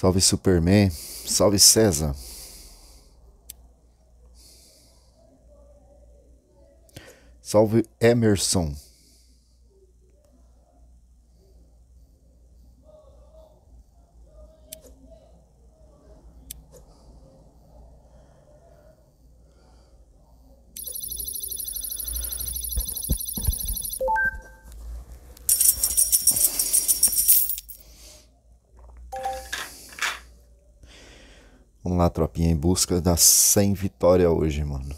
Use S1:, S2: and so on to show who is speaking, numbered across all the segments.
S1: Salve Superman, salve César. Salve Emerson. A tropinha, em busca das 100 vitórias hoje, mano.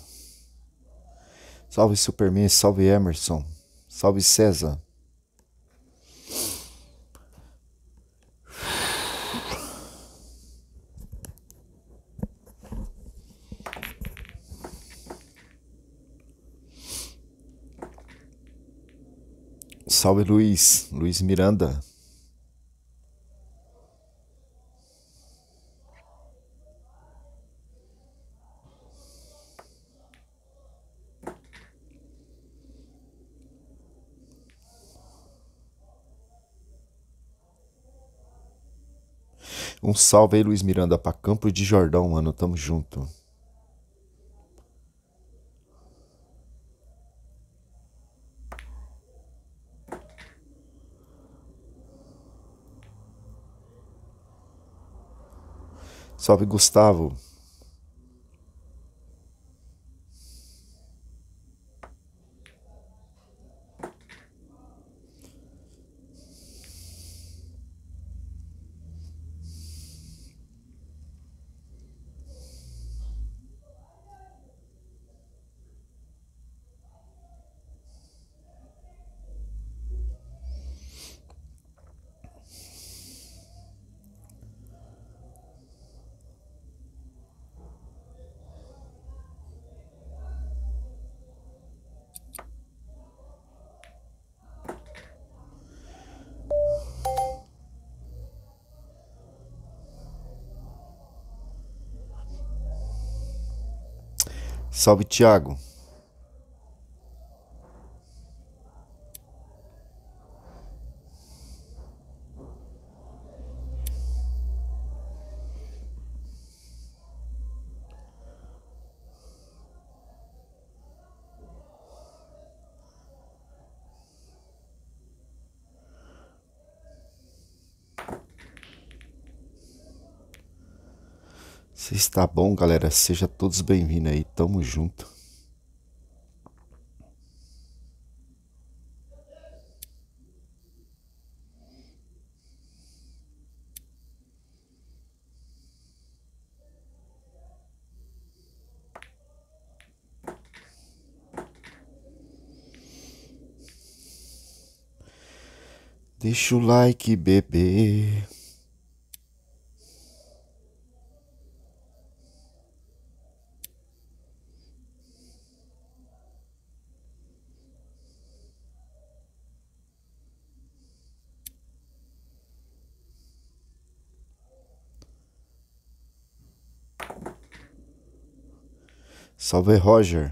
S1: Salve Superman, salve Emerson, salve César. Salve Luiz, Luiz Miranda. Um salve aí, Luiz Miranda, pra Campos de Jordão, mano. Tamo junto. Salve, Gustavo. Salve Tiago, Tá bom, galera. Seja todos bem-vindos aí. Tamo junto. Deixa o like, bebê. Salve Roger.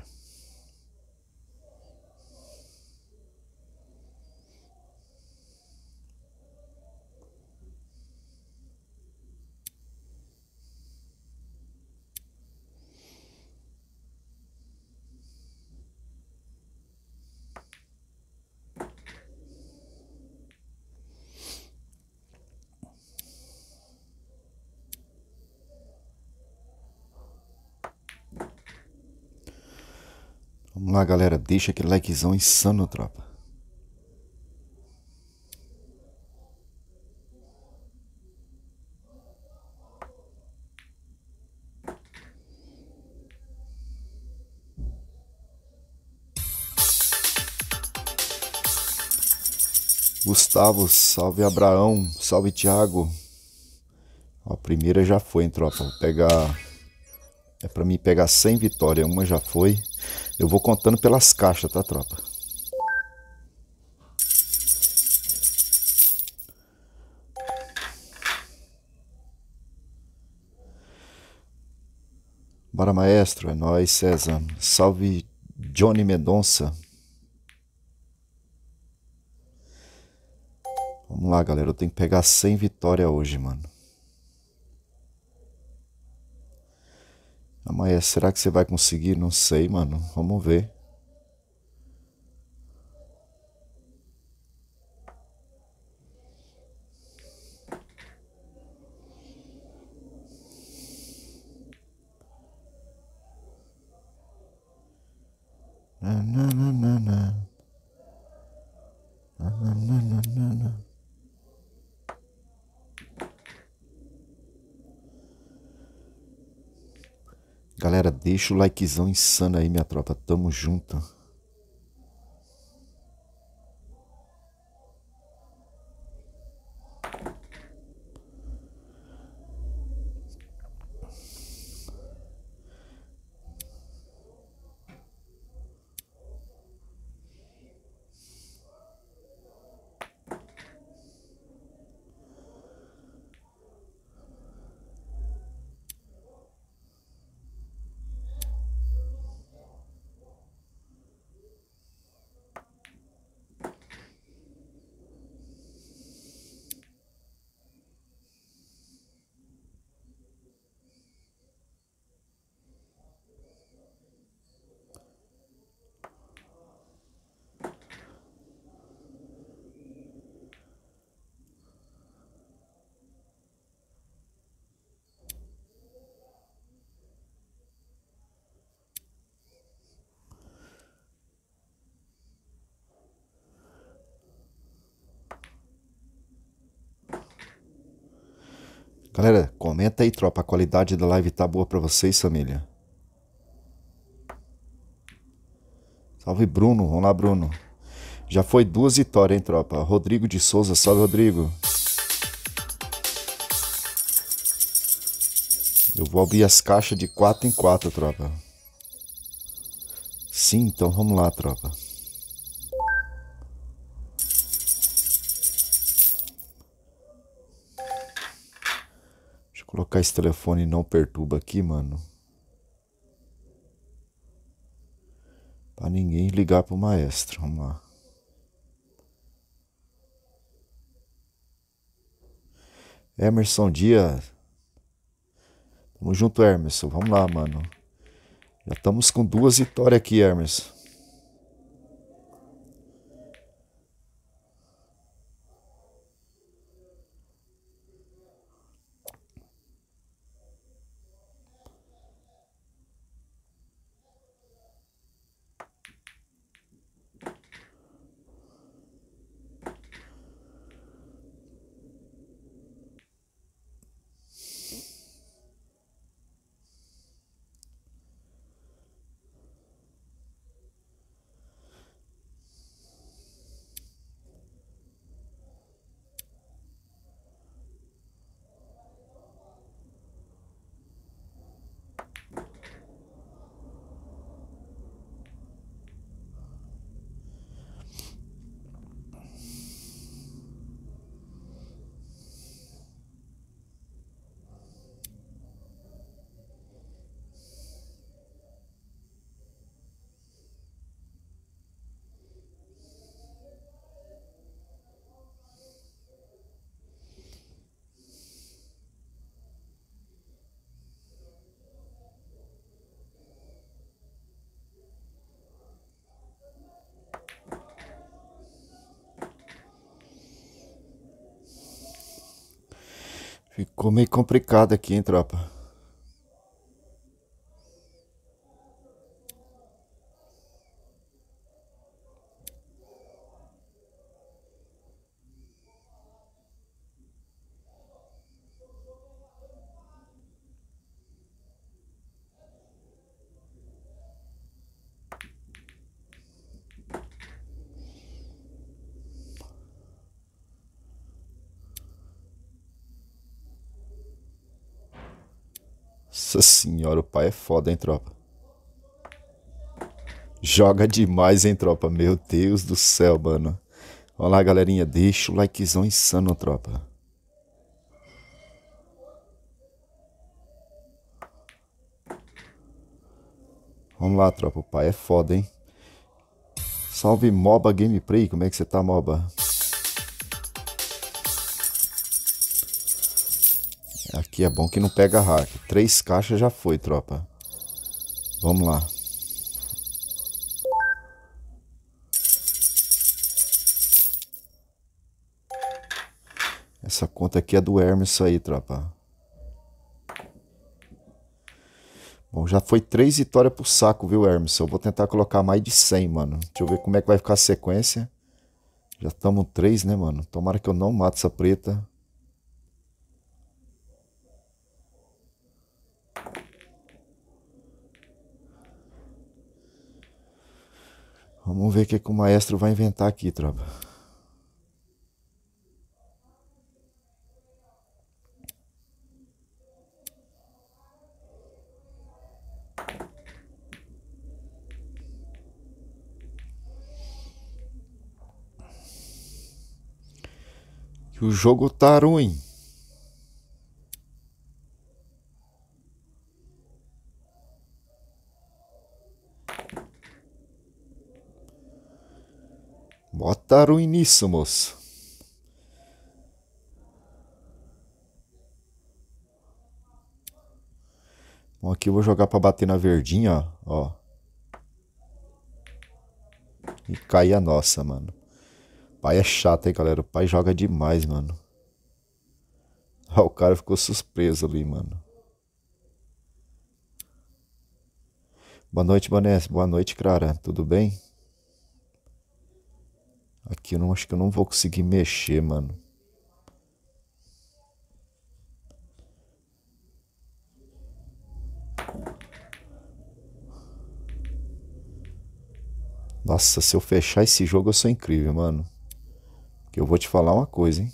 S1: galera, deixa aquele likezão insano, tropa. Gustavo, salve Abraão, salve Thiago. A primeira já foi, hein, tropa. Vou pegar. É para mim pegar 100 vitória, uma já foi. Eu vou contando pelas caixas, tá, tropa? Bora, maestro. É nóis, César. Salve, Johnny Mendonça. Vamos lá, galera. Eu tenho que pegar 100 vitória hoje, mano. Amanhã, será que você vai conseguir? Não sei, mano. Vamos ver. Deixa o likezão insano aí, minha tropa. Tamo junto. Galera, comenta aí, tropa. A qualidade da live tá boa para vocês, família. Salve, Bruno. Vamos lá, Bruno. Já foi duas vitórias, hein, tropa? Rodrigo de Souza. Salve, Rodrigo. Eu vou abrir as caixas de quatro em quatro tropa. Sim, então vamos lá, tropa. colocar esse telefone não perturba aqui, mano. Pra ninguém ligar pro maestro. Vamos lá. Emerson dia Tamo junto, Emerson. Vamos lá, mano. Já estamos com duas vitórias aqui, Emerson. meio complicado aqui, hein, tropa. Nossa senhora, o pai é foda, hein, tropa? Joga demais, hein, tropa? Meu Deus do céu, mano. Olha lá, galerinha. Deixa o likezão insano, tropa. Vamos lá, tropa. O pai é foda, hein? Salve MOBA Gameplay. Como é que você tá, MOBA? aqui é bom que não pega hack. Três caixas já foi, tropa. Vamos lá. Essa conta aqui é do Hermes aí, tropa. Bom, já foi três vitórias pro saco, viu, Hermes? Eu vou tentar colocar mais de 100, mano. Deixa eu ver como é que vai ficar a sequência. Já estamos três, né, mano? Tomara que eu não mate essa preta. Vamos ver o que, que o maestro vai inventar aqui, tropa. o jogo tá ruim. Bota moço. Bom, aqui eu vou jogar para bater na verdinha, ó. E cair a nossa, mano. Pai é chato, hein, galera. O pai joga demais, mano. Ah, o cara ficou surpreso ali, mano. Boa noite, Banés. Boa noite, Clara. Tudo bem? Aqui eu não acho que eu não vou conseguir mexer, mano. Nossa, se eu fechar esse jogo eu sou incrível, mano. Que eu vou te falar uma coisa, hein.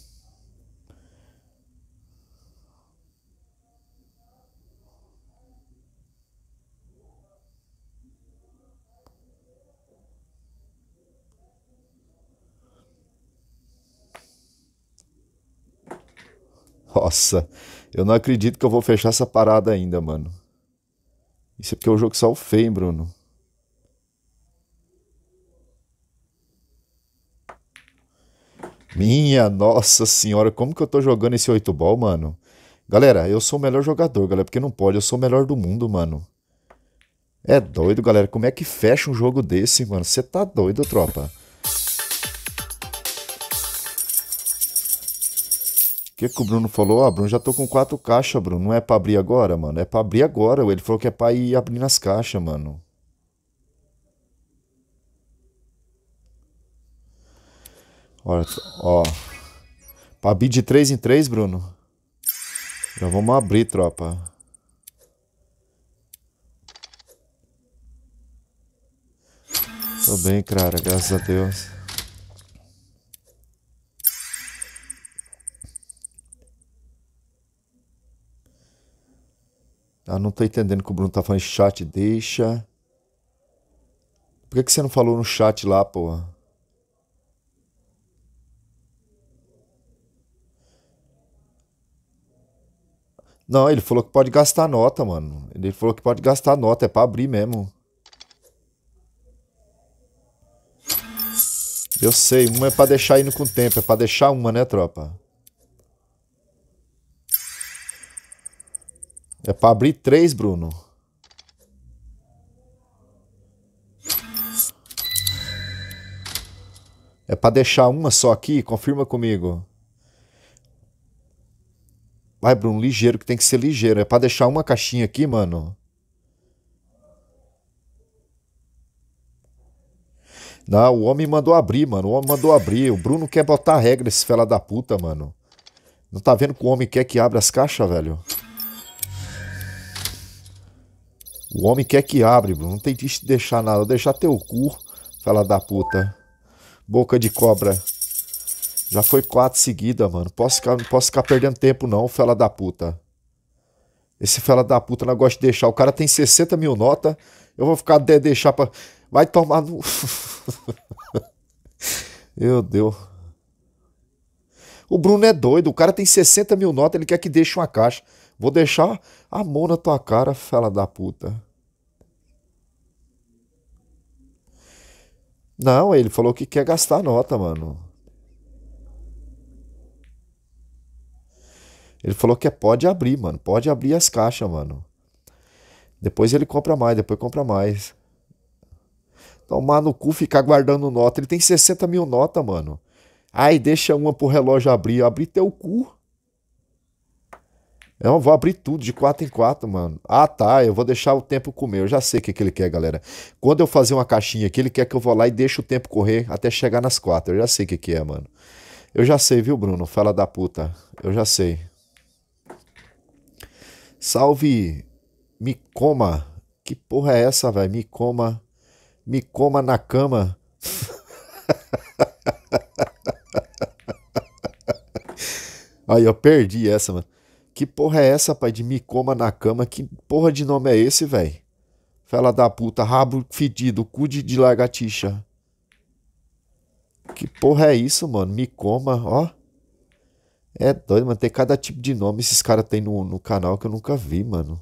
S1: Nossa, eu não acredito que eu vou fechar essa parada ainda, mano. Isso é porque o jogo o feio, hein, Bruno. Minha nossa senhora, como que eu tô jogando esse 8 ball, mano? Galera, eu sou o melhor jogador, galera, porque não pode, eu sou o melhor do mundo, mano. É doido, galera, como é que fecha um jogo desse, mano? Você tá doido, tropa? O que, que o Bruno falou? Ah, Bruno, já tô com quatro caixas, Bruno. Não é pra abrir agora, mano? É pra abrir agora. Ele falou que é pra ir abrir nas caixas, mano. Olha, ó. Pra abrir de três em três, Bruno. Já vamos abrir, tropa. Tô bem, cara, graças a Deus. Ah, não estou entendendo que o Bruno tá falando chat, deixa. Por que, que você não falou no chat lá, pô? Não, ele falou que pode gastar nota, mano. Ele falou que pode gastar nota, é pra abrir mesmo. Eu sei, uma é pra deixar indo com o tempo, é pra deixar uma, né, tropa? É para abrir três, Bruno. É para deixar uma só aqui? Confirma comigo. Vai, Bruno, ligeiro, que tem que ser ligeiro. É para deixar uma caixinha aqui, mano. Não, o homem mandou abrir, mano. O homem mandou abrir. O Bruno quer botar regra esse fela da puta, mano. Não tá vendo que o homem quer que abra as caixas, velho? O homem quer que abre, Bruno. Não tem que deixar nada. Deixar teu cu, fala da puta. Boca de cobra. Já foi quatro seguida, mano. Posso ficar, não posso ficar perdendo tempo, não, fela da puta. Esse fela da puta não gosta de deixar. O cara tem 60 mil nota. Eu vou ficar de deixar pra. Vai tomar no. Meu Deus. O Bruno é doido. O cara tem 60 mil nota. Ele quer que deixe uma caixa. Vou deixar a mão na tua cara, fela da puta. Não, ele falou que quer gastar nota, mano. Ele falou que é, pode abrir, mano. Pode abrir as caixas, mano. Depois ele compra mais, depois compra mais. Tomar no cu ficar guardando nota. Ele tem 60 mil nota, mano. Ai, deixa uma pro relógio abrir. Abrir teu cu. Eu vou abrir tudo de quatro em quatro, mano. Ah, tá, eu vou deixar o tempo comer. Eu já sei o que, que ele quer, galera. Quando eu fazer uma caixinha aqui, ele quer que eu vou lá e deixe o tempo correr até chegar nas quatro. Eu já sei o que, que é, mano. Eu já sei, viu, Bruno? Fala da puta. Eu já sei. Salve me coma. Que porra é essa, velho? me coma na cama. Aí, eu perdi essa, mano. Que porra é essa, pai, de me coma na cama? Que porra de nome é esse, velho? Fela da puta, rabo fedido, cu de, lagartixa. Que porra é isso, mano? Me coma, ó. É doido, mano. Tem cada tipo de nome esses caras têm no, no canal que eu nunca vi, mano.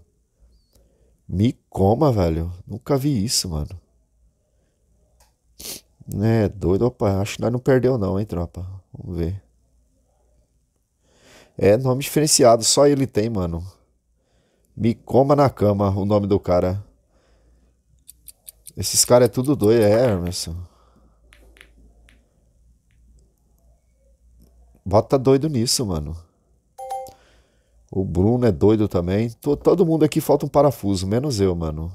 S1: Me coma, velho. Nunca vi isso, mano. É doido, opa. Acho que nós não perdeu não, hein, tropa. Vamos ver. É nome diferenciado, só ele tem, mano. Me coma na cama, o nome do cara. Esses caras é tudo doido, é, Emerson. Bota doido nisso, mano. O Bruno é doido também. Todo mundo aqui falta um parafuso, menos eu, mano.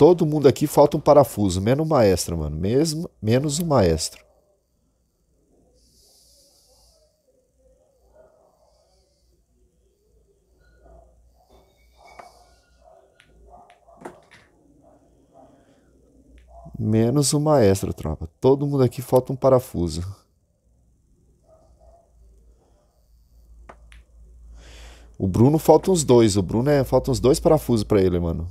S1: Todo mundo aqui falta um parafuso, menos o maestro, mano. Mesmo, menos o maestro. Menos o maestro, tropa. Todo mundo aqui falta um parafuso. O Bruno falta uns dois. O Bruno é, falta uns dois parafusos para ele, mano.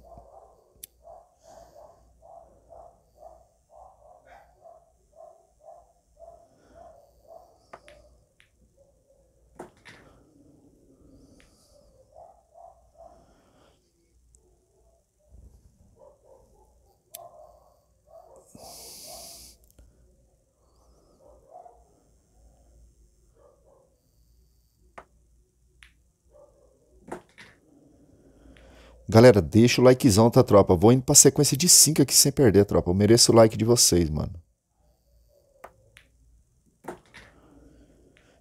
S1: Galera, deixa o likezão, tá, tropa? Vou indo pra sequência de 5 aqui sem perder, tropa. Eu mereço o like de vocês, mano.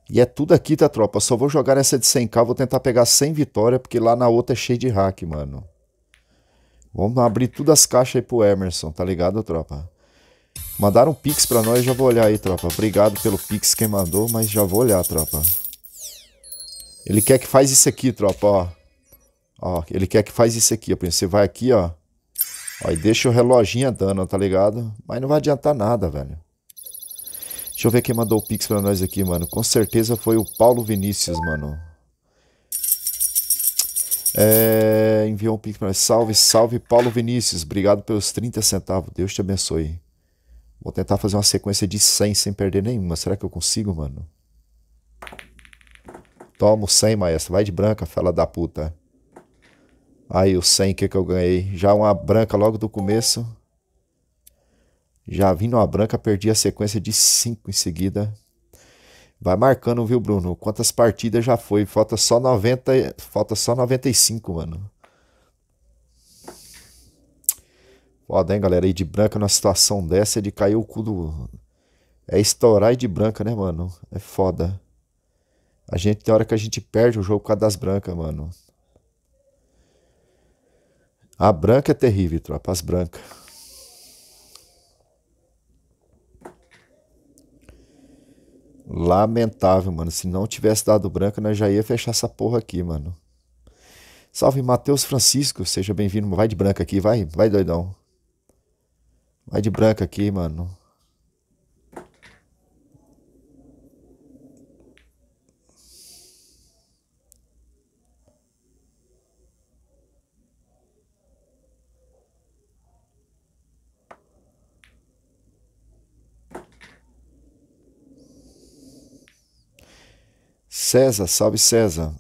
S1: E é tudo aqui, tá, tropa? só vou jogar essa de 100k, vou tentar pegar 100 vitória, porque lá na outra é cheio de hack, mano. Vamos abrir tudo as caixas aí pro Emerson, tá ligado, tropa? Mandaram um pix pra nós, já vou olhar aí, tropa. Obrigado pelo pix quem mandou, mas já vou olhar, tropa. Ele quer que faz isso aqui, tropa, ó. Ó, ele quer que faz isso aqui, ó. Você vai aqui, ó. Ó, e deixa o reloginho andando, tá ligado? Mas não vai adiantar nada, velho. Deixa eu ver quem mandou o Pix pra nós aqui, mano. Com certeza foi o Paulo Vinícius, mano. É, enviou um Pix pra nós. Salve, salve, Paulo Vinícius. Obrigado pelos 30 centavos. Deus te abençoe. Vou tentar fazer uma sequência de 100 sem perder nenhuma. Será que eu consigo, mano? Toma o 100, maestro. Vai de branca, fala da puta. Aí o 100 que, que eu ganhei. Já uma branca logo do começo. Já vindo uma branca, perdi a sequência de 5 em seguida. Vai marcando, viu, Bruno? Quantas partidas já foi? Falta só 90, falta só 95, mano. Foda, hein, galera? E de branca numa situação dessa é de cair o cu do. É estourar e de branca, né, mano? É foda. A gente tem hora que a gente perde o jogo por causa das brancas, mano. A branca é terrível, tropa, as brancas. Lamentável, mano. Se não tivesse dado branca, nós já ia fechar essa porra aqui, mano. Salve Matheus Francisco, seja bem-vindo. Vai de branca aqui, vai, vai doidão. Vai de branca aqui, mano. César, salve César.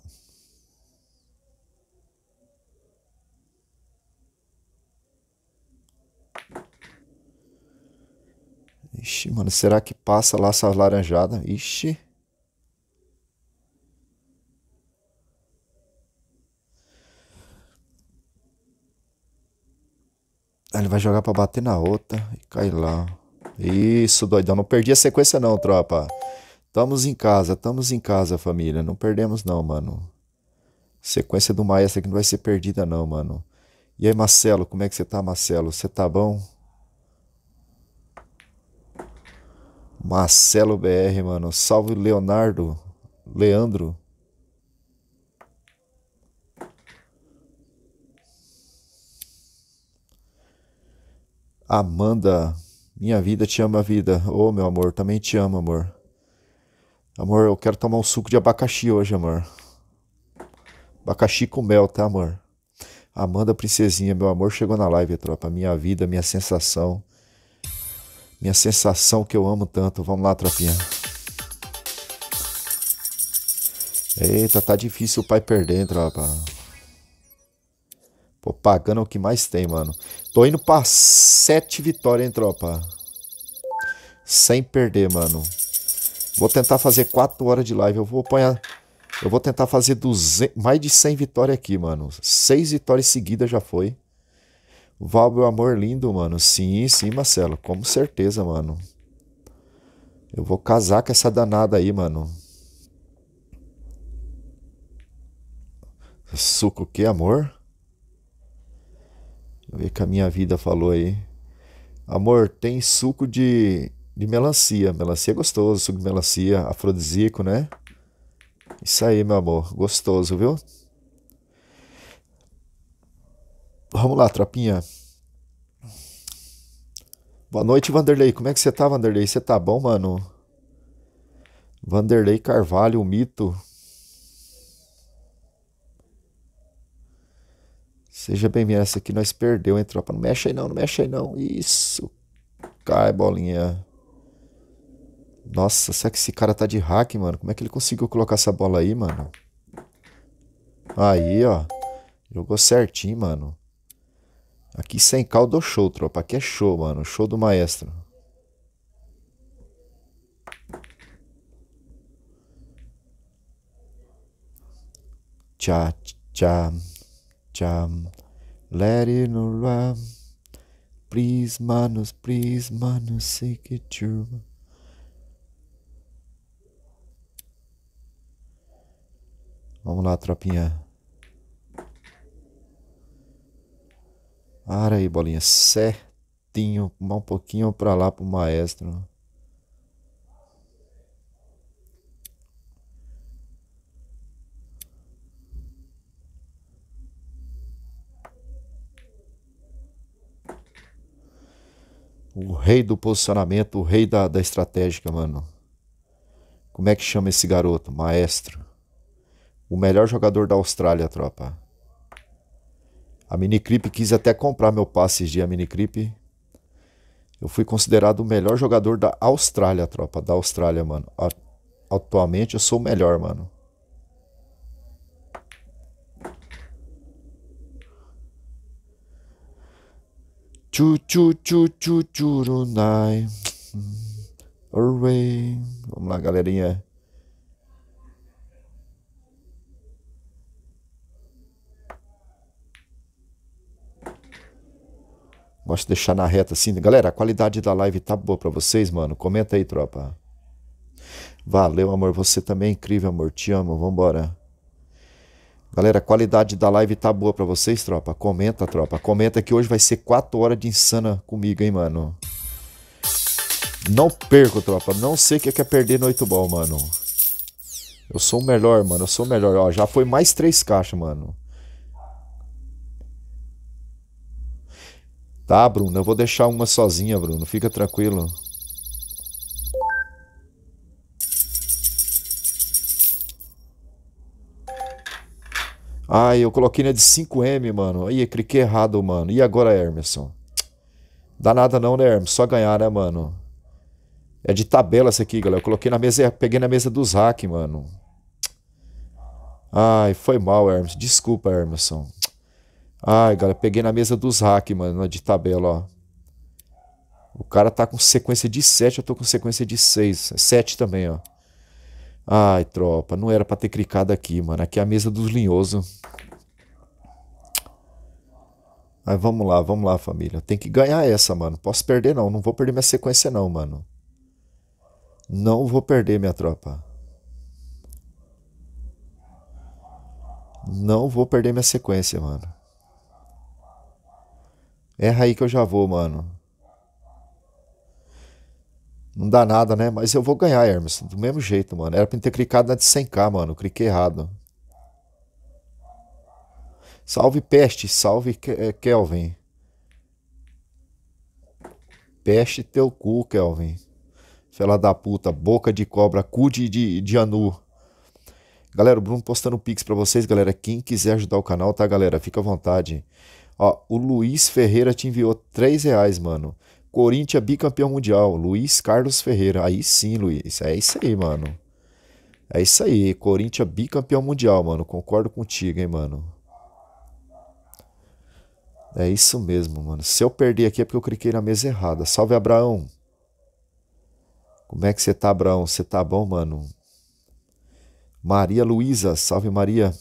S1: Ixi, mano, será que passa lá essa laranjada? Ixi. Ah, ele vai jogar para bater na outra e cai lá. Isso, doidão. Não perdi a sequência não, tropa. Estamos em casa, estamos em casa, família. Não perdemos, não, mano. Sequência do Maestro aqui não vai ser perdida, não, mano. E aí, Marcelo, como é que você tá, Marcelo? Você tá bom? Marcelo BR, mano. Salve, Leonardo. Leandro. Amanda, minha vida te ama, vida. Ô, oh, meu amor, também te amo, amor. Amor, eu quero tomar um suco de abacaxi hoje, amor. Abacaxi com mel, tá, amor? Amanda Princesinha, meu amor, chegou na live, tropa. Minha vida, minha sensação. Minha sensação que eu amo tanto. Vamos lá, tropinha. Eita, tá difícil o pai perder, hein, tropa. Pô, pagando é o que mais tem, mano. Tô indo pra sete vitórias, hein, tropa. Sem perder, mano. Vou tentar fazer 4 horas de live. Eu vou apanhar. Eu vou tentar fazer 200, mais de 100 vitórias aqui, mano. 6 vitórias seguidas já foi. Val, meu amor lindo, mano. Sim, sim, Marcelo. Com certeza, mano. Eu vou casar com essa danada aí, mano. Suco que amor? Deixa eu ver que a minha vida falou aí. Amor, tem suco de de melancia. Melancia é gostoso, suco de melancia, afrodisíaco, né? Isso aí, meu amor. Gostoso, viu? Vamos lá, tropinha. Boa noite, Vanderlei. Como é que você tá, Vanderlei? Você tá bom, mano? Vanderlei Carvalho, o mito. Seja bem-vindo. Essa aqui nós perdeu, hein, tropa? Não mexe aí não, não mexe aí não. Isso. Cai, bolinha. Nossa, será que esse cara tá de hack, mano? Como é que ele conseguiu colocar essa bola aí, mano? Aí, ó. Jogou certinho, mano. Aqui sem caldo show, tropa. Aqui é show, mano. Show do maestro. Tchá, tchá, tchá. Let it no run. Please, manos, please, manos, seek it true. Vamos lá, tropinha. Para aí, bolinha. Certinho. Um pouquinho para lá pro maestro. O rei do posicionamento, o rei da, da estratégica, mano. Como é que chama esse garoto? Maestro. O melhor jogador da Austrália, tropa. A Minicrip quis até comprar meu passe de a Minicrip. Eu fui considerado o melhor jogador da Austrália, tropa. Da Austrália, mano. Atualmente eu sou o melhor, mano. Chu chu chu chu churunai. Hum. Hooray. Vamos lá, galerinha. Gosto de deixar na reta assim. Galera, a qualidade da live tá boa para vocês, mano. Comenta aí, tropa. Valeu, amor. Você também é incrível, amor. Te amo. Vambora. Galera, a qualidade da live tá boa para vocês, tropa? Comenta, tropa. Comenta que hoje vai ser 4 horas de insana comigo, hein, mano. Não perco, tropa. Não sei o que é, é perder no 8 ball, mano. Eu sou o melhor, mano. Eu sou o melhor. Ó, já foi mais 3 caixas, mano. Tá, Bruno, eu vou deixar uma sozinha, Bruno. Fica tranquilo. Ai, eu coloquei na de 5M, mano. Aí, cliquei errado, mano. E agora, Hermerson? Dá nada não, né, Hermes? Só ganhar, né, mano? É de tabela essa aqui, galera. Eu coloquei na mesa, peguei na mesa dos hack, mano. Ai, foi mal, Hermes. Desculpa, Hermerson. Ai, galera, peguei na mesa dos hack, mano, de tabela, ó. O cara tá com sequência de 7, eu tô com sequência de 6. 7 é também, ó. Ai, tropa, não era para ter clicado aqui, mano. Aqui é a mesa dos linhosos. Mas vamos lá, vamos lá, família. Tem que ganhar essa, mano. Posso perder, não. Não vou perder minha sequência, não, mano. Não vou perder, minha tropa. Não vou perder minha sequência, mano. Erra aí que eu já vou, mano. Não dá nada, né? Mas eu vou ganhar, Hermes. Do mesmo jeito, mano. Era pra ter clicado na de 100k, mano. Cliquei errado. Salve Peste, salve é, Kelvin. Peste teu cu, Kelvin. Fela da puta, boca de cobra, cu de, de, de anu. Galera, o Bruno postando pix pra vocês, galera. Quem quiser ajudar o canal, tá, galera? Fica à vontade. Ó, o Luiz Ferreira te enviou 3 reais, mano. Corinthians é bicampeão mundial. Luiz Carlos Ferreira. Aí sim, Luiz. É isso aí, mano. É isso aí. Corinthians é bicampeão mundial, mano. Concordo contigo, hein, mano. É isso mesmo, mano. Se eu perder aqui é porque eu cliquei na mesa errada. Salve, Abraão. Como é que você tá, Abraão? Você tá bom, mano? Maria Luísa. Salve, Maria.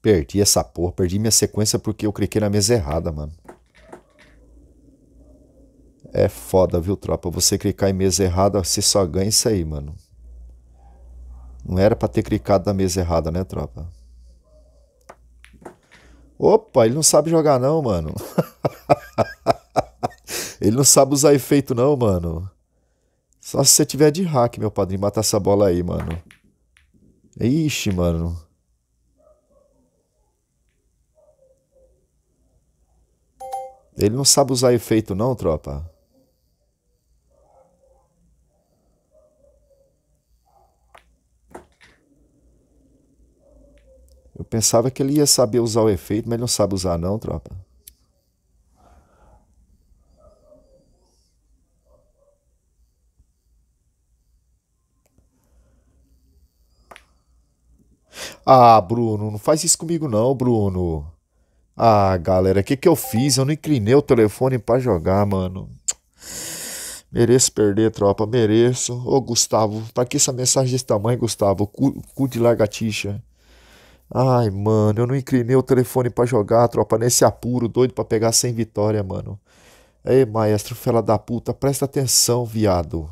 S1: perdi essa porra, perdi minha sequência porque eu cliquei na mesa errada, mano. É foda, viu, tropa? Você clicar em mesa errada, você só ganha isso aí, mano. Não era pra ter clicado na mesa errada, né, tropa? Opa, ele não sabe jogar não, mano. ele não sabe usar efeito não, mano. Só se você tiver de hack, meu padrinho, matar essa bola aí, mano. Ixi, mano. Ele não sabe usar efeito não, tropa. Eu pensava que ele ia saber usar o efeito, mas ele não sabe usar não, tropa. Ah, Bruno, não faz isso comigo não, Bruno. Ah, galera, o que, que eu fiz? Eu não inclinei o telefone para jogar, mano. Mereço perder, tropa, mereço. Ô, Gustavo, pra que essa mensagem desse tamanho, Gustavo? Cu, cu de lagartixa. Ai, mano, eu não inclinei o telefone para jogar, tropa, nesse apuro, doido para pegar sem vitória, mano. Ei, maestro, fela da puta, presta atenção, viado.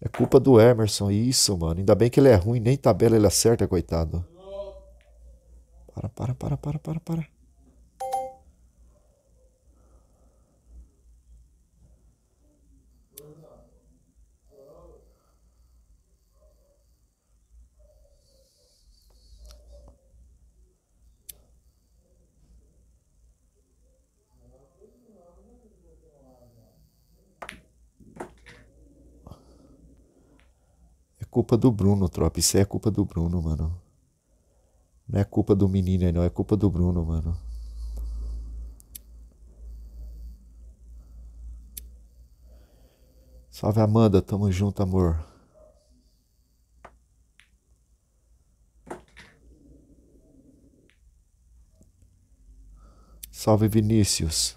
S1: É culpa do Emerson, isso, mano. Ainda bem que ele é ruim, nem tabela ele acerta, coitado. Para, para, para, para, para, para. culpa do Bruno, tropa. Isso é culpa do Bruno, mano. Não é culpa do menino aí, não. É culpa do Bruno, mano. Salve Amanda, tamo junto, amor. Salve Vinícius.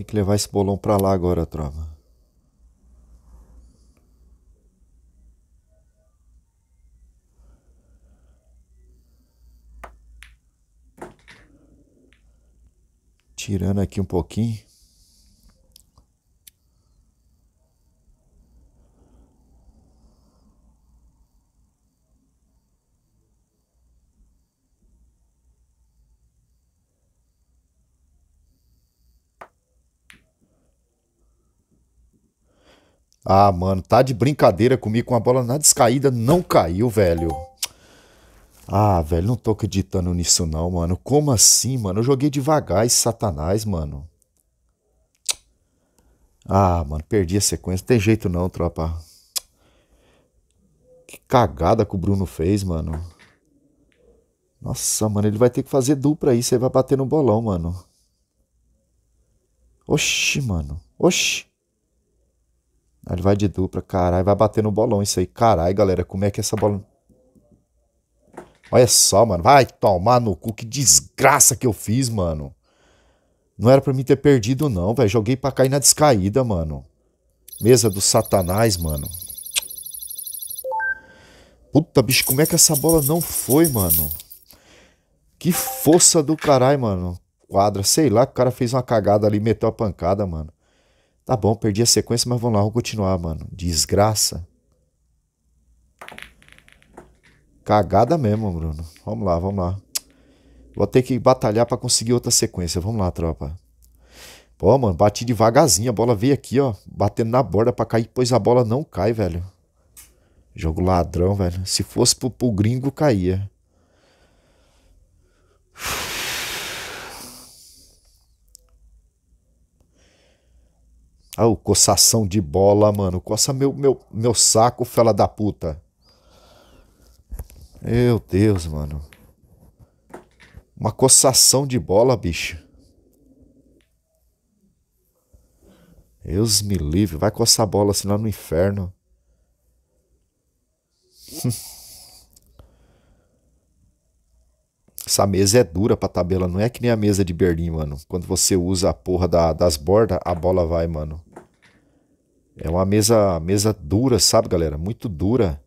S1: Tem que levar esse bolão pra lá agora, trova. Tirando aqui um pouquinho. Ah, mano, tá de brincadeira comigo com a bola na descaída, não caiu, velho. Ah, velho, não tô acreditando nisso não, mano. Como assim, mano? Eu joguei devagar esse satanás, mano. Ah, mano, perdi a sequência. Não tem jeito não, tropa. Que cagada que o Bruno fez, mano. Nossa, mano, ele vai ter que fazer dupla aí. Você vai bater no bolão, mano. Oxi, mano. Oxi. Aí ele vai de dupla, caralho, vai bater no bolão isso aí. Caralho, galera, como é que é essa bola. Olha só, mano, vai tomar no cu, que desgraça que eu fiz, mano. Não era para mim ter perdido, não, velho. Joguei pra cair na descaída, mano. Mesa do satanás, mano. Puta, bicho, como é que essa bola não foi, mano? Que força do caralho, mano. Quadra, sei lá, o cara fez uma cagada ali, meteu a pancada, mano. Tá bom, perdi a sequência, mas vamos lá, vamos continuar, mano. Desgraça. Cagada mesmo, Bruno. Vamos lá, vamos lá. Vou ter que batalhar para conseguir outra sequência. Vamos lá, tropa. Pô, mano, bati devagarzinho. A bola veio aqui, ó. Batendo na borda pra cair, pois a bola não cai, velho. Jogo ladrão, velho. Se fosse pro, pro gringo, caía. Uf. Ah, oh, coçação de bola, mano. Coça meu, meu, meu saco, fela da puta. Meu Deus, mano. Uma coçação de bola, bicho. Deus me livre. Vai coçar bola assim lá é no inferno. Essa mesa é dura pra tabela, não é que nem a mesa de Berlim, mano. Quando você usa a porra da, das bordas, a bola vai, mano. É uma mesa, mesa dura, sabe, galera? Muito dura.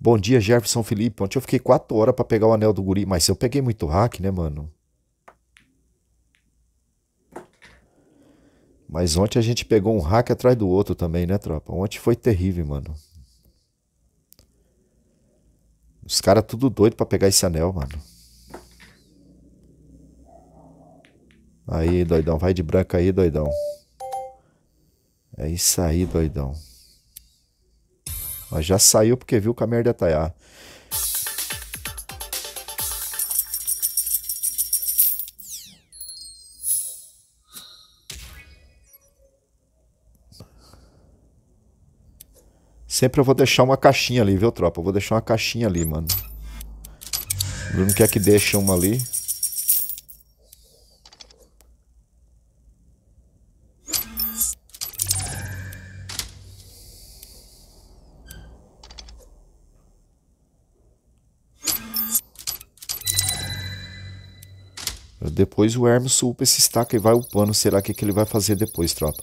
S1: Bom dia, Jefferson Felipe. Ontem eu fiquei quatro horas para pegar o anel do guri, mas eu peguei muito hack, né, mano? Mas ontem a gente pegou um hack atrás do outro também, né, tropa? Ontem foi terrível, mano. Os caras tudo doido para pegar esse anel, mano. Aí, doidão. Vai de branca aí, doidão. É isso aí, doidão. Mas já saiu porque viu que a merda tá aí. Ah, Sempre eu vou deixar uma caixinha ali, viu, tropa? Eu vou deixar uma caixinha ali, mano. O Bruno quer que deixe uma ali. Depois o Hermes upa esse stack e vai upando. Será que, que ele vai fazer depois, tropa?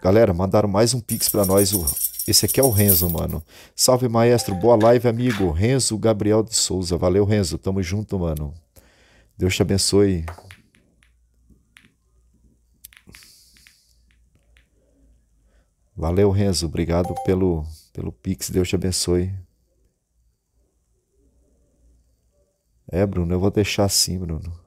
S1: Galera, mandaram mais um pix pra nós. O esse aqui é o Renzo, mano. Salve, maestro. Boa live, amigo. Renzo Gabriel de Souza. Valeu, Renzo. Tamo junto, mano. Deus te abençoe. Valeu, Renzo. Obrigado pelo, pelo Pix. Deus te abençoe. É, Bruno, eu vou deixar assim, Bruno.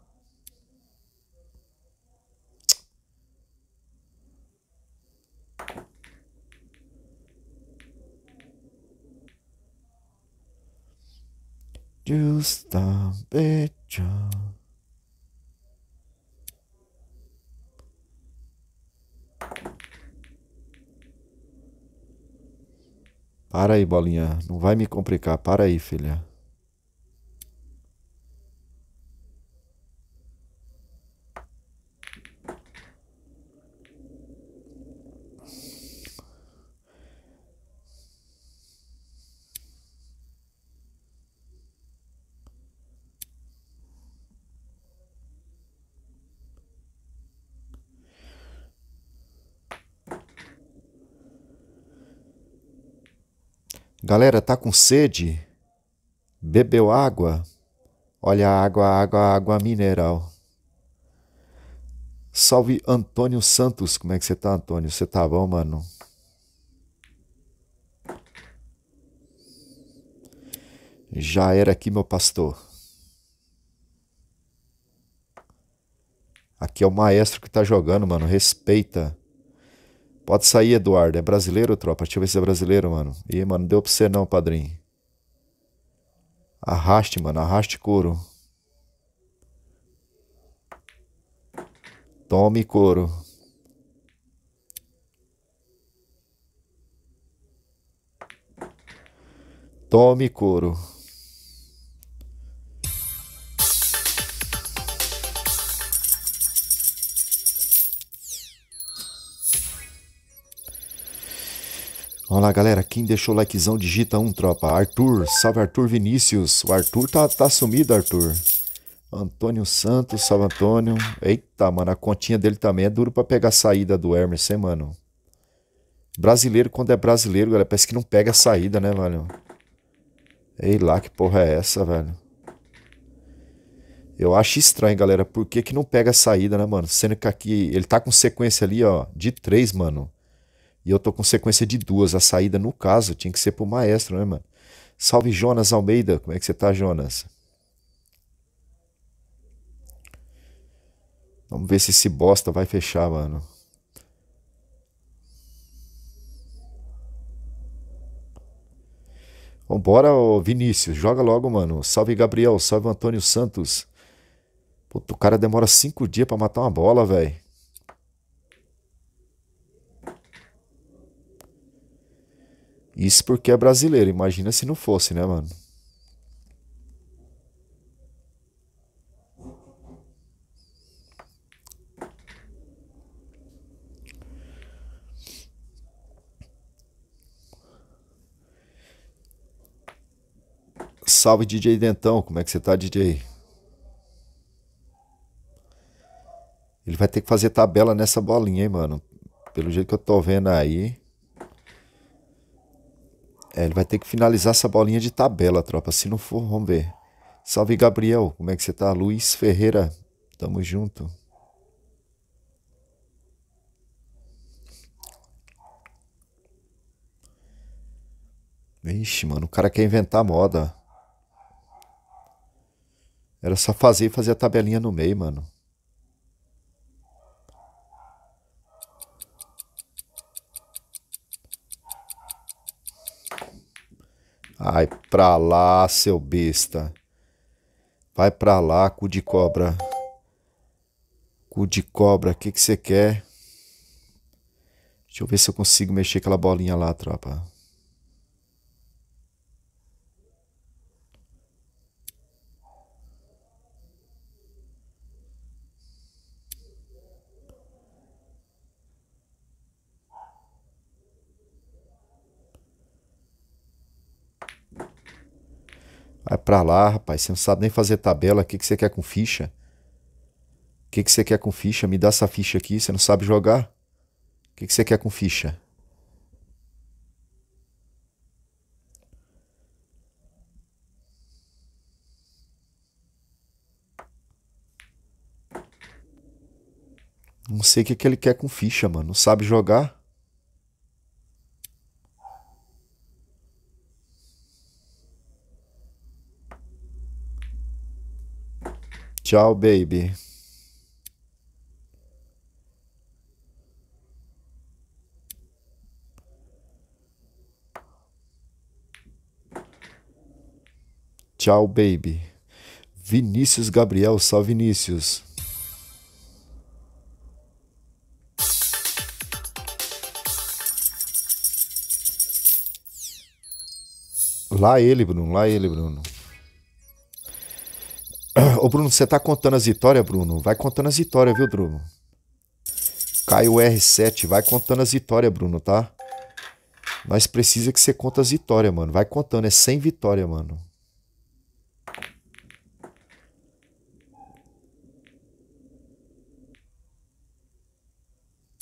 S2: Justa becha.
S1: Para aí, bolinha. Não vai me complicar. Para aí, filha. Galera, tá com sede? Bebeu água? Olha a água, água, água mineral. Salve Antônio Santos. Como é que você tá, Antônio? Você tá bom, mano? Já era aqui, meu pastor. Aqui é o maestro que tá jogando, mano. Respeita. Pode sair, Eduardo. É brasileiro, tropa? Deixa eu ver se é brasileiro, mano. Ih, mano, não deu pra você não, padrinho. Arraste, mano. Arraste couro. Tome couro. Tome couro. Vamos lá, galera. Quem deixou o likezão, digita um, tropa. Arthur, salve Arthur Vinícius. O Arthur tá, tá sumido, Arthur. Antônio Santos, salve Antônio. Eita, mano, a continha dele também é duro para pegar a saída do Hermes, hein, mano? Brasileiro, quando é brasileiro, galera, parece que não pega a saída, né, velho? Ei lá, que porra é essa, velho? Eu acho estranho, galera. Por que, que não pega a saída, né, mano? Sendo que aqui ele tá com sequência ali, ó, de três, mano. E eu tô com sequência de duas. A saída, no caso, tinha que ser pro maestro, né, mano? Salve Jonas Almeida. Como é que você tá, Jonas? Vamos ver se esse bosta vai fechar, mano. Vambora, Vinícius. Joga logo, mano. Salve Gabriel. Salve Antônio Santos. Puta, o cara demora cinco dias para matar uma bola, velho. Isso porque é brasileiro, imagina se não fosse, né, mano? Salve DJ Dentão, como é que você tá, DJ? Ele vai ter que fazer tabela nessa bolinha, hein, mano? Pelo jeito que eu tô vendo aí. É, ele vai ter que finalizar essa bolinha de tabela, tropa. Se não for, vamos ver. Salve, Gabriel. Como é que você tá? Luiz Ferreira. Tamo junto. Vixe, mano, o cara quer inventar moda. Era só fazer e fazer a tabelinha no meio, mano. Ai, pra lá, seu besta. Vai pra lá, cu de cobra. Cu de cobra, o que você que quer? Deixa eu ver se eu consigo mexer aquela bolinha lá, tropa. Vai pra lá, rapaz. Você não sabe nem fazer tabela. O que, que você quer com ficha? O que, que você quer com ficha? Me dá essa ficha aqui. Você não sabe jogar? O que, que você quer com ficha? Não sei o que, que ele quer com ficha, mano. Não sabe jogar? Tchau, baby. Tchau, baby. Vinícius Gabriel, só Vinícius. Lá ele, Bruno, lá ele, Bruno. Ô, Bruno, você tá contando as vitórias, Bruno? Vai contando as vitórias, viu, Bruno? Cai o R7, vai contando as vitórias, Bruno, tá? Nós precisa que você conta as vitórias, mano. Vai contando, é 100 vitórias, mano.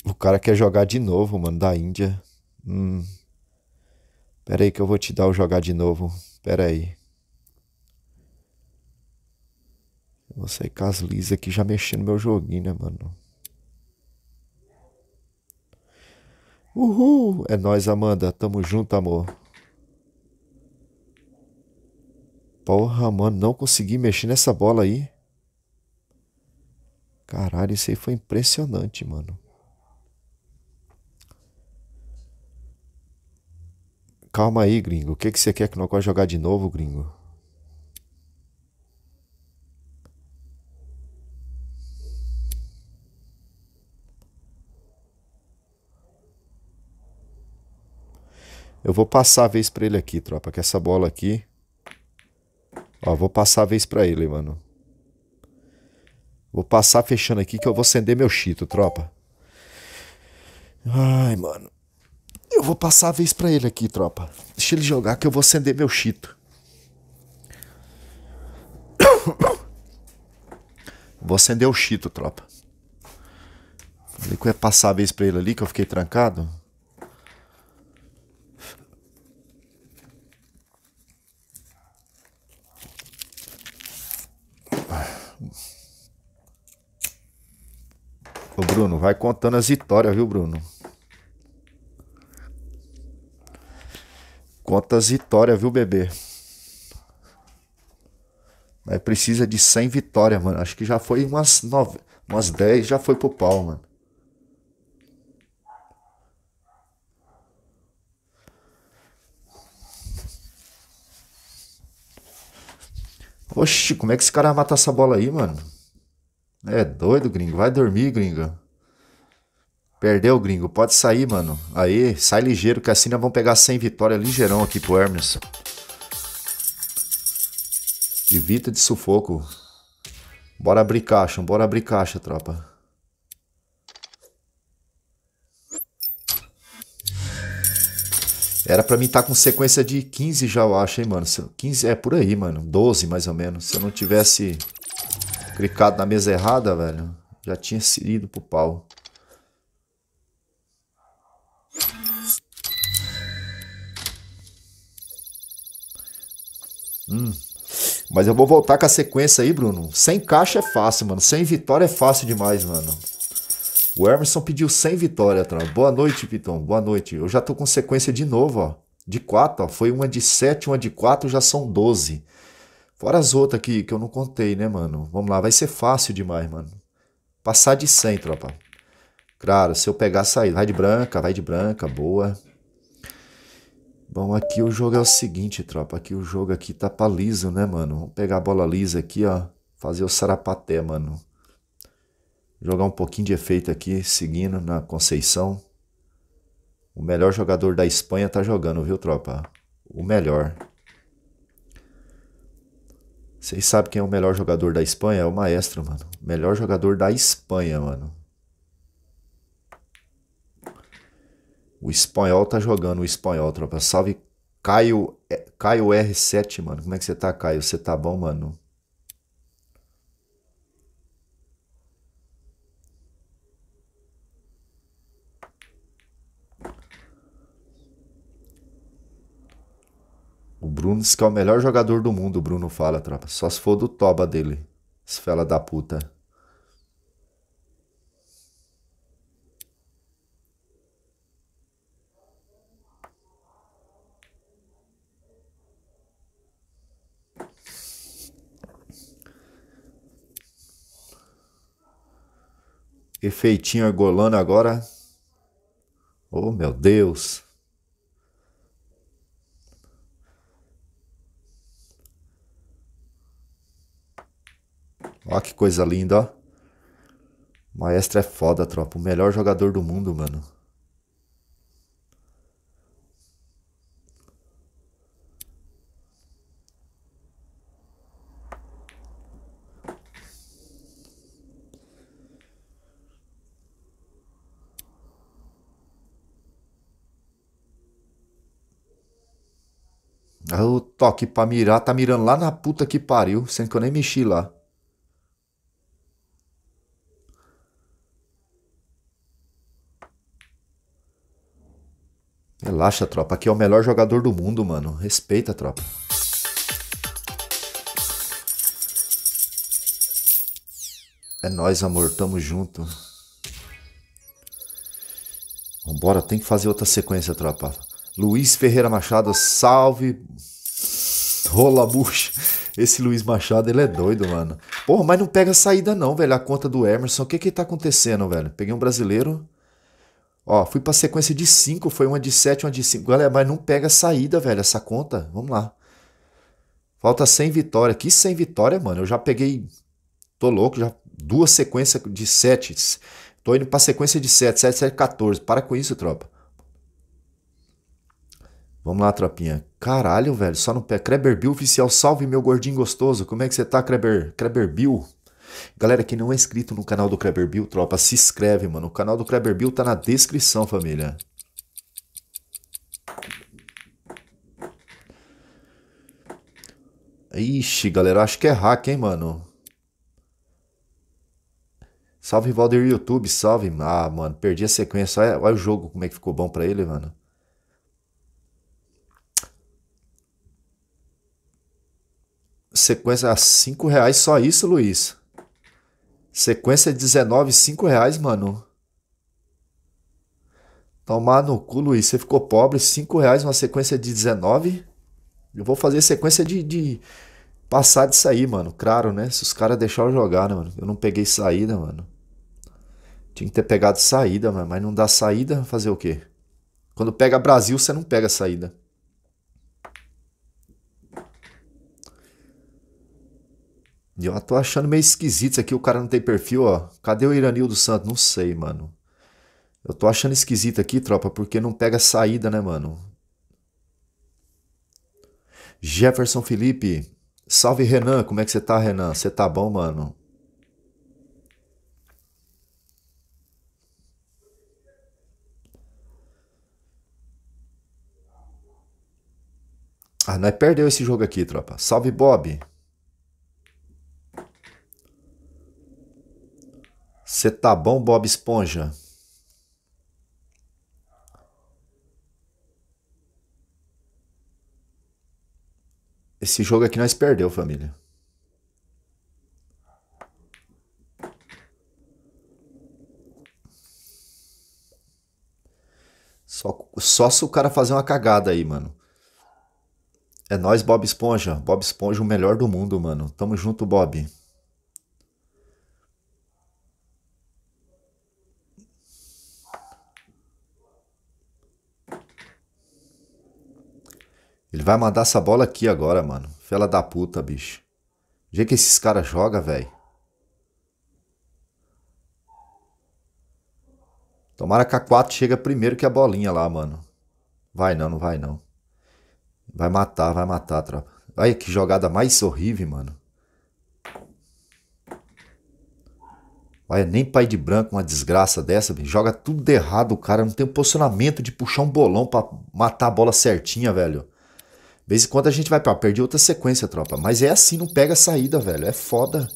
S1: O cara quer jogar de novo, mano, da Índia. Hum. Pera aí que eu vou te dar o jogar de novo. Pera aí. Você com as Liz aqui já mexendo meu joguinho, né, mano?
S2: Uhul!
S1: É nós, Amanda. Tamo junto, amor. Porra, mano, não consegui mexer nessa bola aí. Caralho, isso aí foi impressionante, mano. Calma aí, gringo. O que, que você quer que nós vá jogar de novo, gringo? Eu vou passar a vez para ele aqui, tropa, que essa bola aqui... Ó, vou passar a vez para ele, mano. Vou passar fechando aqui que eu vou acender meu chito, tropa. Ai, mano. Eu vou passar a vez para ele aqui, tropa. Deixa ele jogar que eu vou acender meu chito. Vou acender o chito, tropa. Falei que eu ia passar a vez pra ele ali, que eu fiquei trancado. Ô Bruno, vai contando as vitórias, viu, Bruno? Conta as vitórias, viu, bebê? Mas precisa de 100 vitórias, mano. Acho que já foi umas, 9, umas 10, já foi pro pau, mano. Oxi, como é que esse cara mata essa bola aí, mano? É doido, gringo. Vai dormir, gringo. Perdeu, gringo. Pode sair, mano. Aí, sai ligeiro, que assim nós vamos pegar 100 vitórias ligeirão aqui pro Hermes. Evita de sufoco. Bora abrir caixa, bora abrir caixa, tropa. Era pra mim estar tá com sequência de 15 já, eu acho, hein, mano. 15, é por aí, mano. 12, mais ou menos. Se eu não tivesse clicado na mesa errada, velho, já tinha ido pro pau. Hum. Mas eu vou voltar com a sequência aí, Bruno. Sem caixa é fácil, mano. Sem vitória é fácil demais, mano. O Emerson pediu 100 vitória, Trump. Boa noite, Piton. Boa noite. Eu já tô com sequência de novo, ó. De 4, ó. Foi uma de 7, uma de 4, já são 12. Fora as outras aqui que eu não contei, né, mano? Vamos lá, vai ser fácil demais, mano. Passar de 100, tropa. Claro, se eu pegar, sair. Vai de branca, vai de branca, boa. Bom, aqui o jogo é o seguinte, tropa. Aqui o jogo aqui tá pra liso, né, mano? Vamos pegar a bola lisa aqui, ó. Fazer o sarapaté, mano. Jogar um pouquinho de efeito aqui, seguindo na Conceição. O melhor jogador da Espanha tá jogando, viu, tropa? O melhor. Vocês sabem quem é o melhor jogador da Espanha? É o Maestro, mano. Melhor jogador da Espanha, mano. O espanhol tá jogando o espanhol, tropa. Salve Caio, é, Caio R7, mano. Como é que você tá, Caio? Você tá bom, mano? O Bruno diz que é o melhor jogador do mundo, o Bruno fala, tropa. Só se for do toba dele, esse fela da puta. Efeitinho argolando agora. Oh, meu Deus. Ó que coisa linda, ó. maestro é foda, tropa. O melhor jogador do mundo, mano. Ah, o toque pra mirar, tá mirando lá na puta que pariu, sendo que eu nem mexi lá. Relaxa, tropa. Aqui é o melhor jogador do mundo, mano. Respeita, tropa. É nós, amor. Tamo junto. Vambora, tem que fazer outra sequência, tropa. Luiz Ferreira Machado, salve. Rola bucha. Esse Luiz Machado, ele é doido, mano. Porra, mas não pega saída não, velho. A conta do Emerson. O que que tá acontecendo, velho? Peguei um brasileiro. Ó, fui pra sequência de 5, foi uma de 7, uma de 5. Galera, mas não pega saída, velho, essa conta. Vamos lá. Falta 100 vitórias. Que 100 vitórias, mano? Eu já peguei. Tô louco, já. Duas sequências de 7. Tô indo pra sequência de 7, 7, 7, 14. Para com isso, tropa. Vamos lá, tropinha. Caralho, velho, só no pé. Kreber Bill oficial, salve meu gordinho gostoso. Como é que você tá, Kreber? Kreber Bill? Galera, quem não é inscrito no canal do Kleber Bill, tropa, se inscreve, mano. O canal do Kleber Bill tá na descrição, família. Ixi, galera, acho que é hack, hein, mano. Salve, Valder YouTube, salve. Ah, mano, perdi a sequência. Olha, olha o jogo, como é que ficou bom pra ele, mano. Sequência a 5 reais, só isso, Luiz? Sequência 19, é 5 reais, mano. Tomar no cu, Luiz. Você ficou pobre. 5 reais uma sequência de 19? Eu vou fazer sequência de, de passar disso aí, mano. Claro, né? Se os caras deixaram eu jogar, né, mano? Eu não peguei saída, mano. Tinha que ter pegado saída, mano. Mas não dá saída, fazer o quê? Quando pega Brasil, você não pega saída. eu tô achando meio esquisito isso aqui, o cara não tem perfil, ó. Cadê o Iranildo Santos? Não sei, mano. Eu tô achando esquisito aqui, tropa, porque não pega saída, né, mano? Jefferson Felipe. Salve, Renan. Como é que você tá, Renan? Você tá bom, mano? Ah, nós perdeu esse jogo aqui, tropa. Salve, Bob. Você tá bom, Bob Esponja? Esse jogo aqui nós perdeu, família. Só, só se o cara fazer uma cagada aí, mano. É nós, Bob Esponja. Bob Esponja, o melhor do mundo, mano. Tamo junto, Bob. Ele vai mandar essa bola aqui agora, mano. Fela da puta, bicho. O jeito que esses caras jogam, velho. Tomara que a 4 chega primeiro que a bolinha lá, mano. Vai não, não vai não. Vai matar, vai matar, tropa. Olha que jogada mais horrível, mano. Olha, nem pai de branco uma desgraça dessa, velho. Joga tudo de errado, o cara não tem um posicionamento de puxar um bolão para matar a bola certinha, velho vez em quando a gente vai pra. Perdi outra sequência, tropa. Mas é assim, não pega a saída, velho. É foda.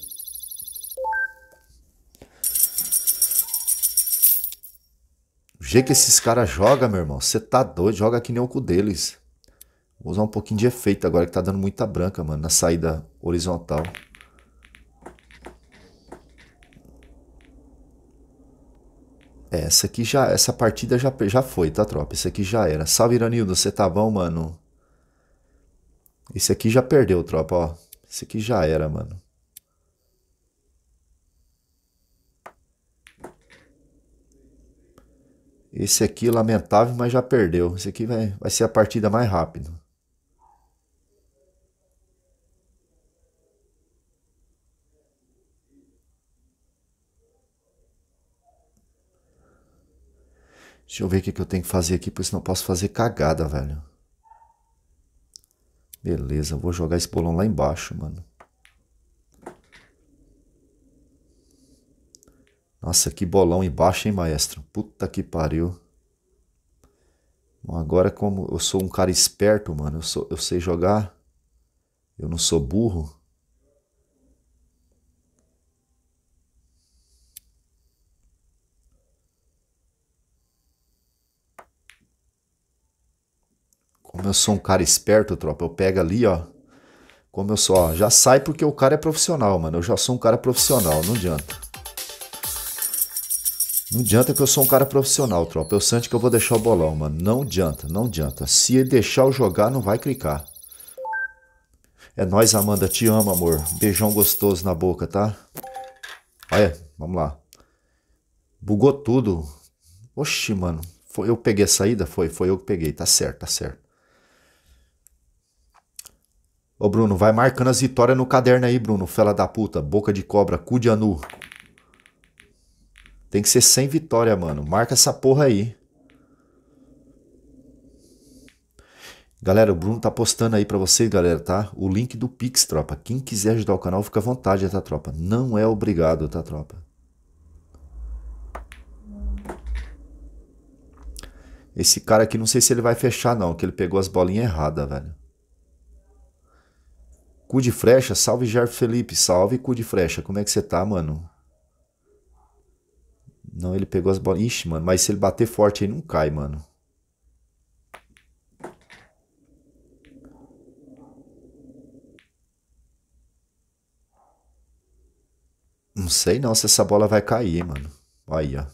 S1: O jeito que esses caras jogam, meu irmão, você tá doido, joga que nem o cu deles. Vou usar um pouquinho de efeito agora que tá dando muita branca, mano, na saída horizontal. É, essa aqui já, essa partida já, já foi, tá, tropa? Isso aqui já era. Salve, Iranildo, você tá bom, mano? Esse aqui já perdeu, tropa, ó. Esse aqui já era, mano. Esse aqui, lamentável, mas já perdeu. Esse aqui vai, vai ser a partida mais rápida. Deixa eu ver o que, que eu tenho que fazer aqui, porque senão eu posso fazer cagada, velho. Beleza, vou jogar esse bolão lá embaixo, mano. Nossa, que bolão embaixo, hein, maestro? Puta que pariu. Bom, agora como eu sou um cara esperto, mano, eu, sou, eu sei jogar, eu não sou burro. Como eu sou um cara esperto, tropa, eu pego ali, ó. Como eu sou, ó, já sai porque o cara é profissional, mano. Eu já sou um cara profissional, não adianta. Não adianta que eu sou um cara profissional, tropa. Eu sinto que eu vou deixar o bolão, mano. Não adianta, não adianta. Se ele deixar eu jogar, não vai clicar. É nós, Amanda. Te amo, amor. Beijão gostoso na boca, tá? Olha, vamos lá. Bugou tudo. Oxi, mano. Foi, eu peguei a saída? Foi, foi eu que peguei. Tá certo, tá certo. Ô Bruno, vai marcando as vitórias no caderno aí, Bruno. Fela da puta, boca de cobra, cu de anu. Tem que ser 100 vitória, mano. Marca essa porra aí. Galera, o Bruno tá postando aí para vocês, galera, tá? O link do Pix, tropa. Quem quiser ajudar o canal, fica à vontade, tá, tropa? Não é obrigado, tá, tropa? Esse cara aqui, não sei se ele vai fechar, não, que ele pegou as bolinhas erradas, velho. Cu de Frecha, salve Jair Felipe, salve Cu de Frecha, como é que você tá, mano? Não, ele pegou as bolas. Ixi, mano, mas se ele bater forte aí não cai, mano. Não sei não se essa bola vai cair, mano. Aí, ó.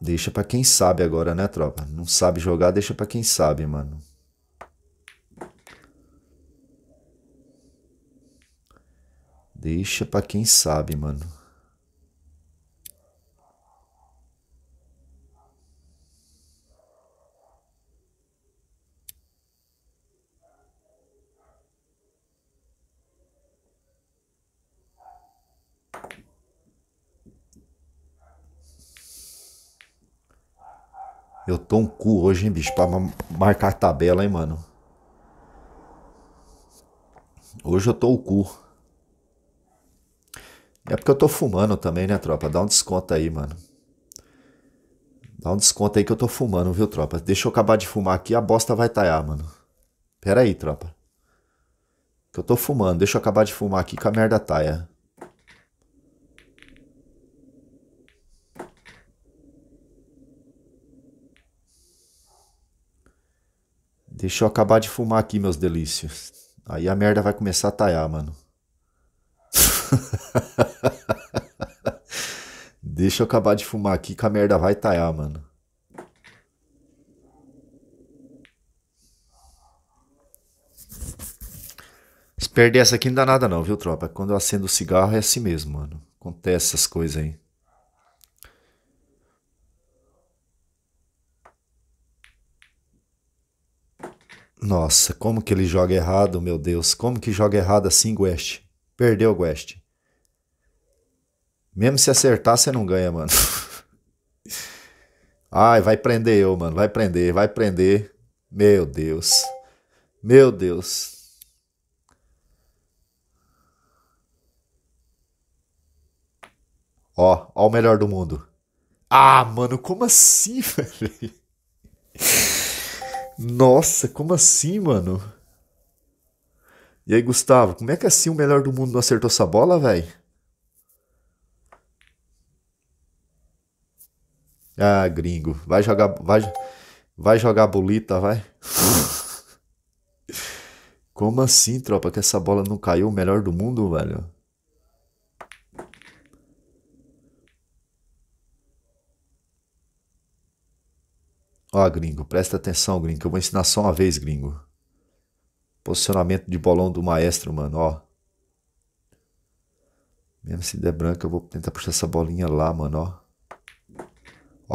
S1: Deixa pra quem sabe agora, né, tropa? Não sabe jogar, deixa pra quem sabe, mano. Deixa para quem sabe, mano. Eu tô um cu hoje, hein, bicho, pra marcar tabela, hein, mano. Hoje eu tô o cu. É porque eu tô fumando também, né, tropa? Dá um desconto aí, mano. Dá um desconto aí que eu tô fumando, viu, tropa? Deixa eu acabar de fumar aqui, a bosta vai taiar, mano. Pera aí, tropa. Que eu tô fumando. Deixa eu acabar de fumar aqui que a merda taia. Deixa eu acabar de fumar aqui, meus delícios. Aí a merda vai começar a taiar, mano. Deixa eu acabar de fumar aqui que a merda vai taiar, mano. Se perder essa aqui não dá nada não, viu, tropa? Quando eu acendo o cigarro é assim mesmo, mano. Acontece essas coisas aí. Nossa, como que ele joga errado, meu Deus. Como que joga errado assim, Guest? Perdeu, Guest. Mesmo se acertar, você não ganha, mano. Ai, vai prender eu, mano. Vai prender, vai prender. Meu Deus. Meu Deus. Ó, ó o melhor do mundo. Ah, mano, como assim, velho? Nossa, como assim, mano? E aí, Gustavo, como é que é assim o melhor do mundo não acertou essa bola, velho? Ah, gringo. Vai jogar. Vai, vai jogar bolita, vai. Como assim, tropa? Que essa bola não caiu o melhor do mundo, velho? Ó, gringo, presta atenção, gringo, que eu vou ensinar só uma vez, gringo. Posicionamento de bolão do maestro, mano, ó. Mesmo se der branca, eu vou tentar puxar essa bolinha lá, mano, ó.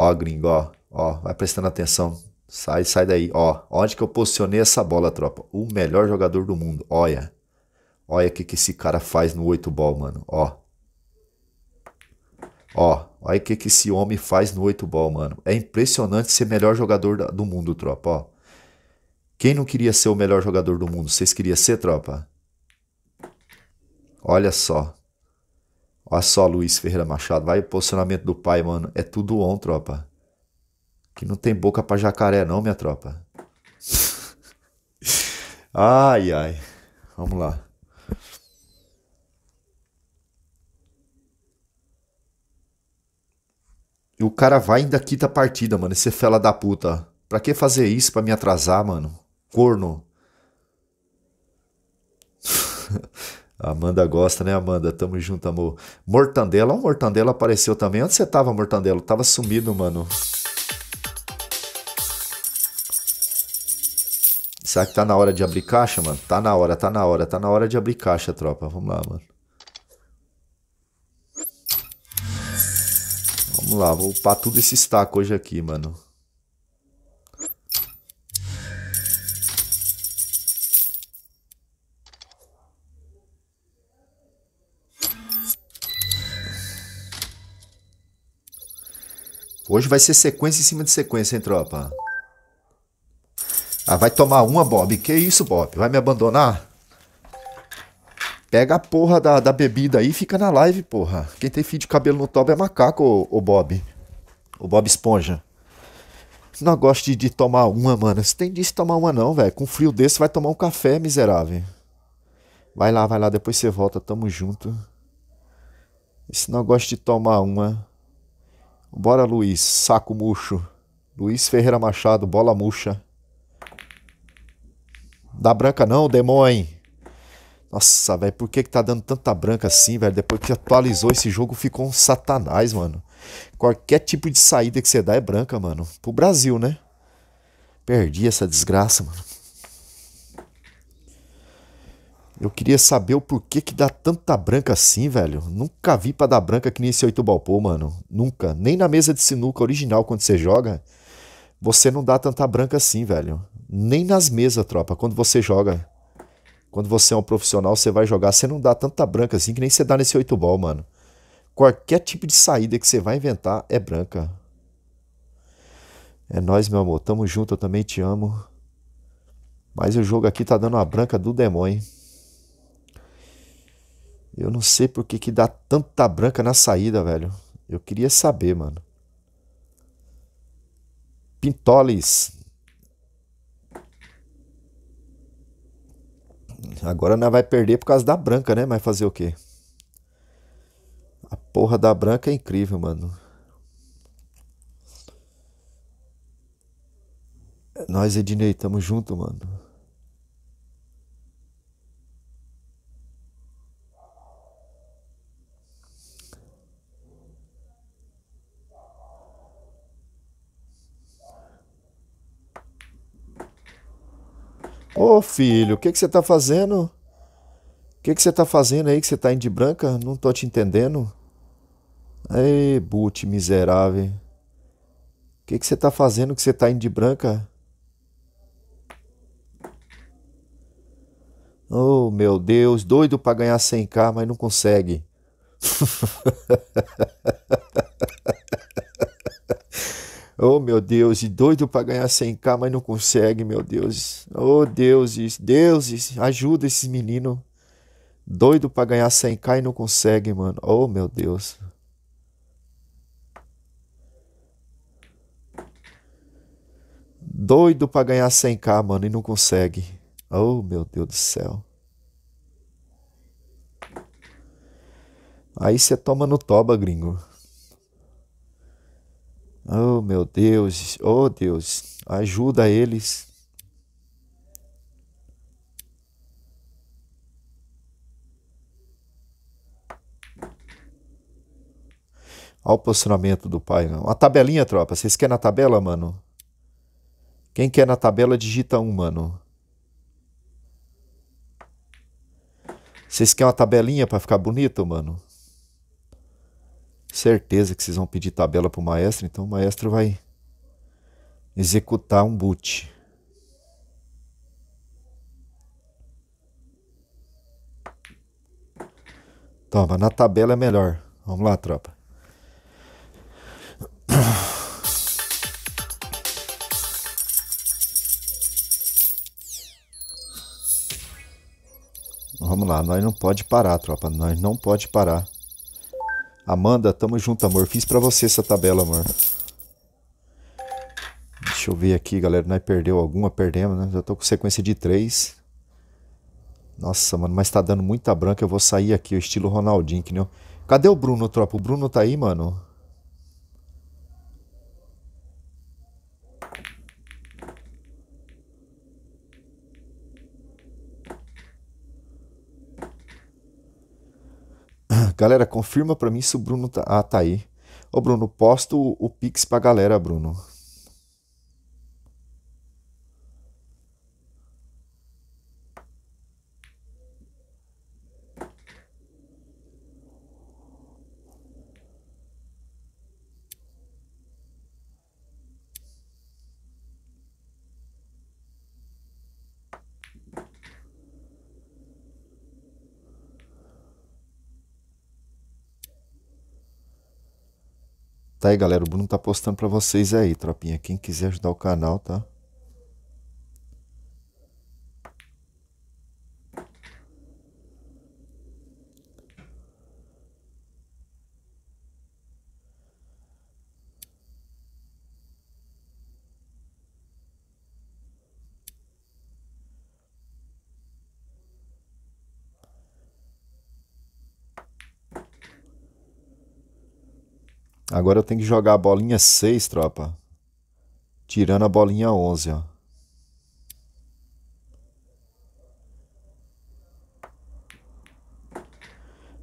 S1: Ó, gringo, ó, ó, vai prestando atenção. Sai, sai daí, ó. Onde que eu posicionei essa bola, tropa? O melhor jogador do mundo, olha. Olha o que, que esse cara faz no 8 ball, mano, ó. Ó, olha o que, que esse homem faz no 8 ball, mano. É impressionante ser melhor jogador do mundo, tropa, ó. Quem não queria ser o melhor jogador do mundo? Vocês queriam ser, tropa? Olha só. Olha só, Luiz Ferreira Machado. Vai o posicionamento do pai, mano. É tudo on, tropa. Que não tem boca para jacaré, não, minha tropa. ai, ai. Vamos lá. E o cara vai e ainda quita a partida, mano. Esse fela da puta. Pra que fazer isso pra me atrasar, mano? Corno. Amanda gosta, né, Amanda? Tamo junto, amor. Mortandela, o Mortandela apareceu também. Onde você tava, Mortandela? Tava sumido, mano. Será que tá na hora de abrir caixa, mano? Tá na hora, tá na hora, tá na hora de abrir caixa, tropa. Vamos lá, mano. Vamos lá, vou upar tudo esse stack hoje aqui, mano. Hoje vai ser sequência em cima de sequência, hein, tropa? Ah, vai tomar uma, Bob. Que isso, Bob? Vai me abandonar? Pega a porra da, da bebida aí e fica na live, porra. Quem tem fio de cabelo no top é macaco, ô, Bob. O Bob Esponja. Não gosta de, de tomar uma, mano. Você tem disso tomar uma, não, velho. Com frio desse, vai tomar um café, miserável. Vai lá, vai lá, depois você volta, tamo junto. Esse não gosta de tomar uma. Bora, Luiz, saco murcho. Luiz Ferreira Machado, bola murcha. Dá branca não, demônio. Nossa, velho, por que, que tá dando tanta branca assim, velho? Depois que atualizou esse jogo, ficou um satanás, mano. Qualquer tipo de saída que você dá é branca, mano. Pro Brasil, né? Perdi essa desgraça, mano. Eu queria saber o porquê que dá tanta branca assim, velho. Nunca vi pra dar branca que nem esse oito balpô, mano. Nunca. Nem na mesa de sinuca original, quando você joga, você não dá tanta branca assim, velho. Nem nas mesas, tropa, quando você joga. Quando você é um profissional, você vai jogar, você não dá tanta branca assim que nem você dá nesse oito ball, mano. Qualquer tipo de saída que você vai inventar é branca. É nós, meu amor. Tamo junto, eu também te amo. Mas o jogo aqui tá dando uma branca do demônio. Eu não sei por que, que dá tanta branca na saída, velho. Eu queria saber, mano. Pintoles. Agora não vai perder por causa da branca, né? Mas fazer o quê? A porra da branca é incrível, mano. Nós, Ednei, tamo junto, mano. Ô filho, o que, que você tá fazendo? O que, que você tá fazendo aí que você tá indo de branca? Não tô te entendendo. Ei, Bute miserável. O que, que você tá fazendo que você tá indo de branca? Oh, meu Deus, doido para ganhar 100k, mas não consegue. Oh, meu Deus, e doido para ganhar 100k, mas não consegue, meu Deus. Oh, deuses, deuses, ajuda esses menino. Doido para ganhar 100k e não consegue, mano. Oh, meu Deus. Doido para ganhar 100k, mano, e não consegue. Oh, meu Deus do céu. Aí você toma no toba, gringo. Oh, meu Deus, oh Deus, ajuda eles. Olha o posicionamento do pai, uma tabelinha, tropa. Vocês querem na tabela, mano? Quem quer na tabela, digita um, mano. Vocês querem uma tabelinha para ficar bonito, mano? certeza que vocês vão pedir tabela para o maestro, então o maestro vai executar um boot. Toma, na tabela é melhor. Vamos lá, tropa. Vamos lá, nós não pode parar, tropa. Nós não pode parar. Amanda, tamo junto, amor. Fiz para você essa tabela, amor. Deixa eu ver aqui, galera. Nós perdeu alguma? Perdemos, né? Já tô com sequência de três. Nossa, mano, mas tá dando muita branca. Eu vou sair aqui, o estilo Ronaldinho, que eu... Cadê o Bruno, tropa? O Bruno tá aí, mano? Galera, confirma para mim se o Bruno tá, ah, tá aí. Ô Bruno, posta o, o Pix pra galera, Bruno. aí, galera. O Bruno tá postando para vocês aí, tropinha. Quem quiser ajudar o canal, tá? Agora eu tenho que jogar a bolinha 6, tropa. Tirando a bolinha 11, ó.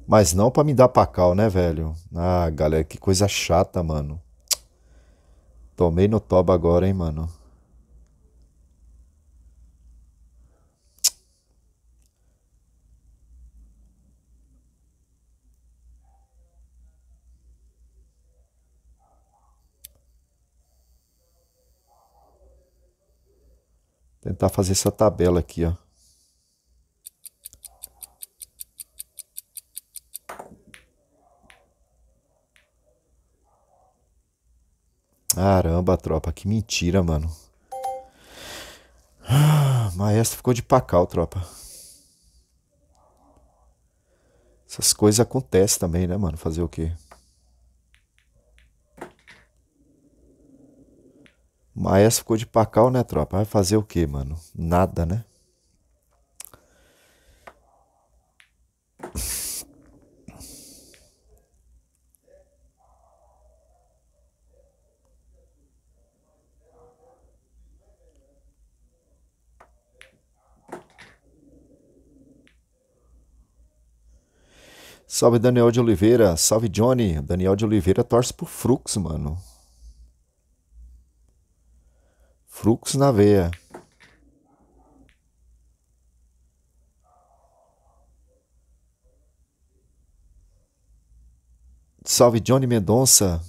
S1: Mas não para me dar pacal, né, velho? Ah, galera, que coisa chata, mano. Tomei no toba agora, hein, mano. tentar fazer essa tabela aqui, ó. Caramba, tropa, que mentira, mano. Ah, maestro ficou de pacal, tropa. Essas coisas acontecem também, né, mano? Fazer o quê? Maestro ficou de pacal, né, tropa? Vai fazer o quê, mano? Nada, né? Salve Daniel de Oliveira, salve Johnny. Daniel de Oliveira torce pro Frux, mano. Fluxo na veia. Salve Johnny Mendonça.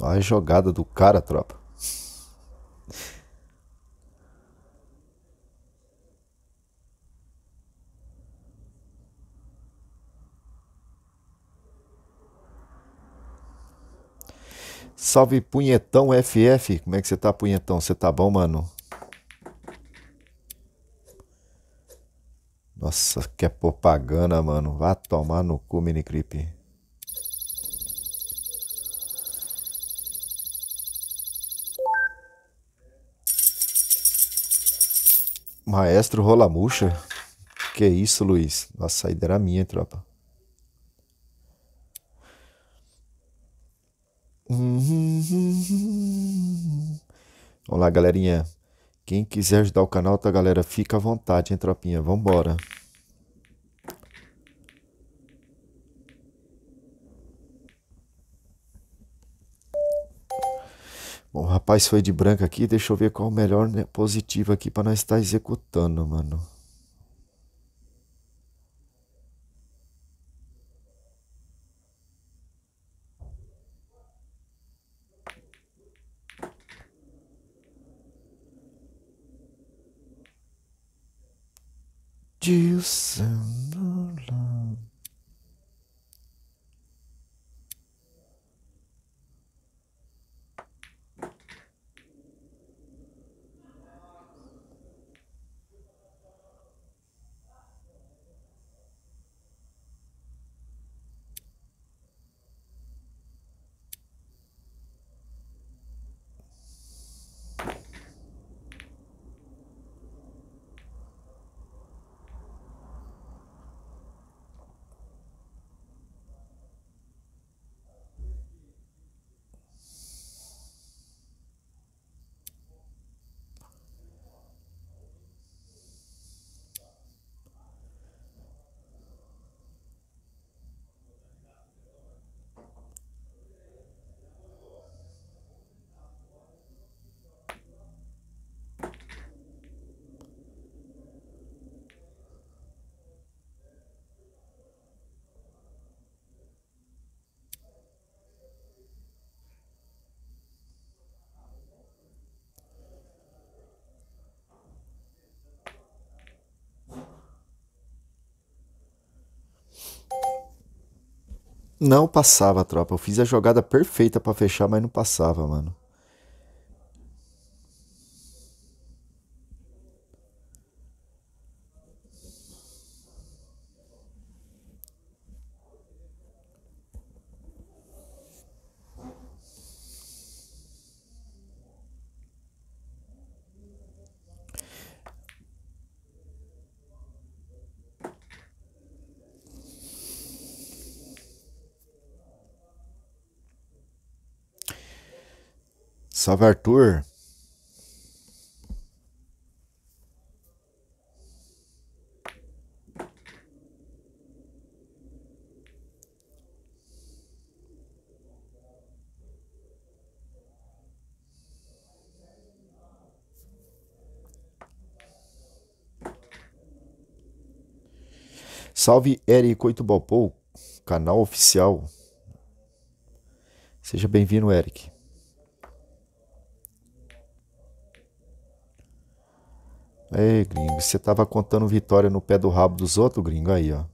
S1: Olha a jogada do cara, tropa. Salve Punhetão FF. Como é que você tá, Punhetão? Você tá bom, mano? Nossa, que é propaganda, mano. Vá tomar no cu, Minicrip. Maestro Rolamucha? Que isso, Luiz? Nossa, saída era minha, tropa. Olá, galerinha. Quem quiser ajudar o canal, tá, galera? Fica à vontade, hein, tropinha? Vambora. Bom, rapaz foi de branco aqui. Deixa eu ver qual o melhor né, positivo aqui para nós estar tá executando, mano.
S2: you soon.
S1: Não passava, tropa. Eu fiz a jogada perfeita para fechar, mas não passava, mano. Salve Arthur. Salve Eric Oito Balpou, canal oficial. Seja bem-vindo, Eric. Ei, gringo, você tava contando vitória no pé do rabo dos outros, gringo? Aí, ó.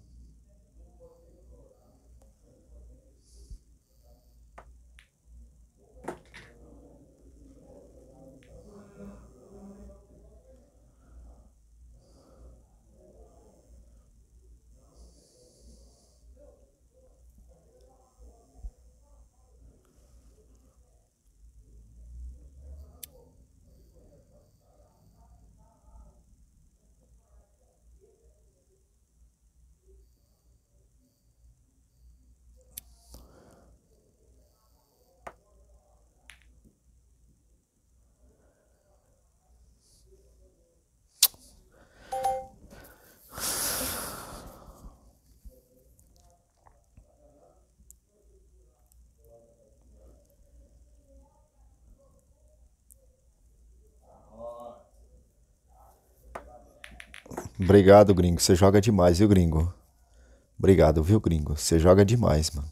S1: Obrigado, gringo. Você joga demais, viu, gringo? Obrigado, viu, gringo? Você joga demais, mano.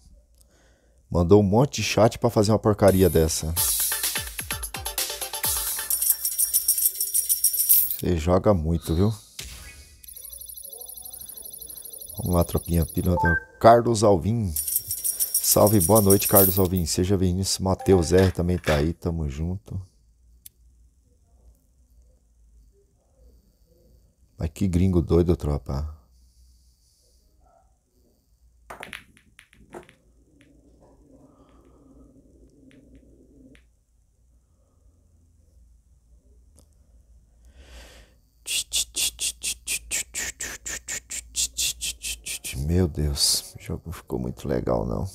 S1: Mandou um monte de chat para fazer uma porcaria dessa. Você joga muito, viu? Vamos lá, tropinha. Pilota. Carlos Alvim. Salve, boa noite, Carlos Alvim. Seja bem-vindo. Matheus R também tá aí, tamo junto. Mas que gringo doido, tropa. Meu Deus, o jogo ficou muito legal não.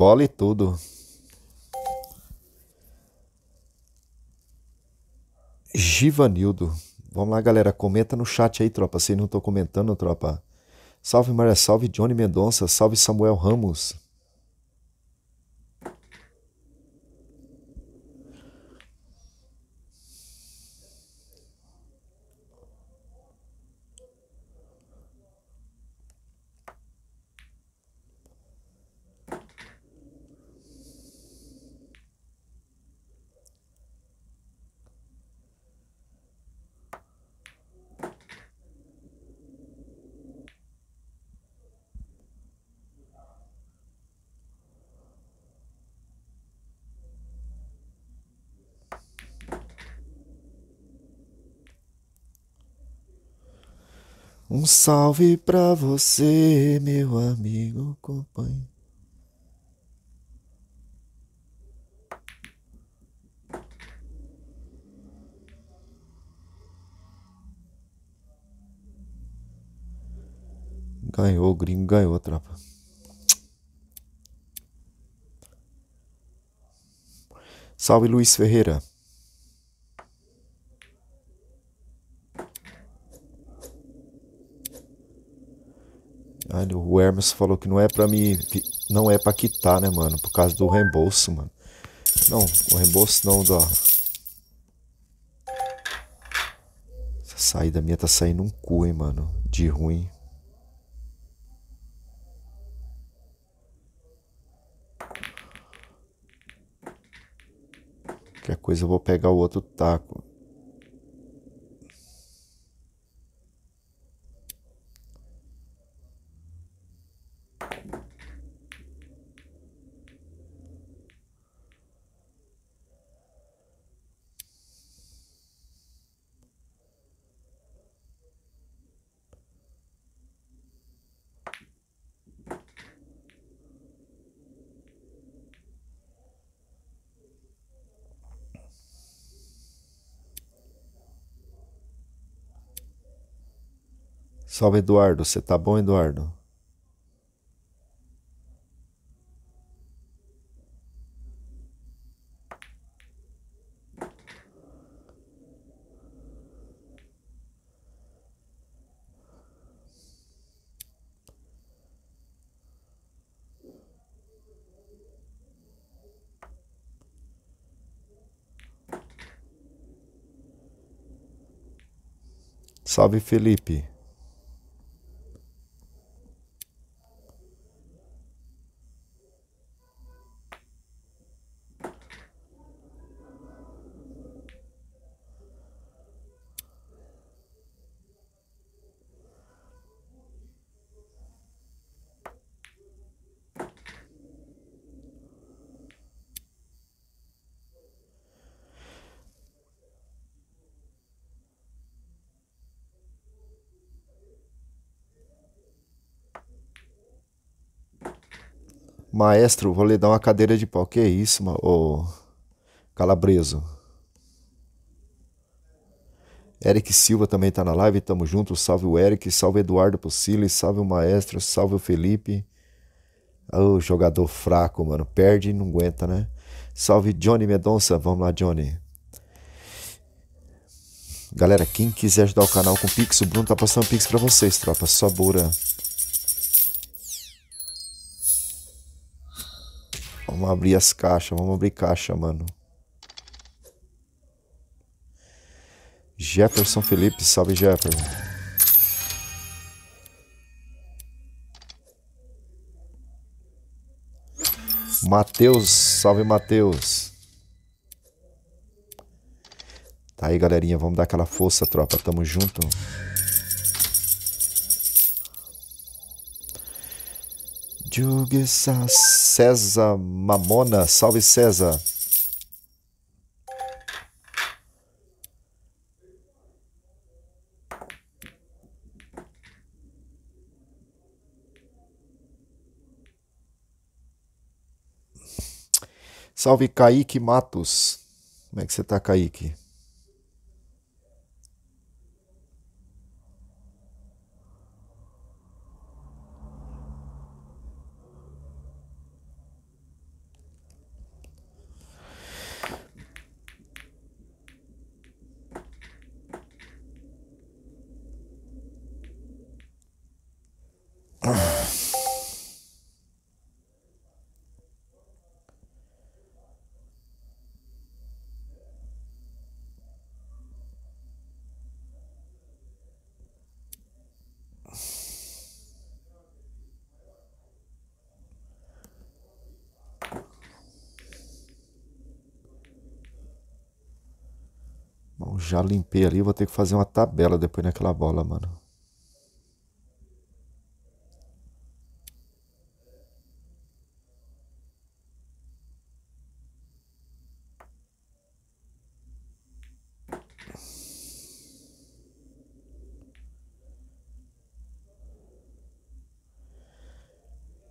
S1: bola e tudo. Givanildo. Vamos lá, galera. Comenta no chat aí, tropa. Se não estou comentando, tropa. Salve Maria, salve Johnny Mendonça, salve Samuel Ramos.
S2: Um salve pra você, meu amigo companheiro.
S1: Ganhou, o gringo ganhou, tropa. Salve Luiz Ferreira. o Hermes falou que não é para me. não é para quitar, né, mano? Por causa do reembolso, mano. Não, o reembolso não dá. Essa saída minha tá saindo um cu, hein, mano? De ruim. Qualquer coisa eu vou pegar o outro taco. Salve Eduardo, você tá bom, Eduardo? Salve Felipe. Maestro, vou lhe dar uma cadeira de pau. Que isso, ô calabreso. Eric Silva também está na live, tamo junto. Salve o Eric, salve Eduardo Pocili, salve o Maestro, salve o Felipe. Ô, oh, jogador fraco, mano. Perde e não aguenta, né? Salve Johnny Medonça. Vamos lá, Johnny. Galera, quem quiser ajudar o canal com Pix, o Bruno tá passando Pix para vocês, tropa. Só bura. Vamos abrir as caixas, vamos abrir caixa, mano. Jefferson Felipe, salve Jefferson. Matheus, salve Matheus. Tá aí, galerinha, vamos dar aquela força, tropa. Tamo junto. Jugsa César Mamona. Salve, César. Salve Kaique Matos. Como é que você tá, Kaique? já limpei ali, vou ter que fazer uma tabela depois naquela bola, mano.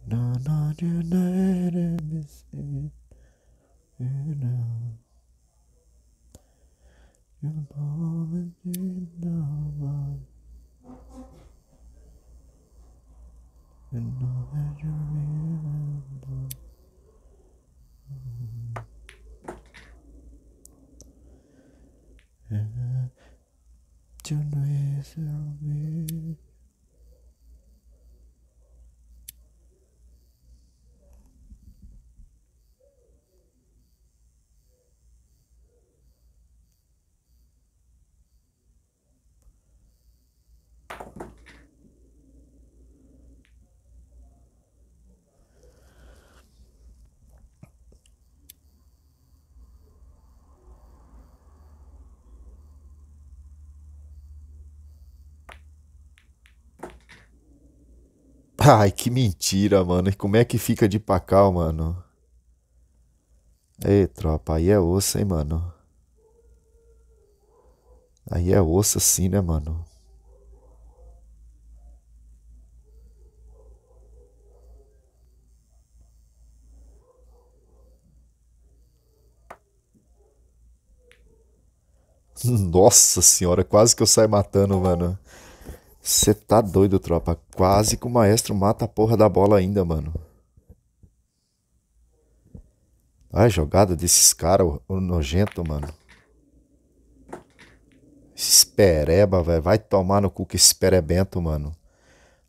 S2: na, na, na.
S1: Ai, que mentira, mano. E como é que fica de pacal, mano? Ei, tropa, aí é osso, hein, mano? Aí é osso assim, né, mano? Nossa senhora, quase que eu saio matando, mano. Você tá doido, tropa. Quase que o maestro mata a porra da bola ainda, mano. Olha a jogada desses caras, o nojento, mano. Esses pereba, velho. Vai tomar no cu que esse perebento, mano.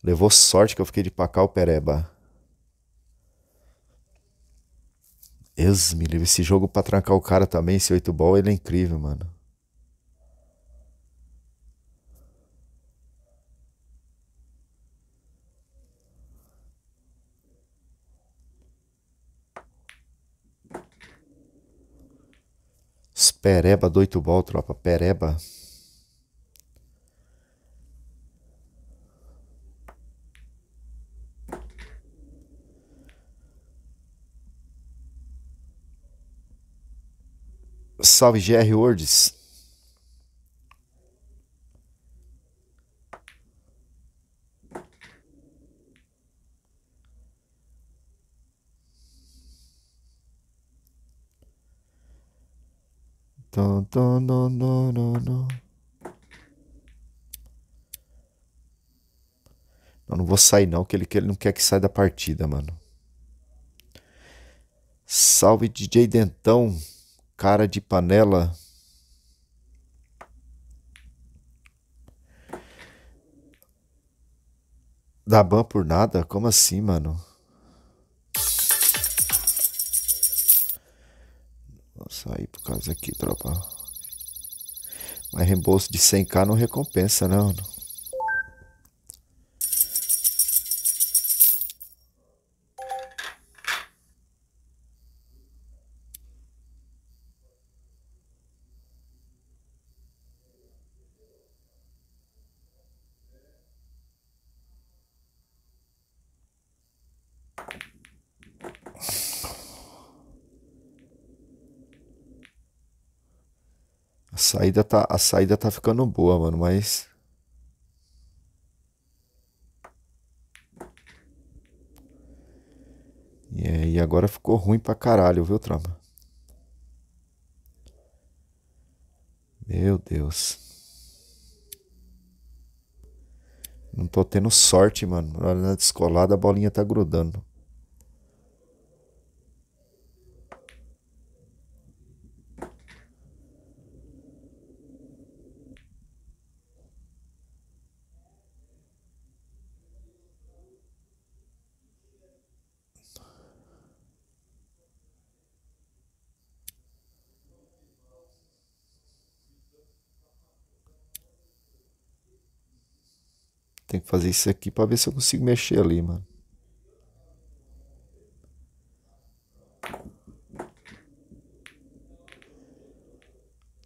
S1: Levou sorte que eu fiquei de pacar o pereba. Deus me livre. Esse jogo pra trancar o cara também, esse 8 ball, ele é incrível, mano. Pereba do bol, tropa. Pereba. Salve GR Words. Não, Eu não vou sair não, que ele, que ele não quer que saia da partida, mano. Salve DJ Dentão, cara de panela. Da ban por nada? Como assim, mano? sair por causa aqui, tropa. Mas reembolso de 100k não recompensa, não. saída tá, a saída tá ficando boa, mano, mas e é, e agora ficou ruim pra caralho, viu, trama? Meu Deus. Não tô tendo sorte, mano. Na descolada a bolinha tá grudando. Tem que fazer isso aqui para ver se eu consigo mexer ali, mano.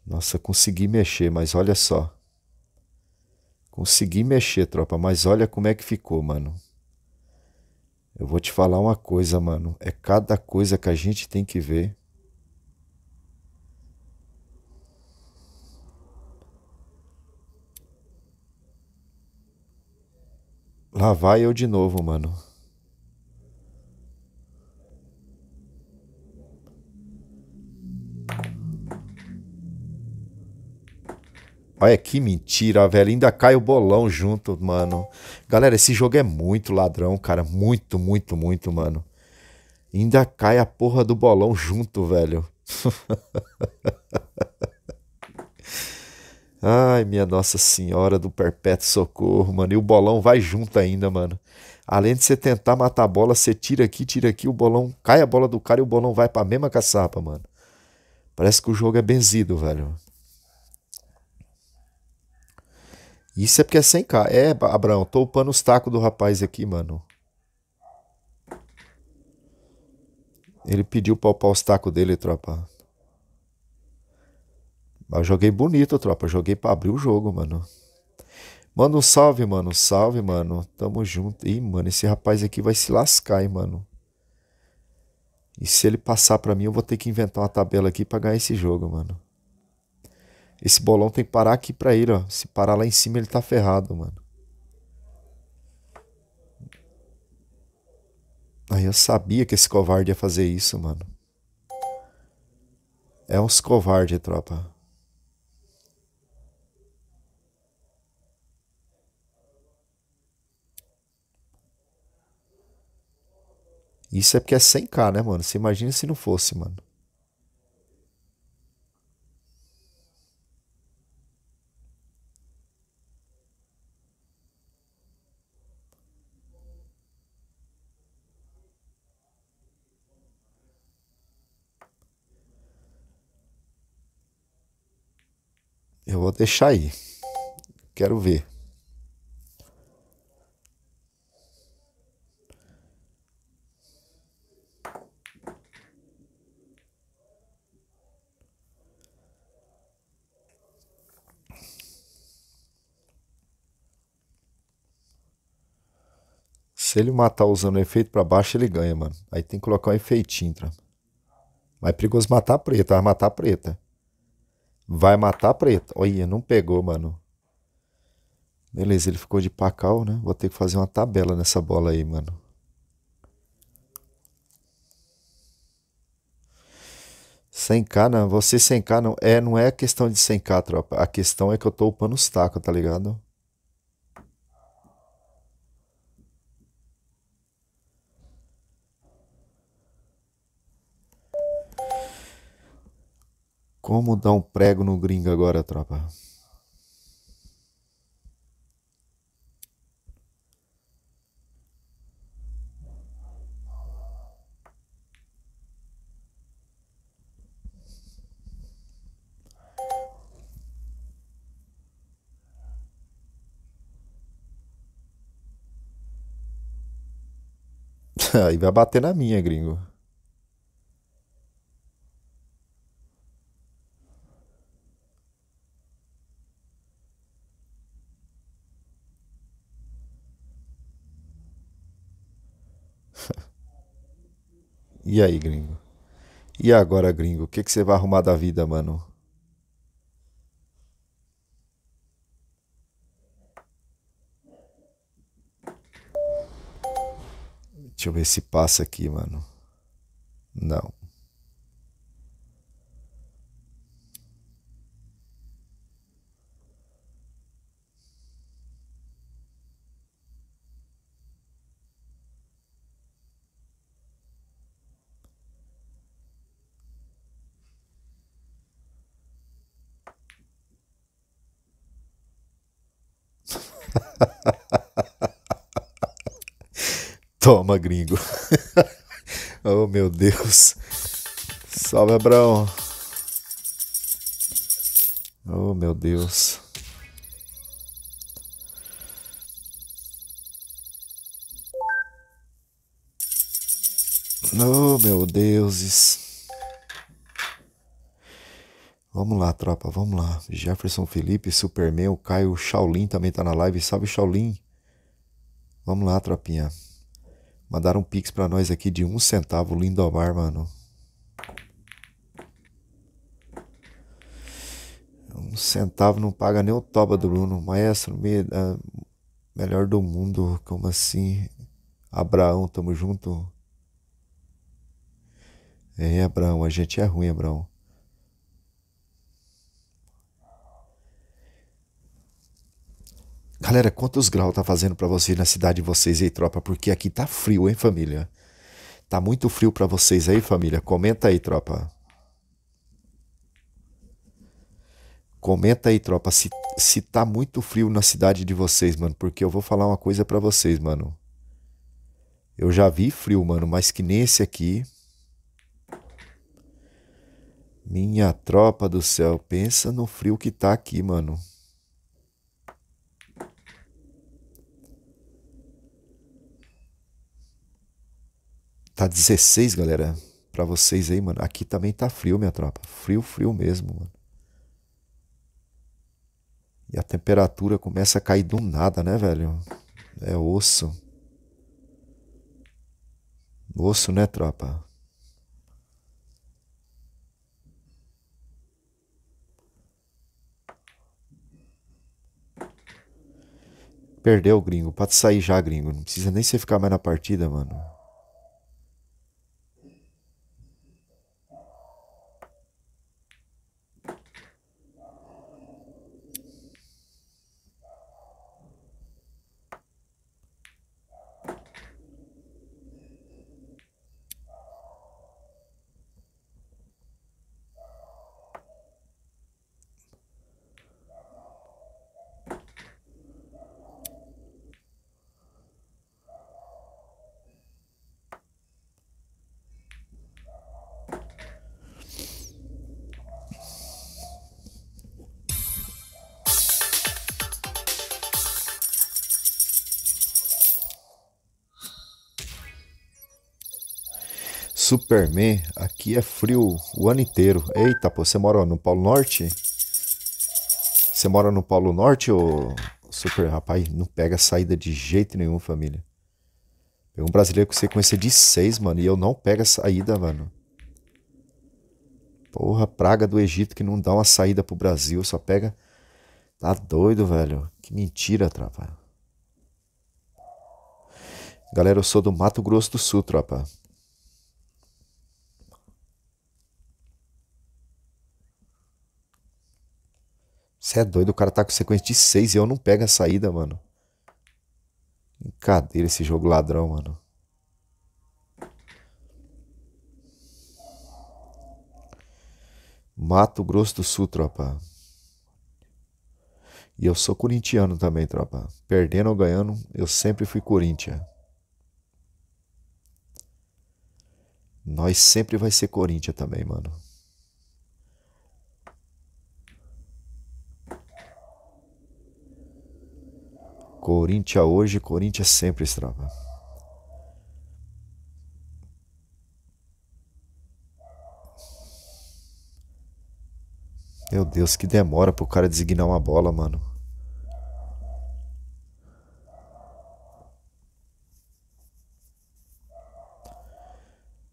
S1: Nossa, consegui mexer, mas olha só. Consegui mexer, tropa, mas olha como é que ficou, mano. Eu vou te falar uma coisa, mano. É cada coisa que a gente tem que ver. Lá vai eu de novo, mano. Olha que mentira, velho. Ainda cai o bolão junto, mano. Galera, esse jogo é muito ladrão, cara. Muito, muito, muito, mano. Ainda cai a porra do bolão junto, velho. Ai, minha Nossa Senhora do Perpétuo Socorro, mano. E o bolão vai junto ainda, mano. Além de você tentar matar a bola, você tira aqui, tira aqui, o bolão cai a bola do cara e o bolão vai pra mesma caçapa, mano. Parece que o jogo é benzido, velho. Isso é porque é 100k. É, Abraão, tô upando os tacos do rapaz aqui, mano. Ele pediu pra upar os tacos dele, tropa eu joguei bonito, tropa. Eu joguei pra abrir o jogo, mano. Manda um salve, mano. Salve, mano. Tamo junto. Ih, mano, esse rapaz aqui vai se lascar, hein, mano. E se ele passar pra mim, eu vou ter que inventar uma tabela aqui pra ganhar esse jogo, mano. Esse bolão tem que parar aqui pra ele, ó. Se parar lá em cima, ele tá ferrado, mano. Aí eu sabia que esse covarde ia fazer isso, mano. É uns covardes, tropa. Isso é porque é 100k, né, mano? Você imagina se não fosse, mano. Eu vou deixar aí. Quero ver. Se ele matar usando o efeito para baixo, ele ganha, mano. Aí tem que colocar um efeitinho, tá? Mas é perigoso matar a preta, vai matar a preta. Vai matar a preta. Olha, não pegou, mano. Beleza, ele ficou de pacal, né? Vou ter que fazer uma tabela nessa bola aí, mano. Sem k não. Você sem k não. É, não é questão de sem k tropa. A questão é que eu tô upando os tacos, tá ligado? Como dar um prego no gringo agora, tropa? Aí vai bater na minha, gringo. E aí, gringo? E agora, gringo? O que, que você vai arrumar da vida, mano? Deixa eu ver se passa aqui, mano. Não. Toma, gringo. oh, meu Deus. Salve, Abraão. Oh, meu Deus. Oh, meu Deus. Vamos lá, tropa, vamos lá. Jefferson Felipe, Superman, o Caio Shaolin também tá na live. Salve, Shaolin. Vamos lá, tropinha. Mandaram um pix pra nós aqui de um centavo, Lindomar, mano. Um centavo não paga nem o toba do Bruno. Maestro, me, uh, melhor do mundo, como assim? Abraão, tamo junto? É, Abraão, a gente é ruim, Abraão. Galera, quantos graus tá fazendo para vocês na cidade de vocês aí, tropa? Porque aqui tá frio, hein, família? Tá muito frio para vocês aí, família? Comenta aí, tropa. Comenta aí, tropa, se, se tá muito frio na cidade de vocês, mano, porque eu vou falar uma coisa para vocês, mano. Eu já vi frio, mano, mas que nesse aqui. Minha tropa do céu, pensa no frio que tá aqui, mano. Tá 16, galera. Pra vocês aí, mano. Aqui também tá frio, minha tropa. Frio, frio mesmo, mano. E a temperatura começa a cair do nada, né, velho? É osso. Osso, né, tropa? Perdeu, gringo. Pode sair já, gringo. Não precisa nem você ficar mais na partida, mano. Superman, aqui é frio o ano inteiro. Eita, pô, você mora no Polo Norte? Você mora no Polo Norte ou super rapaz? Não pega saída de jeito nenhum, família. Pegou um brasileiro com sequência de seis, mano, e eu não pego a saída, mano. Porra, praga do Egito que não dá uma saída pro Brasil, só pega. Tá doido, velho. Que mentira, tropa. Galera, eu sou do Mato Grosso do Sul, tropa. Você é doido, o cara tá com sequência de 6 e eu não pego a saída, mano. Brincadeira esse jogo ladrão, mano. Mato Grosso do Sul, tropa. E eu sou corintiano também, tropa. Perdendo ou ganhando, eu sempre fui Corinthians. Nós sempre vai ser Corinthians também, mano. Corinthians hoje, Corinthians sempre, Strava. Meu Deus, que demora pro cara designar uma bola, mano.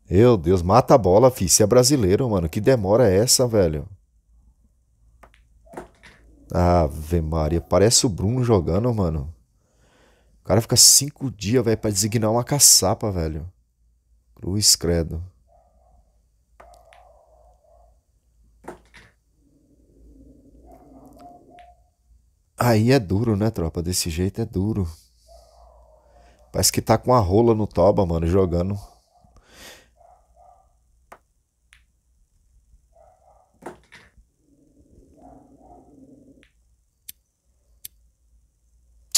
S1: Meu Deus, mata a bola, fi. Você é brasileiro, mano. Que demora é essa, velho? Ave Maria, parece o Bruno jogando, mano. O cara fica cinco dias, velho, pra designar uma caçapa, velho. Cruz credo. Aí é duro, né, tropa? Desse jeito é duro. Parece que tá com a rola no toba, mano, jogando.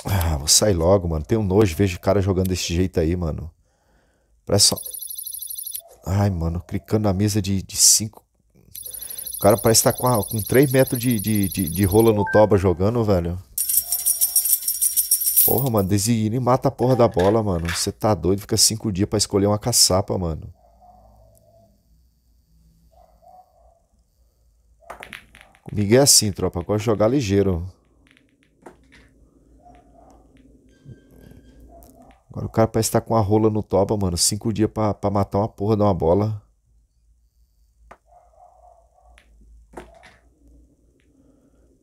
S1: Ah, vou sair logo, mano. Tenho nojo, vejo o cara jogando desse jeito aí, mano. Parece só. Ai, mano, clicando na mesa de cinco. O cara parece estar tá com, com três metros de, de, de, de, rola no toba jogando, velho. Porra, mano, e mata a porra da bola, mano. Você tá doido, fica cinco dias pra escolher uma caçapa, mano. Comigo é assim, tropa. gosto de jogar ligeiro. Agora o cara parece estar tá com a rola no toba, mano. Cinco dias pra, pra matar uma porra de uma bola.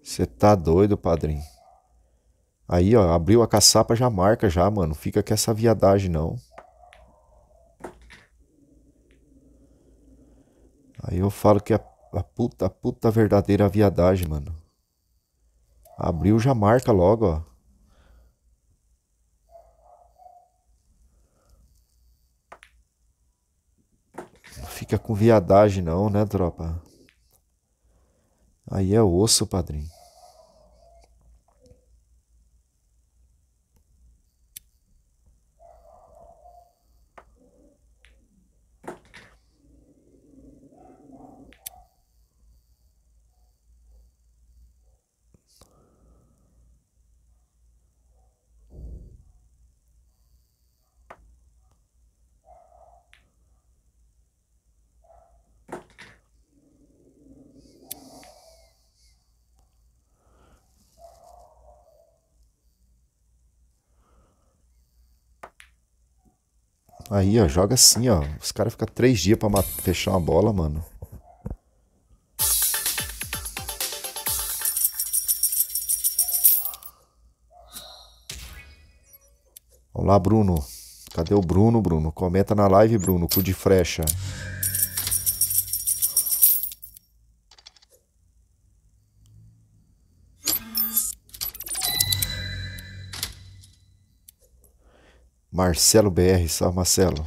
S1: Você tá doido, padrinho? Aí, ó, abriu a caçapa, já marca já, mano. Fica com essa viadagem, não. Aí eu falo que a, a puta, a puta verdadeira viadagem, mano. Abriu, já marca logo, ó. fica com viadagem não, né, tropa? Aí é osso, padrinho. Aí, ó, joga assim, ó. Os caras ficam três dias pra fechar uma bola, mano. Vamos lá, Bruno. Cadê o Bruno, Bruno? Comenta na live, Bruno. Cu de frecha. Marcelo BR, salve Marcelo.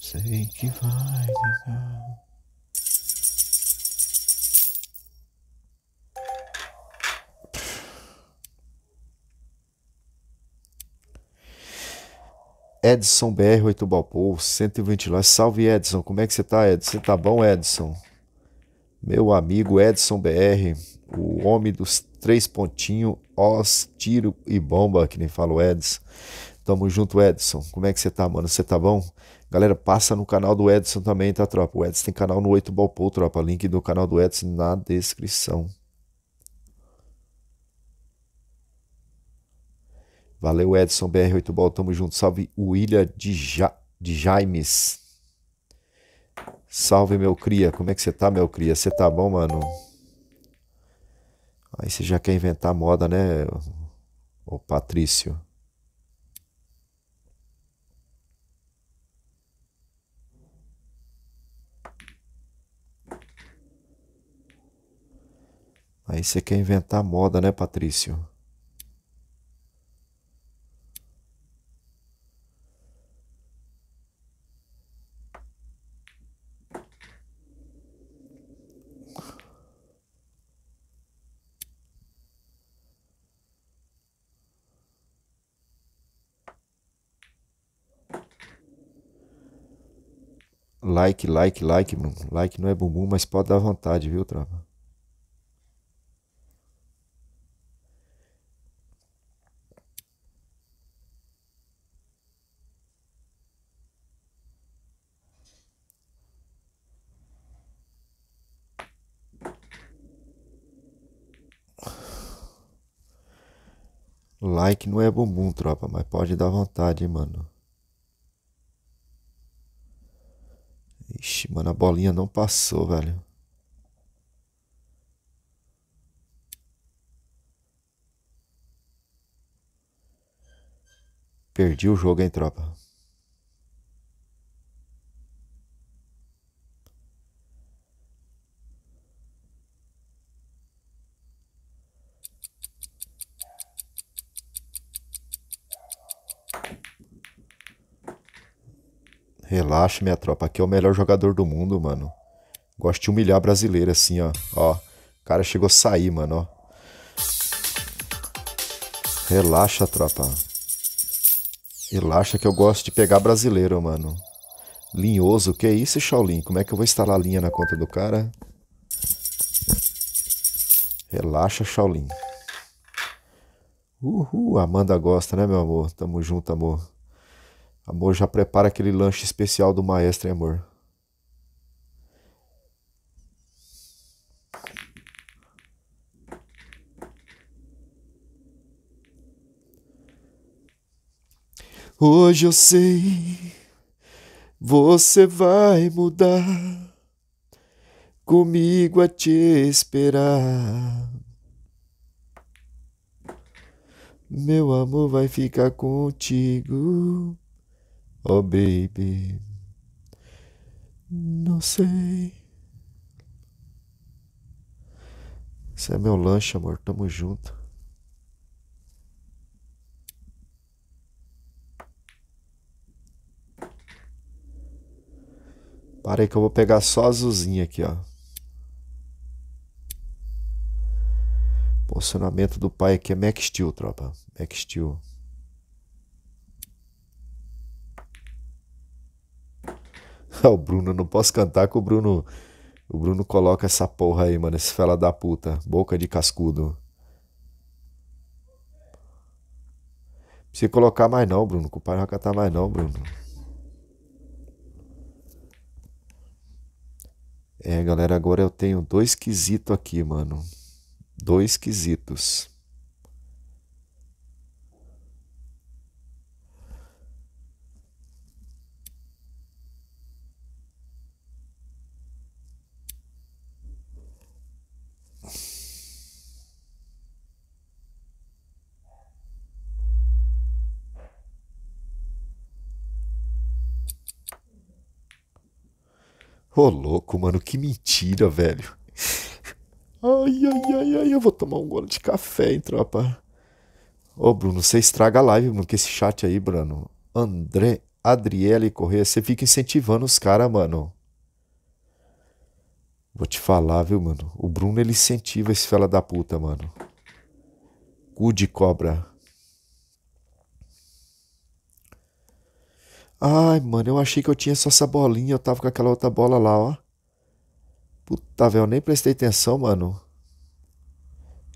S2: Sei que vai ligar.
S1: Edson BR 8 Balpou, 120 lá. Salve Edson, como é que você tá, Edson? Você tá bom, Edson? Meu amigo Edson BR, o homem dos três pontinhos, os tiro e bomba, que nem fala o Edson. Tamo junto, Edson. Como é que você tá, mano? Você tá bom? Galera, passa no canal do Edson também, tá, tropa? O Edson tem canal no 8 Balpou, tropa. Link do canal do Edson na descrição. Valeu, Edson BR8 Ball. Tamo junto. Salve, William de, ja de Jaimes. Salve, meu cria. Como é que você tá, meu cria? Você tá bom, mano? Aí você já quer inventar moda, né, ô Patrício? Aí você quer inventar moda, né, Patrício? Like, like, like, mano. Like não é bumbum, mas pode dar vontade, viu, tropa? Like não é bumbum, tropa, mas pode dar vontade, mano. Ixi, mano, a bolinha não passou, velho. Perdi o jogo, hein, tropa. Relaxa, minha tropa. Aqui é o melhor jogador do mundo, mano. Gosto de humilhar brasileiro, assim, ó. Ó, o cara chegou a sair, mano, ó. Relaxa, tropa. Relaxa que eu gosto de pegar brasileiro, mano. Linhoso, que é isso, Shaolin? Como é que eu vou instalar a linha na conta do cara? Relaxa, Shaolin. Uhul, Amanda gosta, né, meu amor? Tamo junto, amor. Amor, já prepara aquele lanche especial do maestro, hein, amor? Hoje eu sei, você vai mudar, comigo a te esperar. Meu amor vai ficar contigo. Oh baby,
S2: não sei.
S1: Esse é meu lanche, amor. Tamo junto. Para aí que eu vou pegar só azulzinha aqui, ó. Posicionamento do pai aqui é Max Steel, tropa. Max Steel. o Bruno, não posso cantar que o Bruno. O Bruno coloca essa porra aí, mano. Esse fela da puta. Boca de cascudo. Precisa colocar mais não, Bruno. O pai não vai cantar mais não, Bruno. É, galera, agora eu tenho dois quesitos aqui, mano. Dois quesitos. Ô, oh, louco, mano, que mentira, velho. Ai, ai, ai, ai, eu vou tomar um gole de café, hein, então, tropa. Ô, oh, Bruno, você estraga a live, Bruno, com esse chat aí, Bruno. André, Adriele Corrêa, você fica incentivando os caras, mano. Vou te falar, viu, mano. O Bruno, ele incentiva esse fela da puta, mano. Cu de cobra. Ai, mano, eu achei que eu tinha só essa bolinha, eu tava com aquela outra bola lá, ó. Puta, velho, eu nem prestei atenção, mano.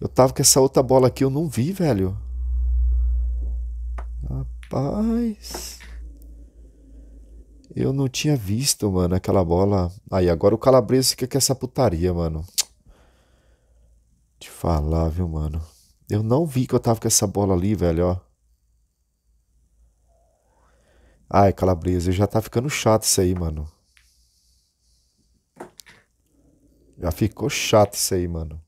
S1: Eu tava com essa outra bola aqui, eu não vi, velho. Rapaz. Eu não tinha visto, mano, aquela bola. Aí, agora o Calabresa fica com essa putaria, mano. Te falar, viu, mano. Eu não vi que eu tava com essa bola ali, velho, ó. Ai, calabresa, já tá ficando chato isso aí, mano. Já ficou chato isso aí, mano.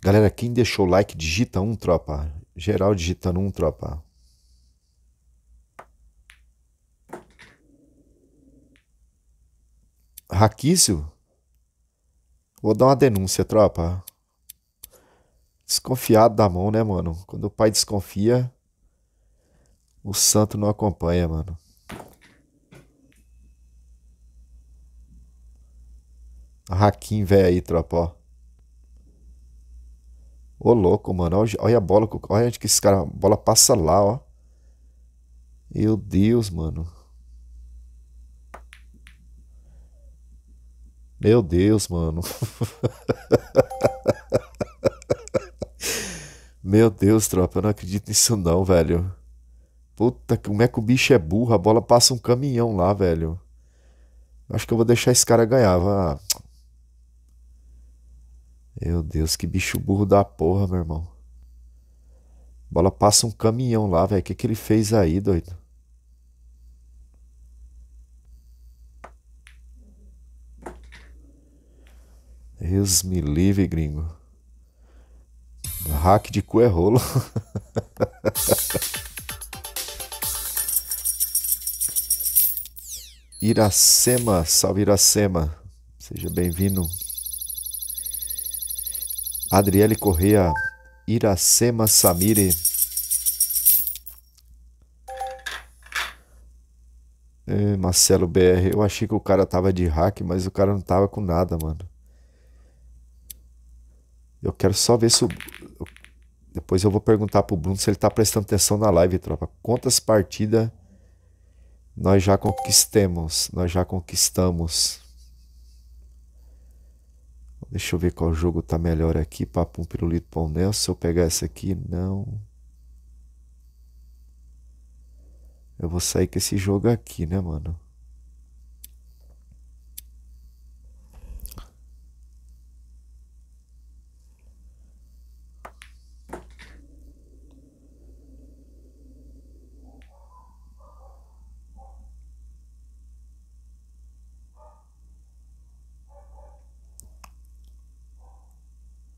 S1: Galera, quem deixou o like, digita um, tropa. Geral digitando um, tropa. Raquício? Vou dar uma denúncia, tropa. Desconfiado da mão, né, mano? Quando o pai desconfia, o santo não acompanha, mano. Raquim, velho aí, tropa, ó. Ô, louco, mano. Olha a bola. Olha onde que esse cara. A bola passa lá, ó. Meu Deus, mano. Meu Deus, mano. Meu Deus, tropa, eu não acredito nisso não, velho. Puta, como é que o bicho é burro? A bola passa um caminhão lá, velho. Acho que eu vou deixar esse cara ganhar, vá. Meu Deus, que bicho burro da porra, meu irmão. A bola passa um caminhão lá, velho. O que, que ele fez aí, doido? Deus me livre, gringo. Hack de cu é rolo. Iracema, salve Iracema. Seja bem-vindo. Adriele Correa, Iracema Samire. Marcelo BR, eu achei que o cara tava de hack, mas o cara não tava com nada, mano. Eu quero só ver se o. Depois eu vou perguntar pro Bruno se ele tá prestando atenção na live, tropa. Quantas partidas nós já conquistemos? Nós já conquistamos. Deixa eu ver qual jogo tá melhor aqui. Papo um pirulito pão Nelson. Se eu pegar essa aqui, não. Eu vou sair com esse jogo aqui, né, mano?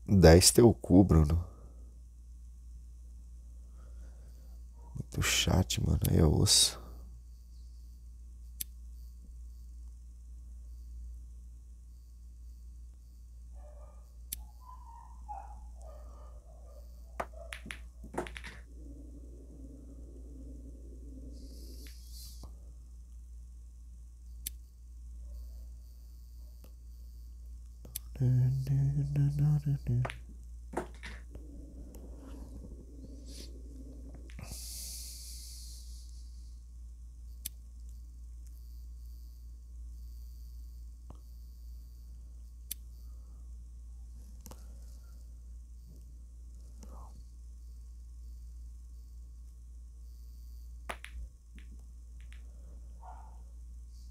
S1: 10 teu cu, Bruno. Muito chat, mano. Aí é osso.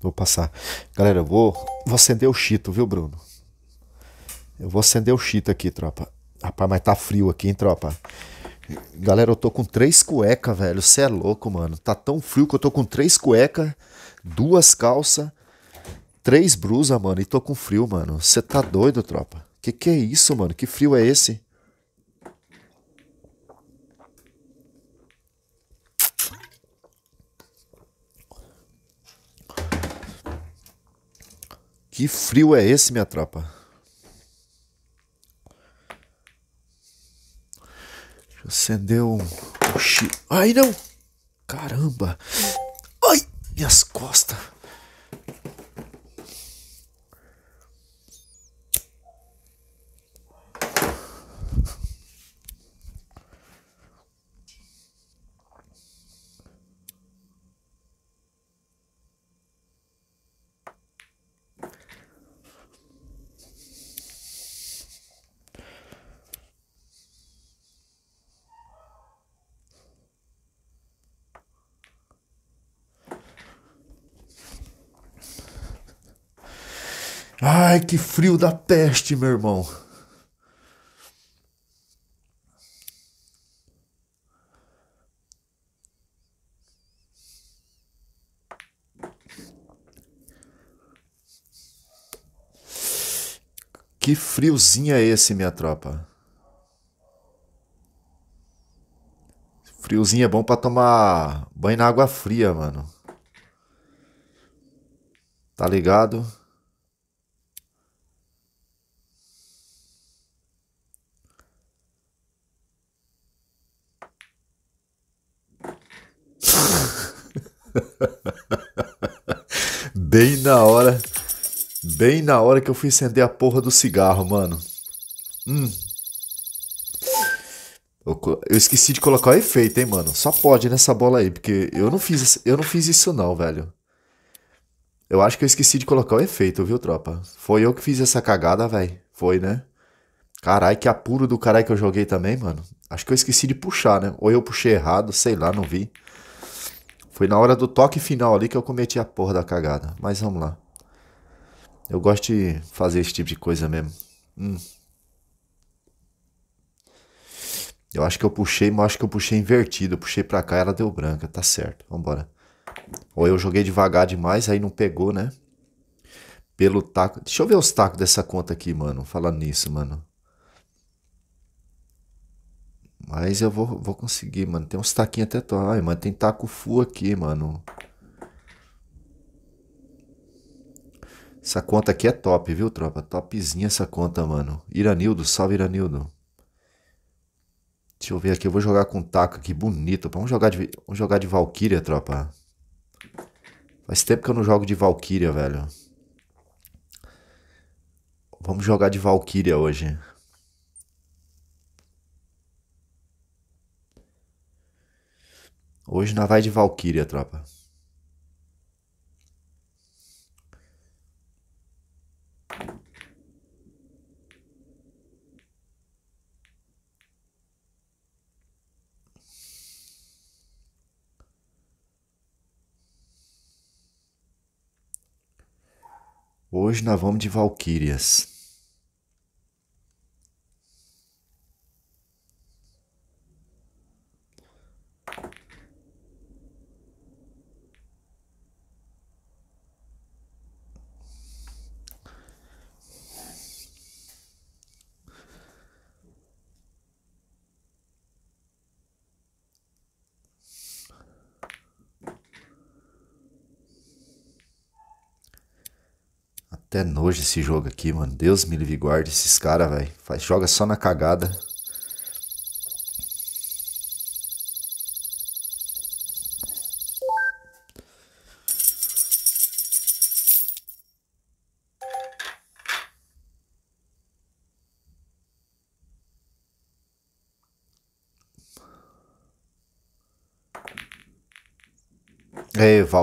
S1: Vou passar. Galera, eu vou, vou acender o chito, viu, Bruno? Eu vou acender o chita aqui, tropa. Rapaz, mas tá frio aqui, hein, tropa? Galera, eu tô com três cuecas, velho. Você é louco, mano. Tá tão frio que eu tô com três cuecas, duas calças, três brusas, mano. E tô com frio, mano. Você tá doido, tropa? Que que é isso, mano? Que frio é esse? Que frio é esse, minha tropa? Acendeu um. Ai não! Caramba! Ai! Minhas costas! Ai, que frio da peste, meu irmão. Que friozinho é esse, minha tropa? Friozinho é bom para tomar banho na água fria, mano. Tá ligado? bem na hora. Bem na hora que eu fui acender a porra do cigarro, mano. Hum. Eu esqueci de colocar o efeito, hein, mano. Só pode nessa bola aí, porque eu não fiz, eu não fiz isso não, velho. Eu acho que eu esqueci de colocar o efeito, viu, tropa? Foi eu que fiz essa cagada, velho. Foi, né? Carai, que apuro do carai que eu joguei também, mano. Acho que eu esqueci de puxar, né? Ou eu puxei errado, sei lá, não vi. Foi na hora do toque final ali que eu cometi a porra da cagada. Mas vamos lá. Eu gosto de fazer esse tipo de coisa mesmo. Hum. Eu acho que eu puxei, mas acho que eu puxei invertido. Eu puxei pra cá e ela deu branca. Tá certo, vambora. Ou eu joguei devagar demais, aí não pegou, né? Pelo taco. Deixa eu ver os tacos dessa conta aqui, mano. Falando nisso, mano. Mas eu vou, vou conseguir, mano. Tem uns taquinhos até to... Ai, mano, tem taco full aqui, mano. Essa conta aqui é top, viu, tropa? Topzinha essa conta, mano. Iranildo, salve Iranildo. Deixa eu ver aqui, eu vou jogar com taco aqui, bonito. Vamos jogar de, Vamos jogar de Valkyria, tropa. Faz tempo que eu não jogo de Valkyria, velho. Vamos jogar de Valkyria hoje. Hoje nós vai de Valkyria, tropa. Hoje nós vamos de Valkyrias. até nojo esse jogo aqui, mano. Deus me livre guarde esses caras, velho. Joga só na cagada.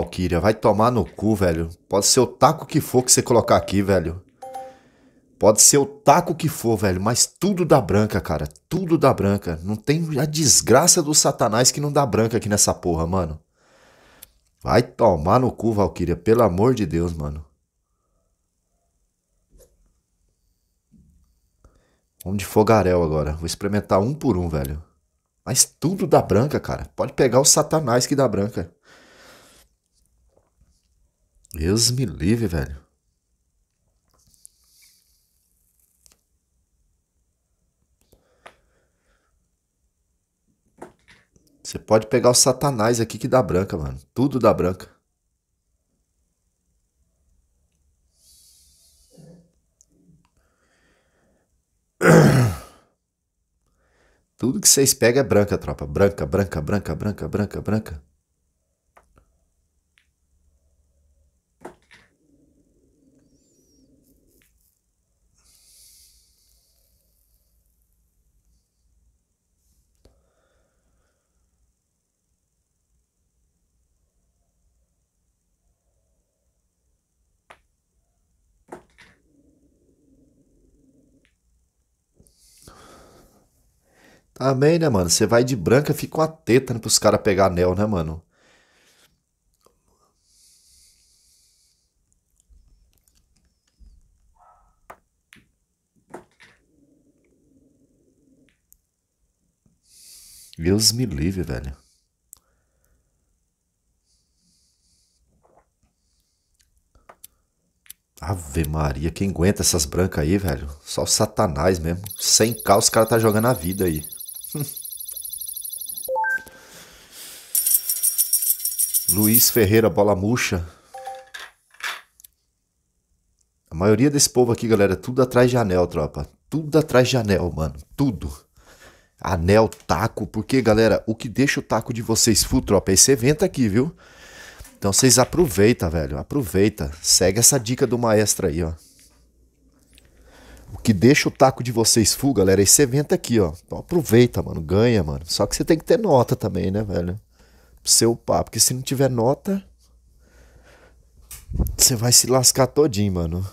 S1: Valkyria. Vai tomar no cu, velho. Pode ser o taco que for que você colocar aqui, velho. Pode ser o taco que for, velho. Mas tudo dá branca, cara. Tudo dá branca. Não tem a desgraça do satanás que não dá branca aqui nessa porra, mano. Vai tomar no cu, Valkyria. Pelo amor de Deus, mano. Vamos de fogarel agora. Vou experimentar um por um, velho. Mas tudo dá branca, cara. Pode pegar o satanás que dá branca. Deus me livre, velho. Você pode pegar o Satanás aqui que dá branca, mano. Tudo dá branca. Tudo que vocês pegam é branca, tropa. Branca, branca, branca, branca, branca, branca. Amém, né, mano? Você vai de branca, fica uma teta né, pros caras pegar anel, né, mano? Deus me livre, velho. Ave Maria, quem aguenta essas brancas aí, velho? Só o Satanás mesmo. Sem cá, os caras tá jogando a vida aí. Luiz Ferreira, bola murcha. A maioria desse povo aqui, galera, é tudo atrás de anel, tropa. Tudo atrás de anel, mano. Tudo. Anel, taco. Porque, galera, o que deixa o taco de vocês full, tropa, é esse evento aqui, viu? Então vocês aproveita, velho. Aproveita. Segue essa dica do maestro aí, ó que deixa o taco de vocês full, galera, esse evento aqui, ó. Então aproveita, mano, ganha, mano. Só que você tem que ter nota também, né, velho? Pro seu papo, porque se não tiver nota, você vai se lascar todinho, mano.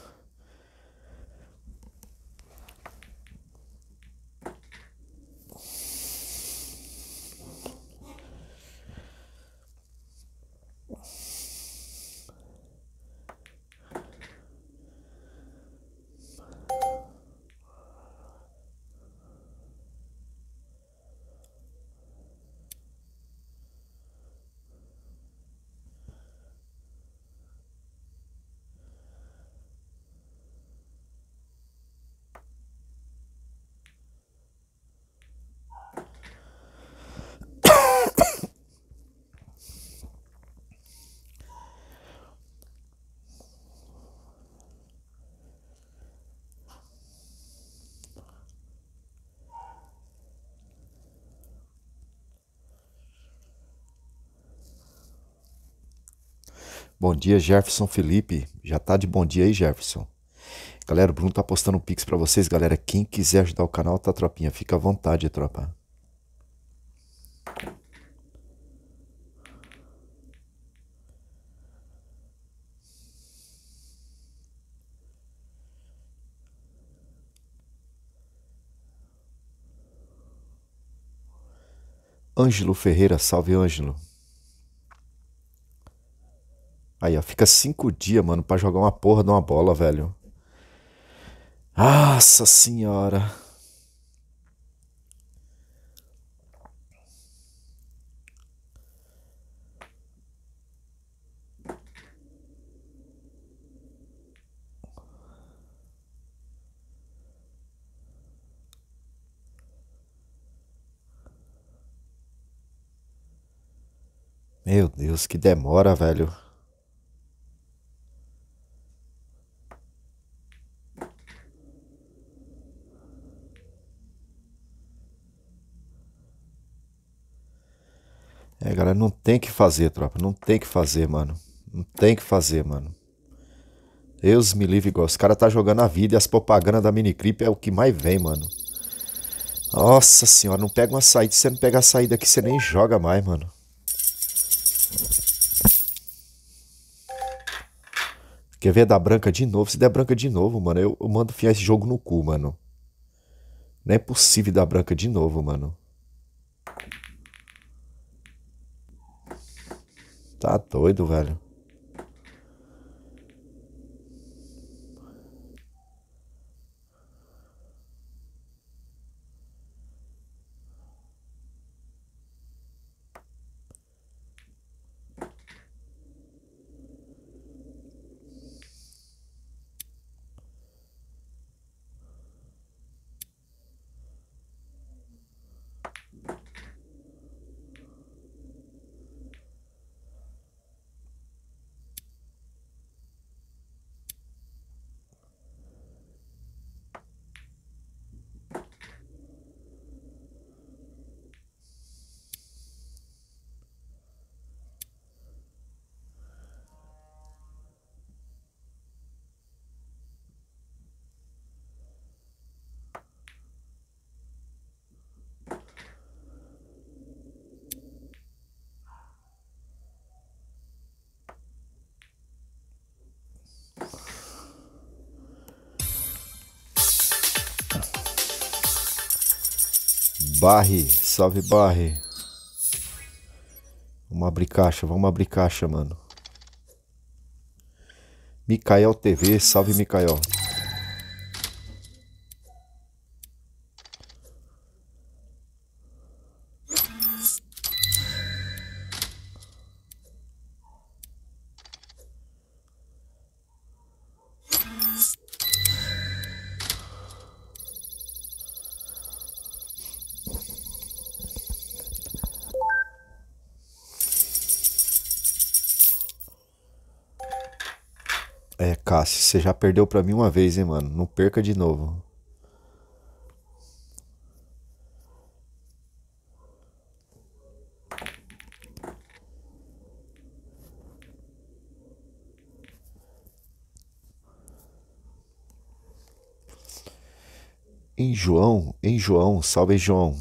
S1: Bom dia, Jefferson Felipe. Já tá de bom dia aí, Jefferson. Galera, o Bruno tá postando um pix para vocês, galera. Quem quiser ajudar o canal, tá, tropinha? Fica à vontade, tropa. Ângelo Ferreira, salve Ângelo. Aí, ó, fica cinco dias, mano, pra jogar uma porra de uma bola, velho.
S2: Nossa
S1: senhora. Meu Deus, que demora, velho. não tem que fazer, tropa. Não tem que fazer, mano. Não tem que fazer, mano. Deus me livre, igual. Os caras tá jogando a vida e as propagandas da Minicrip é o que mais vem, mano. Nossa senhora, não pega uma saída. Se você não pega a saída aqui, você nem joga mais, mano. Quer ver dar branca de novo? Se der branca de novo, mano, eu, eu mando fiar esse jogo no cu, mano. Não é possível dar branca de novo, mano. Tá doido, velho. Barre, salve Barre. Vamos abrir caixa, vamos abrir caixa, mano. Micael TV, salve Micael. É, Cássio, você já perdeu pra mim uma vez, hein, mano? Não perca de novo. Em João, em João, salve João.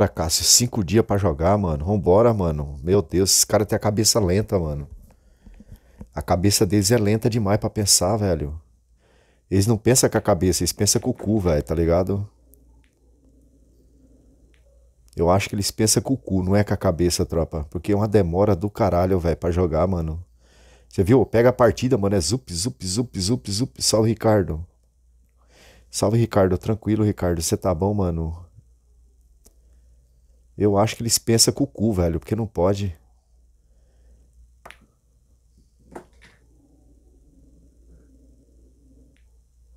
S1: Vambora, Cássio. Cinco dias para jogar, mano. Vambora, mano. Meu Deus, esses caras têm a cabeça lenta, mano. A cabeça deles é lenta demais para pensar, velho. Eles não pensam com a cabeça, eles pensam com o cu, velho, tá ligado? Eu acho que eles pensam com o cu, não é com a cabeça, tropa. Porque é uma demora do caralho, velho, pra jogar, mano. Você viu? Pega a partida, mano. É zup, zup, zup, zup, zup. Salve, Ricardo. Salve, Ricardo. Tranquilo, Ricardo. Você tá bom, mano? Eu acho que eles pensam com o cu, velho, porque não pode.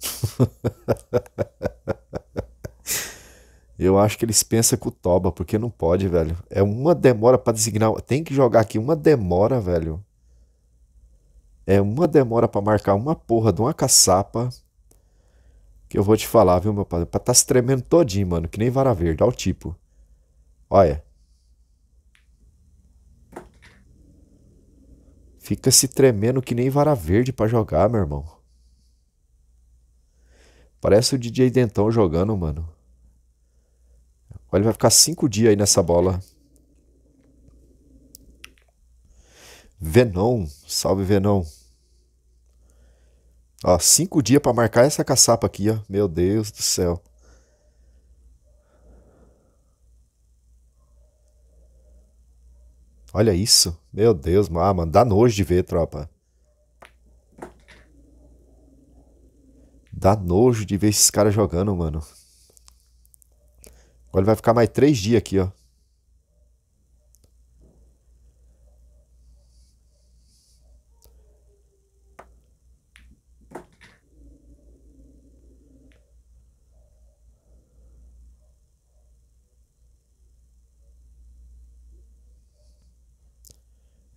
S1: Eu acho que eles pensam com o toba, porque não pode, velho. É uma demora para designar. Tem que jogar aqui uma demora, velho. É uma demora para marcar uma porra de uma caçapa. Que eu vou te falar, viu, meu padre? Pra tá se tremendo todinho, mano. Que nem vara verde. ao o tipo. Olha. Fica se tremendo que nem vara verde para jogar, meu irmão. Parece o DJ Dentão jogando, mano. Olha, ele vai ficar cinco dias aí nessa bola. Venom. Salve, Venom. Ó, cinco dias para marcar essa caçapa aqui, ó. Meu Deus do céu. Olha isso. Meu Deus, ah, mano, dá nojo de ver, tropa. Dá nojo de ver esses caras jogando, mano. Agora ele vai ficar mais três dias aqui, ó.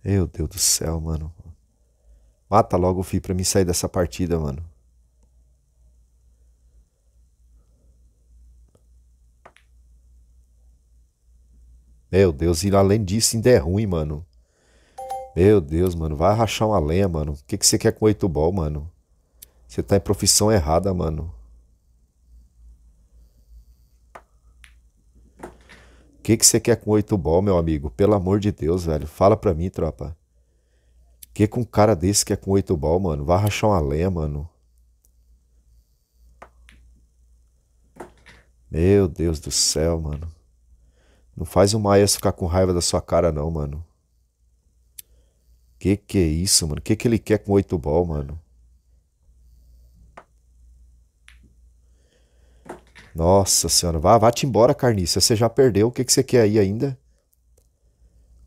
S1: Meu Deus do céu, mano. Mata logo o Fih pra mim sair dessa partida, mano. Meu Deus, e além disso ainda é ruim, mano. Meu Deus, mano, vai rachar uma lenha, mano. O que, que você quer com oito ball, mano? Você tá em profissão errada, mano. que, que você quer com oito ball, meu amigo? Pelo amor de Deus, velho. Fala pra mim, tropa. Que com um cara desse que é com oito ball, mano? Vai rachar uma lé, mano. Meu Deus do céu, mano. Não faz o Maia ficar com raiva da sua cara, não, mano. Que que é isso, mano? Que que ele quer com oito ball, mano? Nossa senhora, vá, vá-te embora, carniça. Você já perdeu. O que, que você quer aí ainda?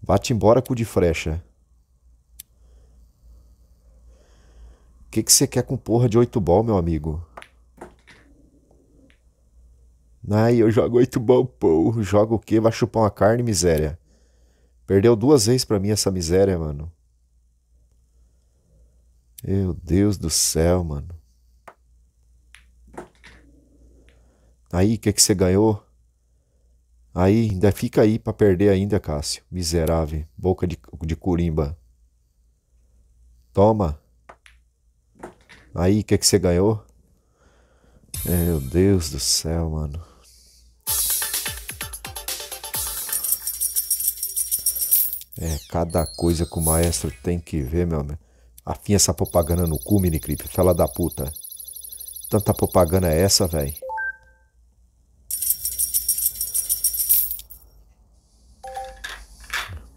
S1: Vá-te embora, cu de frecha. O que, que você quer com porra de oito bol, meu amigo? Ai, eu jogo oito bol, pô. Joga o quê? Vai chupar uma carne, miséria. Perdeu duas vezes pra mim essa miséria, mano. Meu Deus do céu, mano. Aí, o que, é que você ganhou? Aí, ainda fica aí para perder ainda, Cássio. Miserável. Boca de, de curimba. Toma. Aí, o que, é que você ganhou? Meu Deus do céu, mano. É, cada coisa que o maestro tem que ver, meu amigo. Afinha essa propaganda no cu, mini Fala da puta. Tanta propaganda é essa, velho?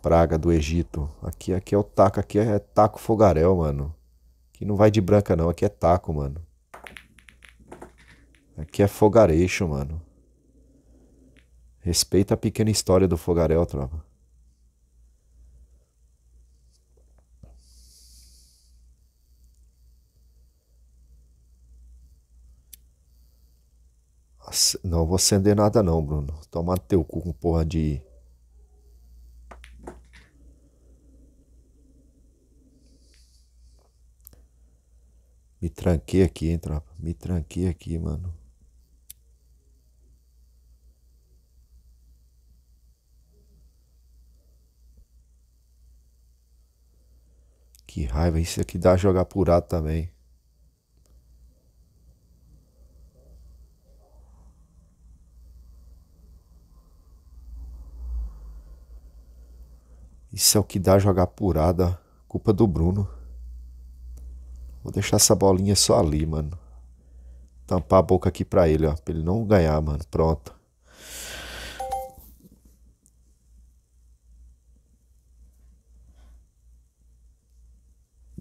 S1: praga do Egito. Aqui, aqui é o taco, aqui é taco fogaréu, mano. Aqui não vai de branca não, aqui é taco, mano. Aqui é fogareixo, mano. Respeita a pequena história do fogaréu, tropa. Não vou acender nada não, Bruno. Toma teu cu com porra de Me tranquei aqui, hein, tropa? Me tranquei aqui, mano. Que raiva, isso aqui dá jogar purado também. Isso é o que dá jogar apurada. Culpa do Bruno. Vou deixar essa bolinha só ali, mano. Tampar a boca aqui pra ele, ó. Pra ele não ganhar, mano. Pronto.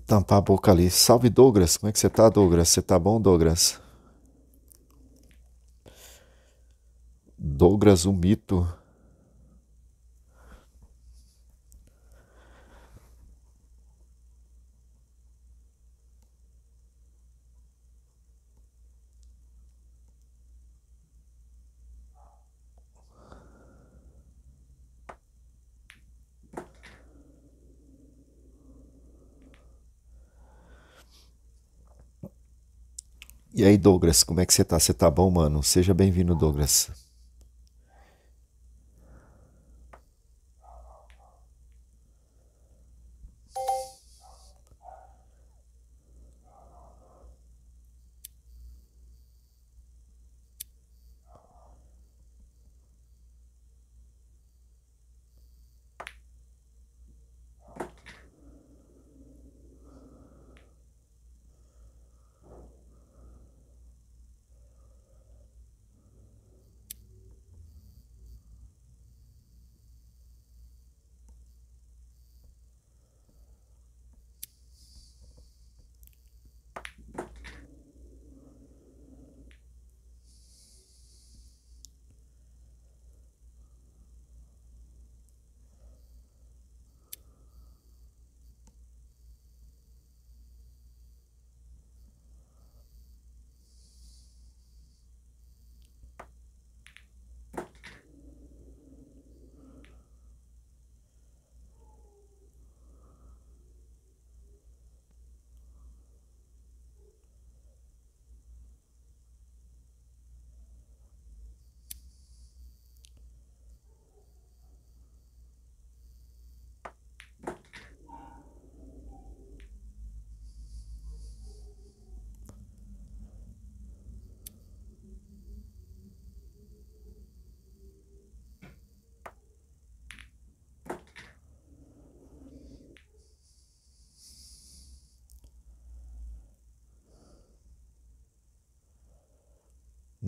S1: Tampar a boca ali. Salve, Douglas. Como é que você tá, Douglas? Você tá bom, Douglas? Douglas, o mito. E aí, Douglas, como é que você tá? Você tá bom, mano? Seja bem-vindo, Douglas.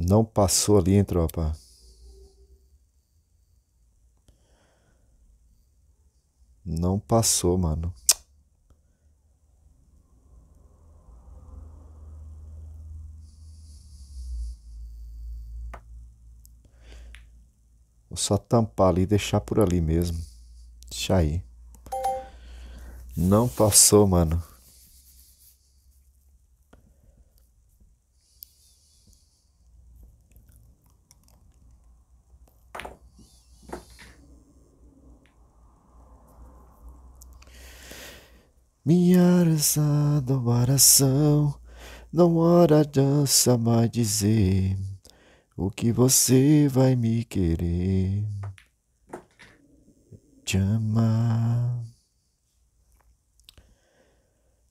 S1: não passou ali, hein, tropa? Não passou, mano. Vou só tampar ali e deixar por ali mesmo. Deixa aí. Não passou, mano.
S2: Minha
S1: rezada, oração, não ora dança mais dizer o que você vai me querer. Te amar.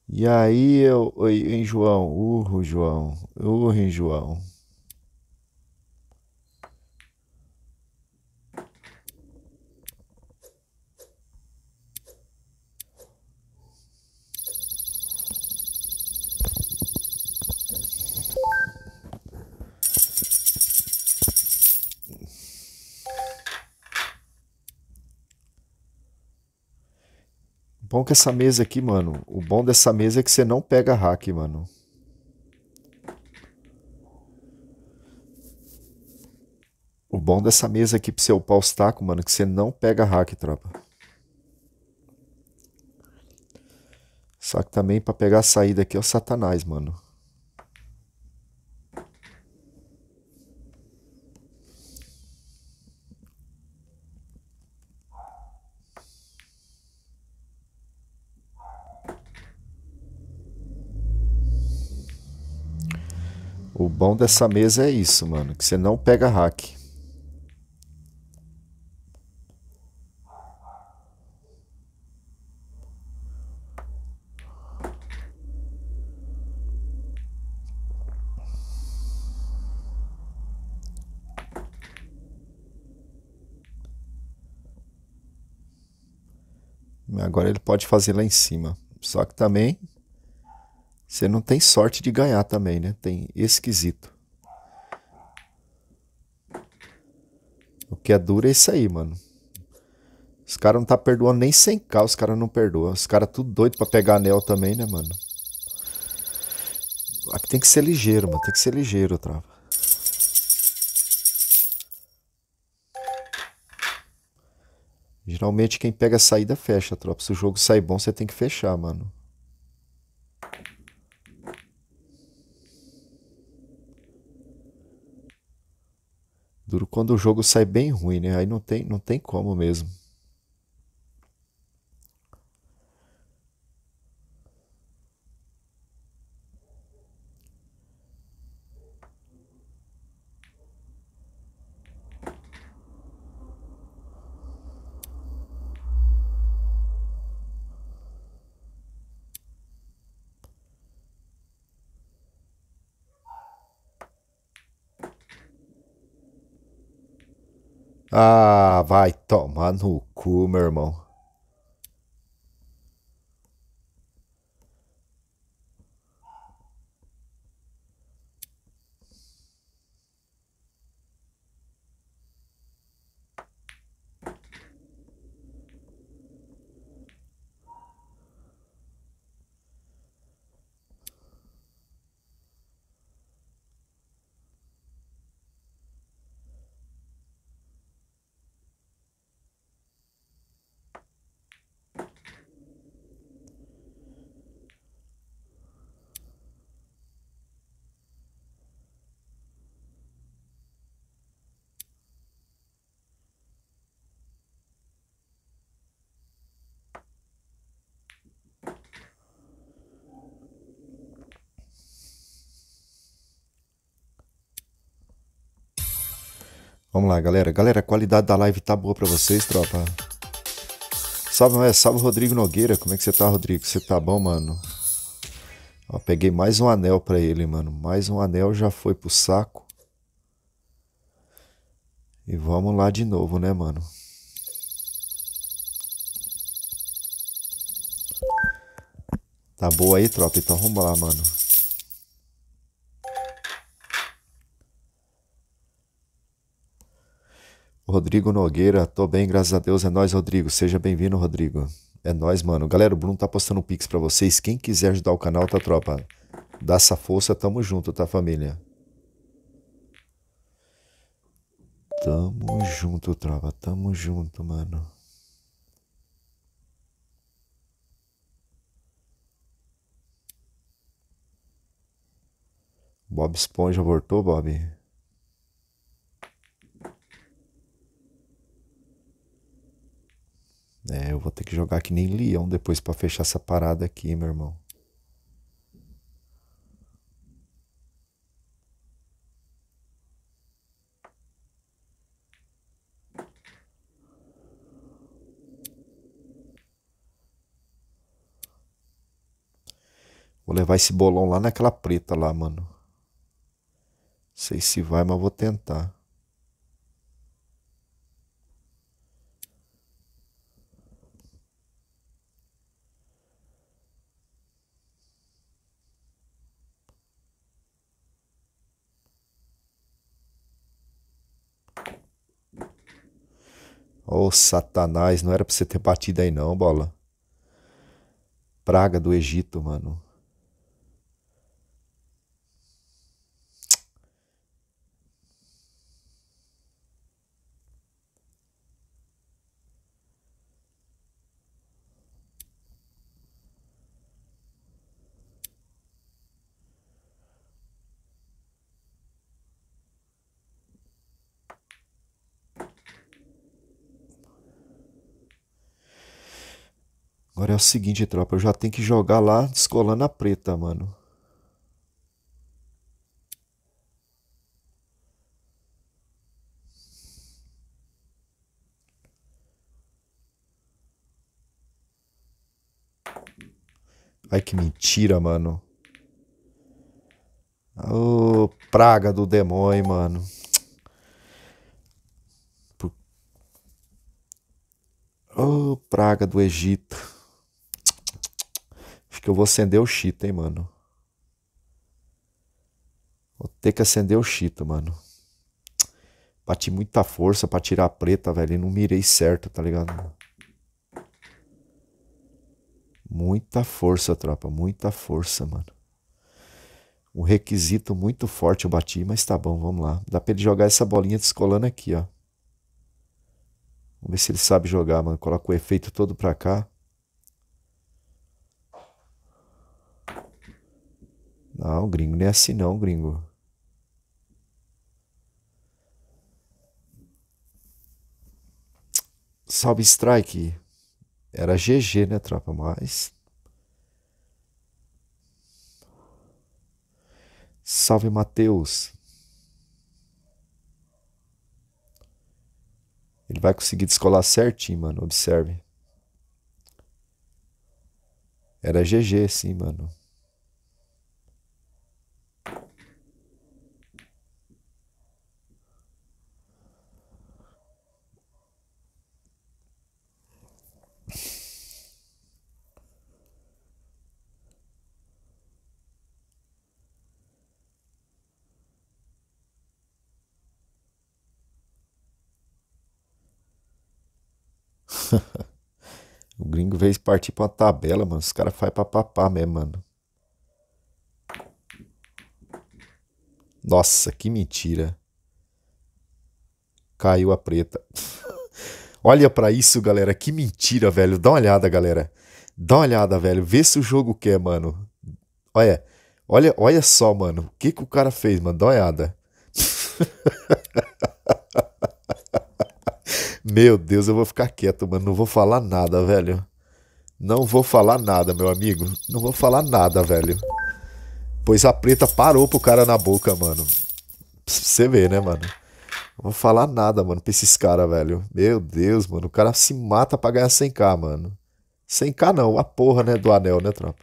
S1: E aí eu, em João, urro João, urro em João. bom que essa mesa aqui, mano. O bom dessa mesa é que você não pega hack, mano. O bom dessa mesa aqui pra você upar os tacos, mano, é que você não pega hack, tropa. Só que também pra pegar a saída aqui é o satanás, mano. O bom dessa mesa é isso, mano, que você não pega hack. Agora ele pode fazer lá em cima. Só que também você não tem sorte de ganhar também, né? Tem esquisito. O que é duro é isso aí, mano. Os caras não tá perdoando nem sem k os caras não perdoam. Os caras tudo doido pra pegar anel também, né, mano? Aqui tem que ser ligeiro, mano. Tem que ser ligeiro, trava. Geralmente quem pega a saída fecha, tropa. Se o jogo sai bom, você tem que fechar, mano. Duro quando o jogo sai bem ruim, né? Aí não tem, não tem como mesmo. Ah, vai tomar no cu, meu irmão. Vamos lá, galera. Galera, a qualidade da live tá boa pra vocês, tropa. Salve, é, salve Rodrigo Nogueira. Como é que você tá, Rodrigo? Você tá bom, mano? Ó, peguei mais um anel pra ele, mano. Mais um anel já foi pro saco. E vamos lá de novo, né, mano? Tá boa aí, tropa? Então vamos lá, mano. Rodrigo Nogueira, tô bem, graças a Deus. É nós, Rodrigo. Seja bem-vindo, Rodrigo. É nós, mano. Galera, o Bruno tá postando pix para vocês. Quem quiser ajudar o canal, tá tropa. Dá essa força, tamo junto, tá família. Tamo junto, tropa. Tamo junto, mano. Bob Esponja voltou, Bob? É, eu vou ter que jogar que nem leão depois para fechar essa parada aqui, meu irmão. Vou levar esse bolão lá naquela preta lá, mano. Não sei se vai, mas vou tentar. Ô oh, Satanás, não era pra você ter batido aí não, bola. Praga do Egito, mano. Agora é o seguinte, tropa. Eu já tenho que jogar lá descolando a preta, mano. Ai, que mentira, mano. Ô, oh, praga do demônio, mano. Ô, oh, praga do Egito. Acho que eu vou acender o chito, hein, mano. Vou ter que acender o chito, mano. Bati muita força para tirar a preta, velho. E não mirei certo, tá ligado? Muita força, tropa. Muita força, mano. Um requisito muito forte eu bati, mas tá bom, vamos lá. Dá pra ele jogar essa bolinha descolando aqui, ó. Vamos ver se ele sabe jogar, mano. Coloca o efeito todo pra cá. Não, gringo, não é assim não, gringo. Salve Strike. Era GG, né, tropa? Mas. Salve Matheus. Ele vai conseguir descolar certinho, mano. Observe. Era GG, sim, mano. O gringo veio partir pra uma tabela, mano. Os caras fazem pra papar, mesmo, mano. Nossa, que mentira. Caiu a preta. Olha para isso, galera. Que mentira, velho. Dá uma olhada, galera. Dá uma olhada, velho. Vê se o jogo quer, mano. Olha. Olha, olha só, mano. O que, que o cara fez, mano? Dá uma olhada. Meu Deus, eu vou ficar quieto, mano. Não vou falar nada, velho. Não vou falar nada, meu amigo. Não vou falar nada, velho. Pois a preta parou pro cara na boca, mano. Você vê, né, mano? Não vou falar nada, mano, pra esses caras, velho. Meu Deus, mano. O cara se mata pra ganhar 100k, mano. 100k não, a porra, né, do anel, né, tropa?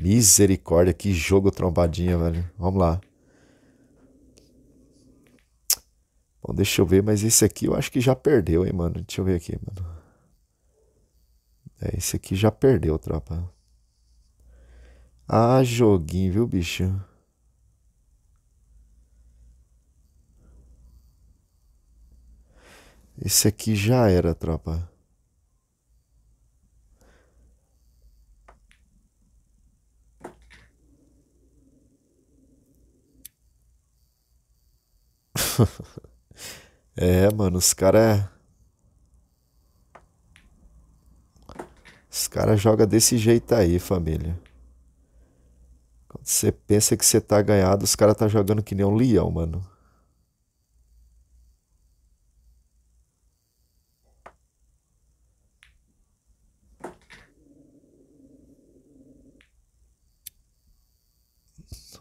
S1: Misericórdia, que jogo trombadinha, velho. Vamos lá. Bom, deixa eu ver, mas esse aqui eu acho que já perdeu, hein, mano? Deixa eu ver aqui, mano. É, esse aqui já perdeu, tropa. Ah, joguinho, viu, bicho? Esse aqui já era, tropa. É, mano, os caras. É- os caras jogam desse jeito aí, família. Quando você pensa que você tá ganhado, os caras tá jogando que nem um leão, mano.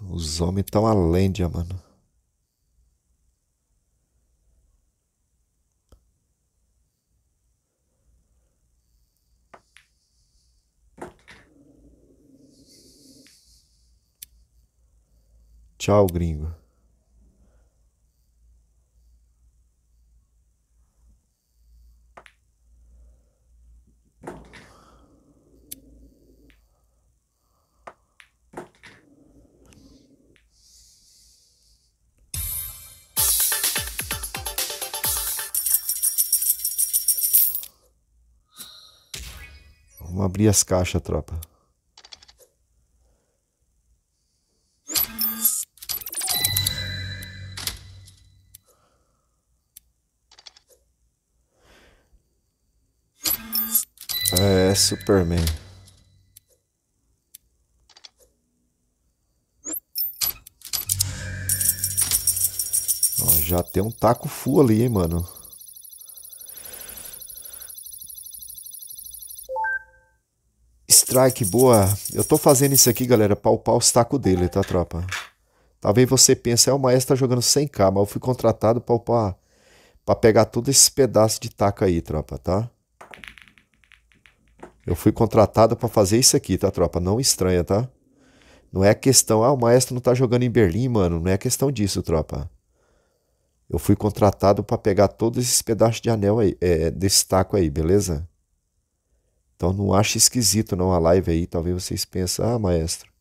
S1: Os homens tão além de, mano. Tchau, gringo. Vamos abrir as caixas, tropa. É, Superman. Ó, já tem um taco full ali, hein, mano. Strike, boa. Eu tô fazendo isso aqui, galera, pra upar os tacos dele, tá, tropa? Talvez você pense, é, o maestro tá jogando 100k, mas eu fui contratado pra upar, pra pegar todo esse pedaço de taco aí, tropa, Tá? Eu fui contratado para fazer isso aqui, tá, tropa? Não estranha, tá? Não é questão, ah, o maestro não tá jogando em Berlim, mano. Não é questão disso, tropa. Eu fui contratado para pegar todos esses pedaços de anel aí, é, desse taco aí, beleza? Então não acha esquisito não a live aí. Talvez vocês pensem, ah, maestro,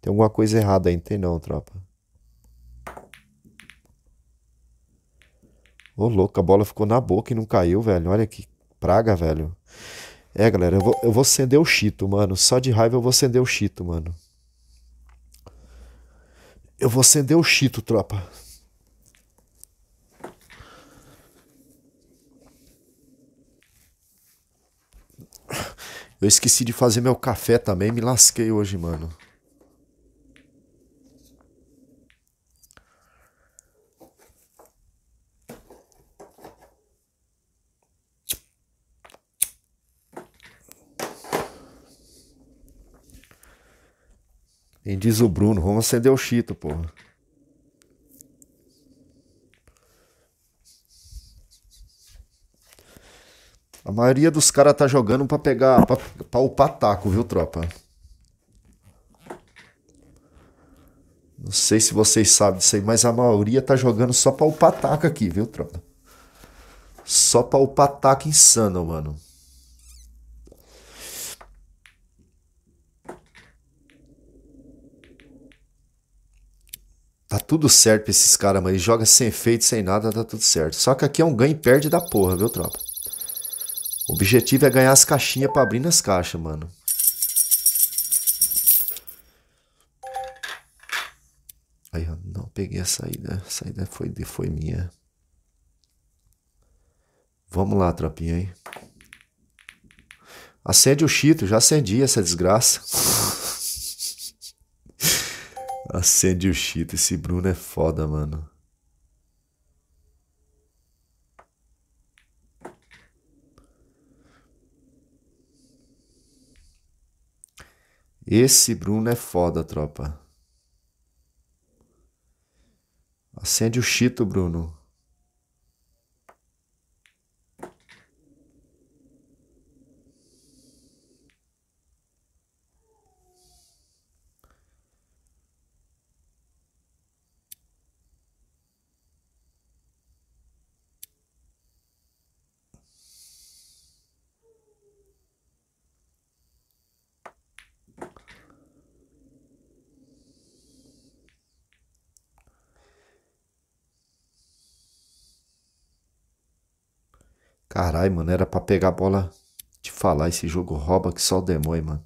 S1: tem alguma coisa errada aí. Não tem não, tropa. Ô, louco, a bola ficou na boca e não caiu, velho. Olha que praga, velho. É, galera, eu vou, eu vou acender o Chito, mano. Só de raiva eu vou acender o Chito, mano. Eu vou acender o Chito, tropa. Eu esqueci de fazer meu café também, me lasquei hoje, mano. Quem diz o Bruno, vamos acender o chito, porra. A maioria dos caras tá jogando pra pegar, pra, pra upar taco, viu, tropa? Não sei se vocês sabem disso aí, mas a maioria tá jogando só pra upar taco aqui, viu, tropa? Só pra upar taco insano, mano. Tá tudo certo pra esses caras, mano. Ele joga sem efeito, sem nada, tá tudo certo. Só que aqui é um ganho e perde da porra, viu, tropa? O objetivo é ganhar as caixinhas pra abrir nas caixas, mano. Aí, ó, não peguei a saída. A saída foi, foi minha. Vamos lá, tropinha, hein? Acende o chito, já acendi essa desgraça. Acende o Chito. Esse Bruno é foda, mano. Esse Bruno é foda, tropa. Acende o Chito, Bruno. Caralho, mano, era pra pegar a bola. Te falar, esse jogo rouba que só o demônio, mano.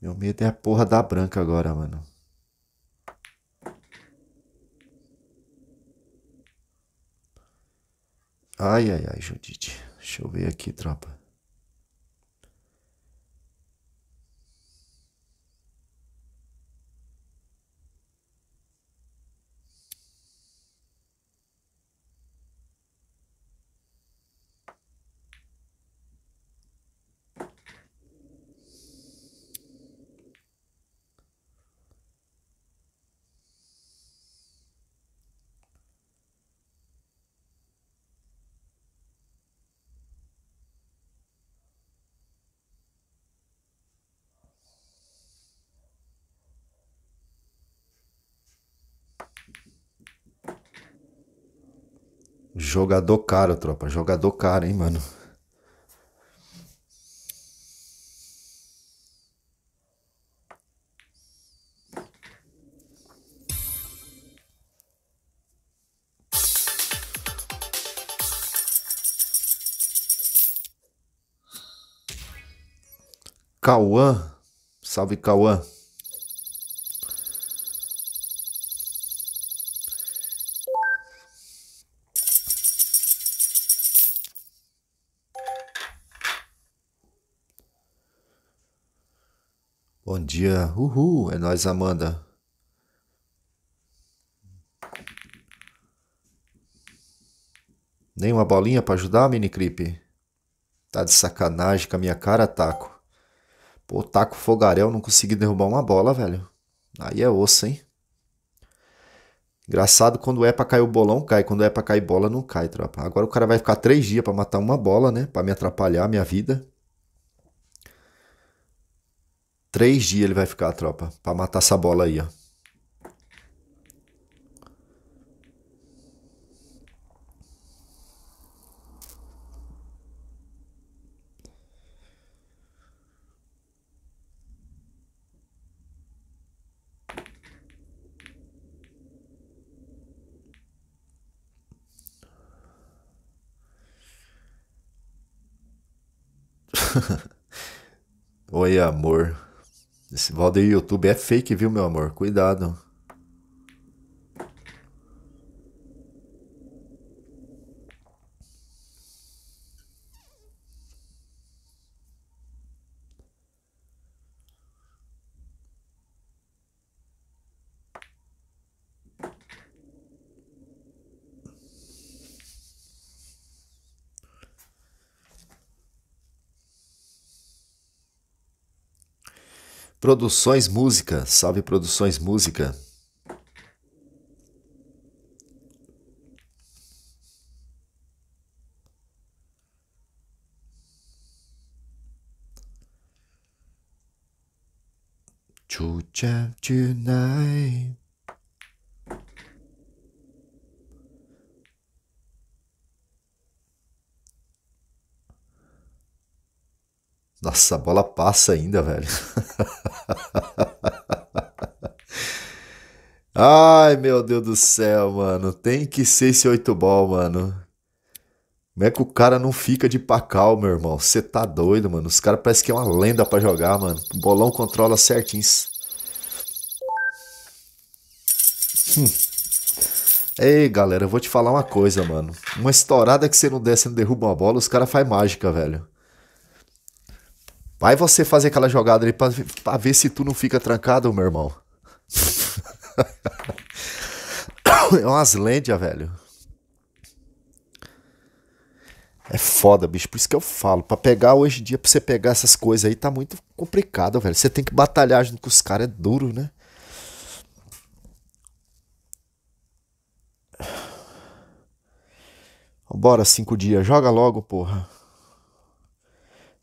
S1: Meu medo é a porra da branca agora, mano. Ai, ai, ai, Judite. Deixa eu ver aqui, tropa. Jogador caro, tropa. Jogador caro, hein, mano. Cauã. Salve, Cauã. dia. Uhul, é nós, Amanda. Nem uma bolinha para ajudar, mini miniclip? Tá de sacanagem com a minha cara, Taco. Pô, Taco Fogarel não consegui derrubar uma bola, velho. Aí é osso, hein? Engraçado, quando é pra cair o bolão, cai. Quando é pra cair bola, não cai, tropa. Agora o cara vai ficar três dias para matar uma bola, né? Pra me atrapalhar a minha vida. Três dias ele vai ficar, tropa, pra matar essa bola aí, ó. Oi, amor. Esse Valdeir YouTube é fake, viu, meu amor? Cuidado. Produções Música, salve Produções Música.
S2: tonight.
S1: Nossa, a bola passa ainda, velho. Ai, meu Deus do céu, mano. Tem que ser esse oito ball, mano. Como é que o cara não fica de pacal, meu irmão? Você tá doido, mano. Os caras parecem que é uma lenda para jogar, mano. O bolão controla certinho. Hum. Ei, galera, eu vou te falar uma coisa, mano. Uma estourada que você não der, você não derruba uma bola, os caras fazem mágica, velho. Vai você fazer aquela jogada ali pra, pra ver se tu não fica trancado, meu irmão. é umas lendas, velho. É foda, bicho. Por isso que eu falo. Pra pegar hoje em dia, pra você pegar essas coisas aí, tá muito complicado, velho. Você tem que batalhar junto com os caras, é duro, né? Bora, cinco dias. Joga logo, porra.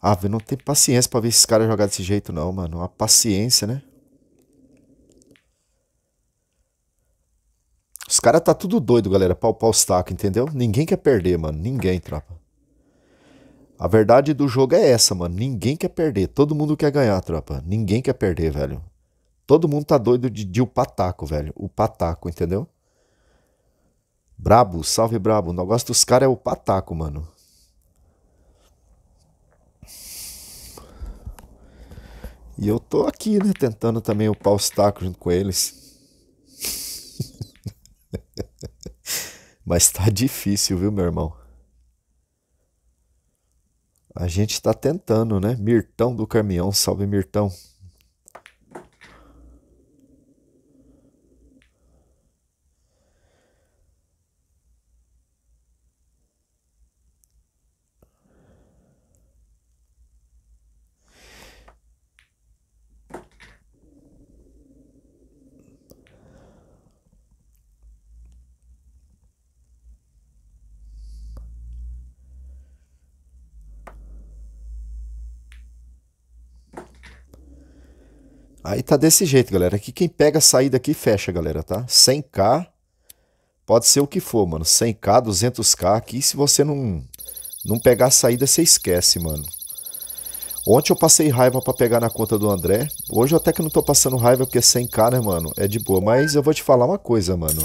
S1: Ah, velho, não tem paciência para ver esses caras jogar desse jeito, não, mano. Uma paciência, né? Os caras tá tudo doido, galera, pau pau taco, entendeu? Ninguém quer perder, mano. Ninguém, tropa. A verdade do jogo é essa, mano. Ninguém quer perder. Todo mundo quer ganhar, tropa. Ninguém quer perder, velho. Todo mundo tá doido de, de o pataco, velho. O pataco, entendeu? Brabo, salve brabo. O negócio dos caras é o pataco, mano. E eu tô aqui, né, tentando também upar os tacos junto com eles. Mas tá difícil, viu, meu irmão? A gente tá tentando, né? Mirtão do caminhão, salve Mirtão. Aí tá desse jeito, galera. Aqui quem pega a saída aqui fecha, galera, tá? 100k pode ser o que for, mano. 100k, 200k aqui, se você não não pegar a saída, você esquece, mano. Ontem eu passei raiva para pegar na conta do André. Hoje até que não tô passando raiva porque 100k, né, mano? É de boa, mas eu vou te falar uma coisa, mano.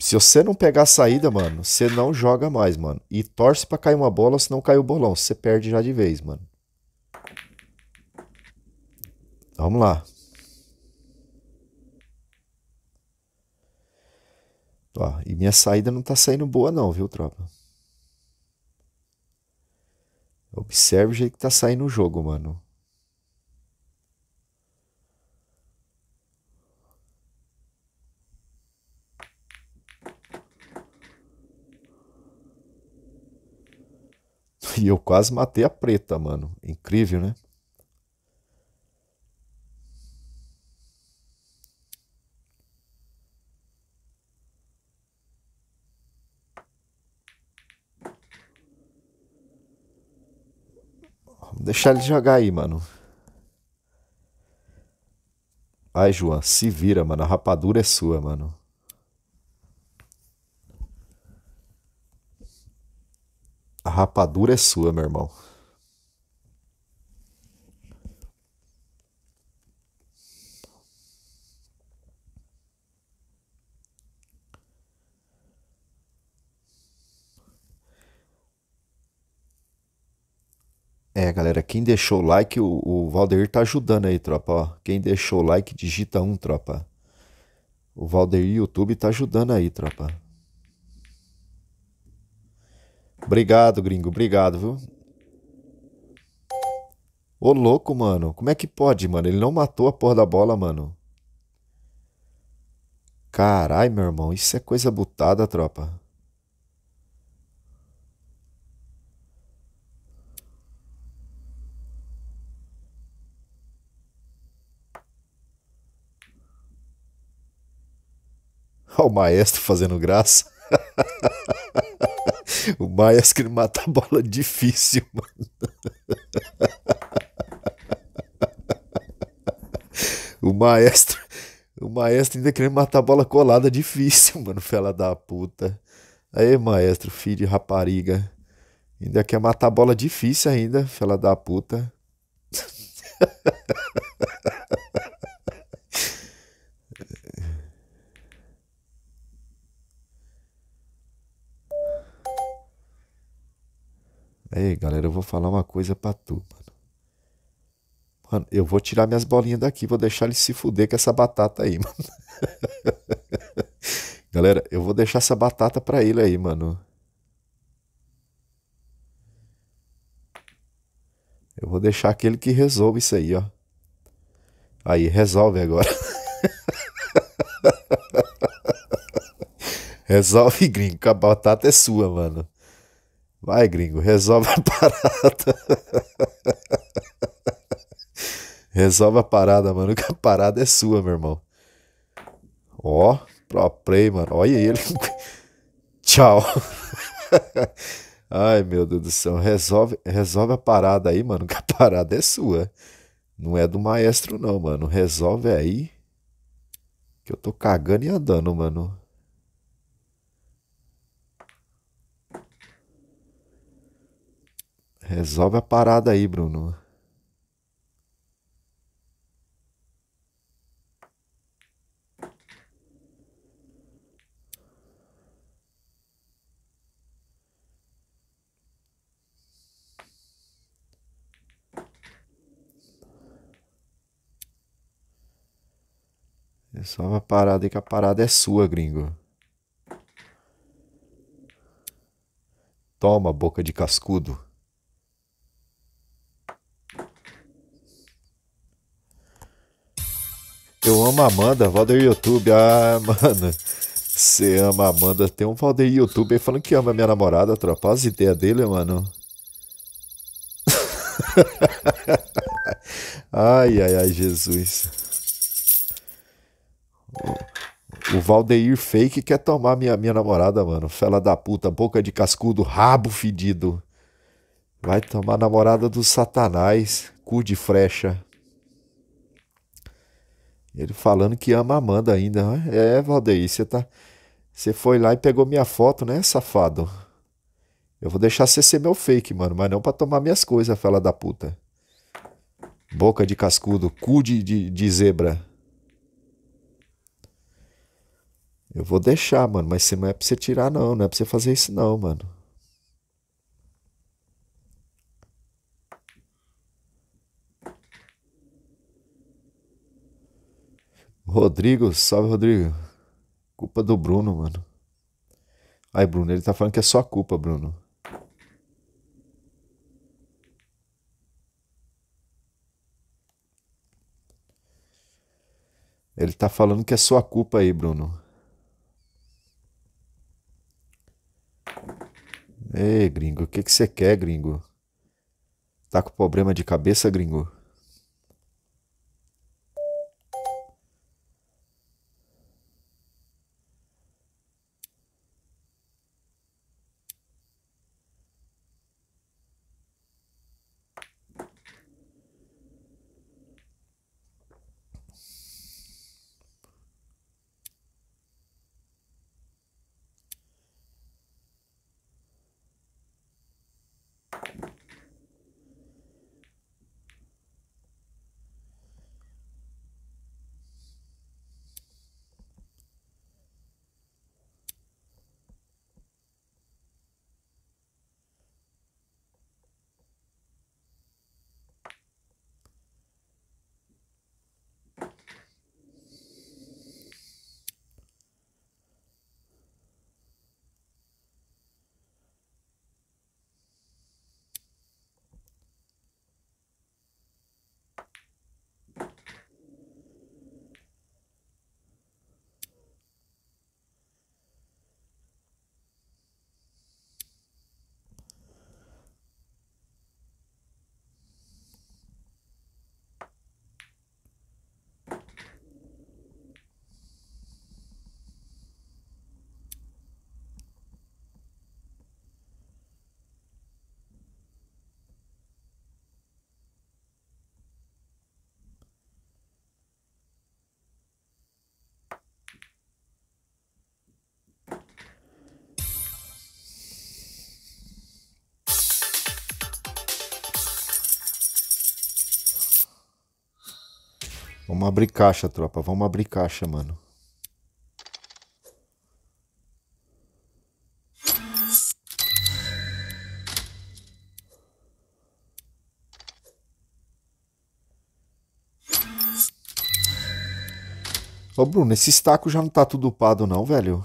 S1: Se você não pegar a saída, mano, você não joga mais, mano. E torce para cair uma bola, senão cai o bolão. Você perde já de vez, mano. vamos lá. Ó, e minha saída não está saindo boa não, viu, tropa? Observe o jeito que está saindo o jogo, mano. E eu quase matei a preta, mano. Incrível, né? Deixar ele jogar aí, mano. Ai, João, se vira, mano. A rapadura é sua, mano. A rapadura é sua, meu irmão. É, galera, quem deixou o like, o, o Valdeir tá ajudando aí, tropa. Ó, quem deixou o like, digita um, tropa. O Valdeir YouTube tá ajudando aí, tropa. Obrigado, gringo. Obrigado, viu? Ô, louco, mano. Como é que pode, mano? Ele não matou a porra da bola, mano. Carai, meu irmão. Isso é coisa butada, tropa. Olha o maestro fazendo graça. o maestro que ele mata a bola é difícil, mano. o maestro. O maestro ainda querendo matar a bola colada é difícil, mano, fela da puta. Aí, maestro, filho de rapariga. Ainda quer matar a bola difícil ainda, fela da puta. Ei, galera, eu vou falar uma coisa pra tu, mano. Mano, eu vou tirar minhas bolinhas daqui, vou deixar ele se fuder com essa batata aí, mano. galera, eu vou deixar essa batata pra ele aí, mano. Eu vou deixar aquele que resolve isso aí, ó. Aí, resolve agora. resolve, gringo, a batata é sua, mano. Vai, gringo, resolve a parada. resolve a parada, mano, que a parada é sua, meu irmão. Ó, pro play, mano. Olha ele. Tchau. Ai, meu Deus do céu. Resolve, resolve a parada aí, mano, que a parada é sua. Não é do maestro, não, mano. Resolve aí. Que eu tô cagando e andando, mano. Resolve a parada aí, Bruno. Resolve a parada aí que a parada é sua, gringo. Toma, boca de cascudo. Eu amo a Amanda, Valdeir YouTube. Ah, mano. Você ama a Amanda. Tem um Valdeir YouTube falando que ama a minha namorada, tropa. As ideias dele, mano. ai, ai, ai, Jesus. O Valdeir fake quer tomar minha, minha namorada, mano. Fela da puta, boca de cascudo, rabo fedido. Vai tomar namorada do satanás, cu de frecha. Ele falando que ama a Amanda ainda. É, Valdeir, você tá. Você foi lá e pegou minha foto, né, safado? Eu vou deixar você ser meu fake, mano, mas não para tomar minhas coisas, fela da puta. Boca de cascudo, cu de, de, de zebra. Eu vou deixar, mano, mas não é pra você tirar, não. Não é pra você fazer isso, não, mano. Rodrigo, salve Rodrigo. Culpa do Bruno, mano. Aí, Bruno, ele tá falando que é sua culpa, Bruno. Ele tá falando que é sua culpa aí, Bruno. Ei, gringo, o que que você quer, gringo? Tá com problema de cabeça, gringo? Vamos abrir caixa, tropa. Vamos abrir caixa, mano. Ô, Bruno, esse estaco já não tá tudo upado não, velho.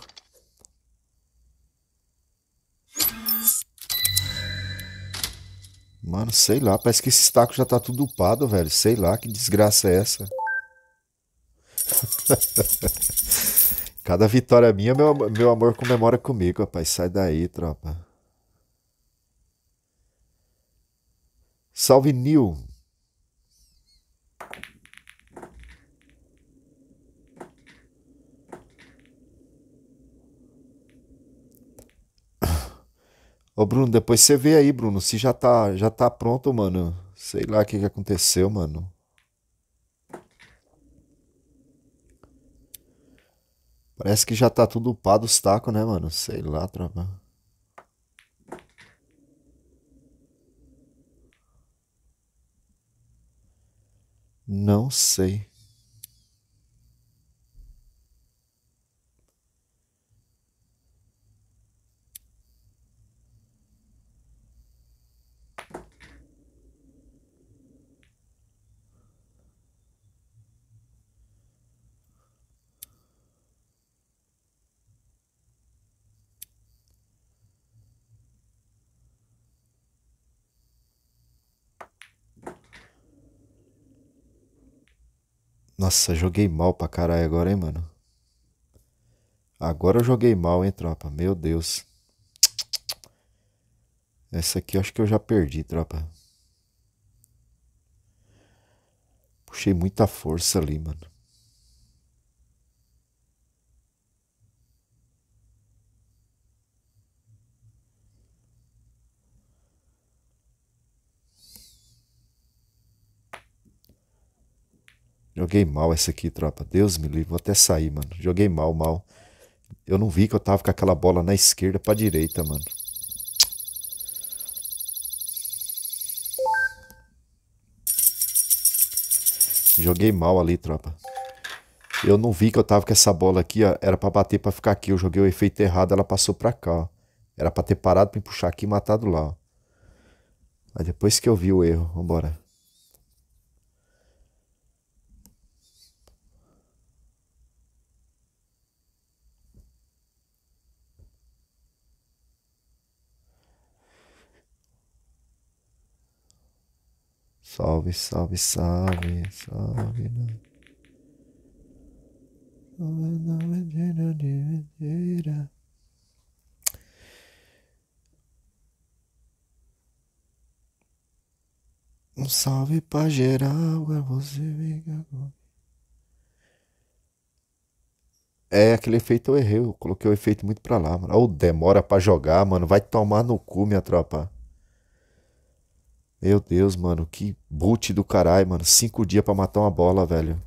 S1: Mano, sei lá, parece que esse estaco já tá tudo upado, velho. Sei lá, que desgraça é essa. Cada vitória minha, meu, meu amor comemora comigo, rapaz. Sai daí, tropa. Salve, Nil. Ô, Bruno, depois você vê aí, Bruno, se já tá, já tá pronto, mano. Sei lá o que, que aconteceu, mano. Parece que já tá tudo upado os tacos, né, mano? Sei lá, tropa. Não sei. Nossa, joguei mal pra caralho agora, hein, mano? Agora eu joguei mal, hein, tropa? Meu Deus. Essa aqui eu acho que eu já perdi, tropa. Puxei muita força ali, mano. Joguei mal essa aqui, tropa. Deus me livre, vou até sair, mano. Joguei mal, mal. Eu não vi que eu tava com aquela bola na esquerda pra direita, mano. Joguei mal ali, tropa. Eu não vi que eu tava com essa bola aqui, ó. Era pra bater pra ficar aqui. Eu joguei o efeito errado, ela passou pra cá, ó. Era pra ter parado pra me puxar aqui e matado lá, ó. Mas depois que eu vi o erro, vambora. Salve, salve, salve, salve.
S2: Um salve pra geral, é você agora.
S1: É, aquele efeito eu errei, eu coloquei o efeito muito pra lá, mano. Ou demora pra jogar, mano, vai tomar no cu, minha tropa. Meu Deus, mano, que boot do caralho, mano. Cinco dias para matar uma bola, velho.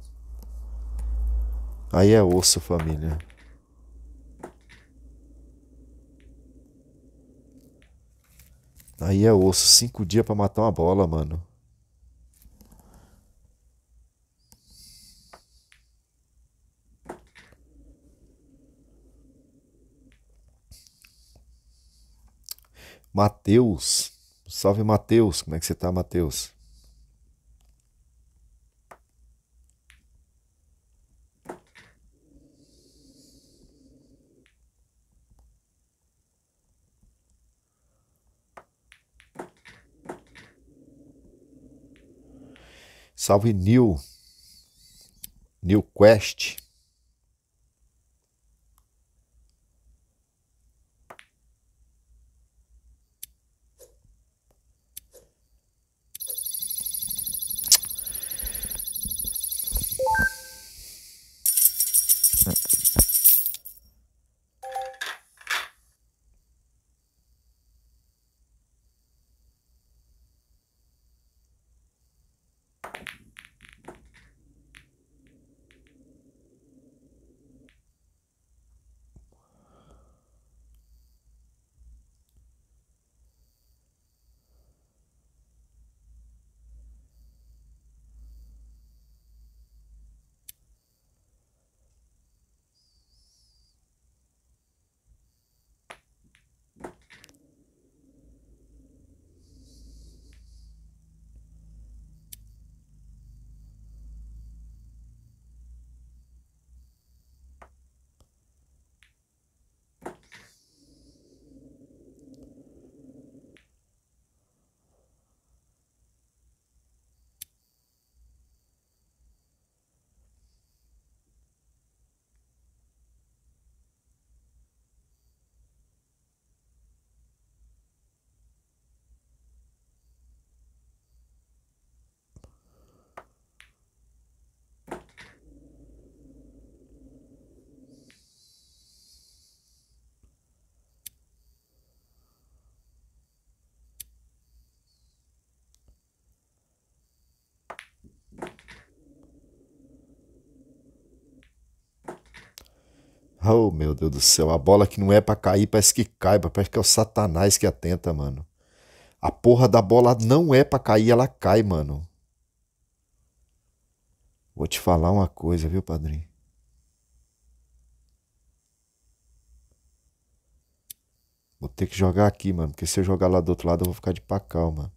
S1: Aí é osso, família. Aí é osso. Cinco dias para matar uma bola, mano. Mateus Salve Mateus, como é que você está, Mateus? Salve Nil, Nil Quest. Oh, meu Deus do céu, a bola que não é para cair, parece que cai, parece que é o satanás que atenta, mano. A porra da bola não é para cair, ela cai, mano. Vou te falar uma coisa, viu, padrinho? Vou ter que jogar aqui, mano, porque se eu jogar lá do outro lado eu vou ficar de pacal, mano.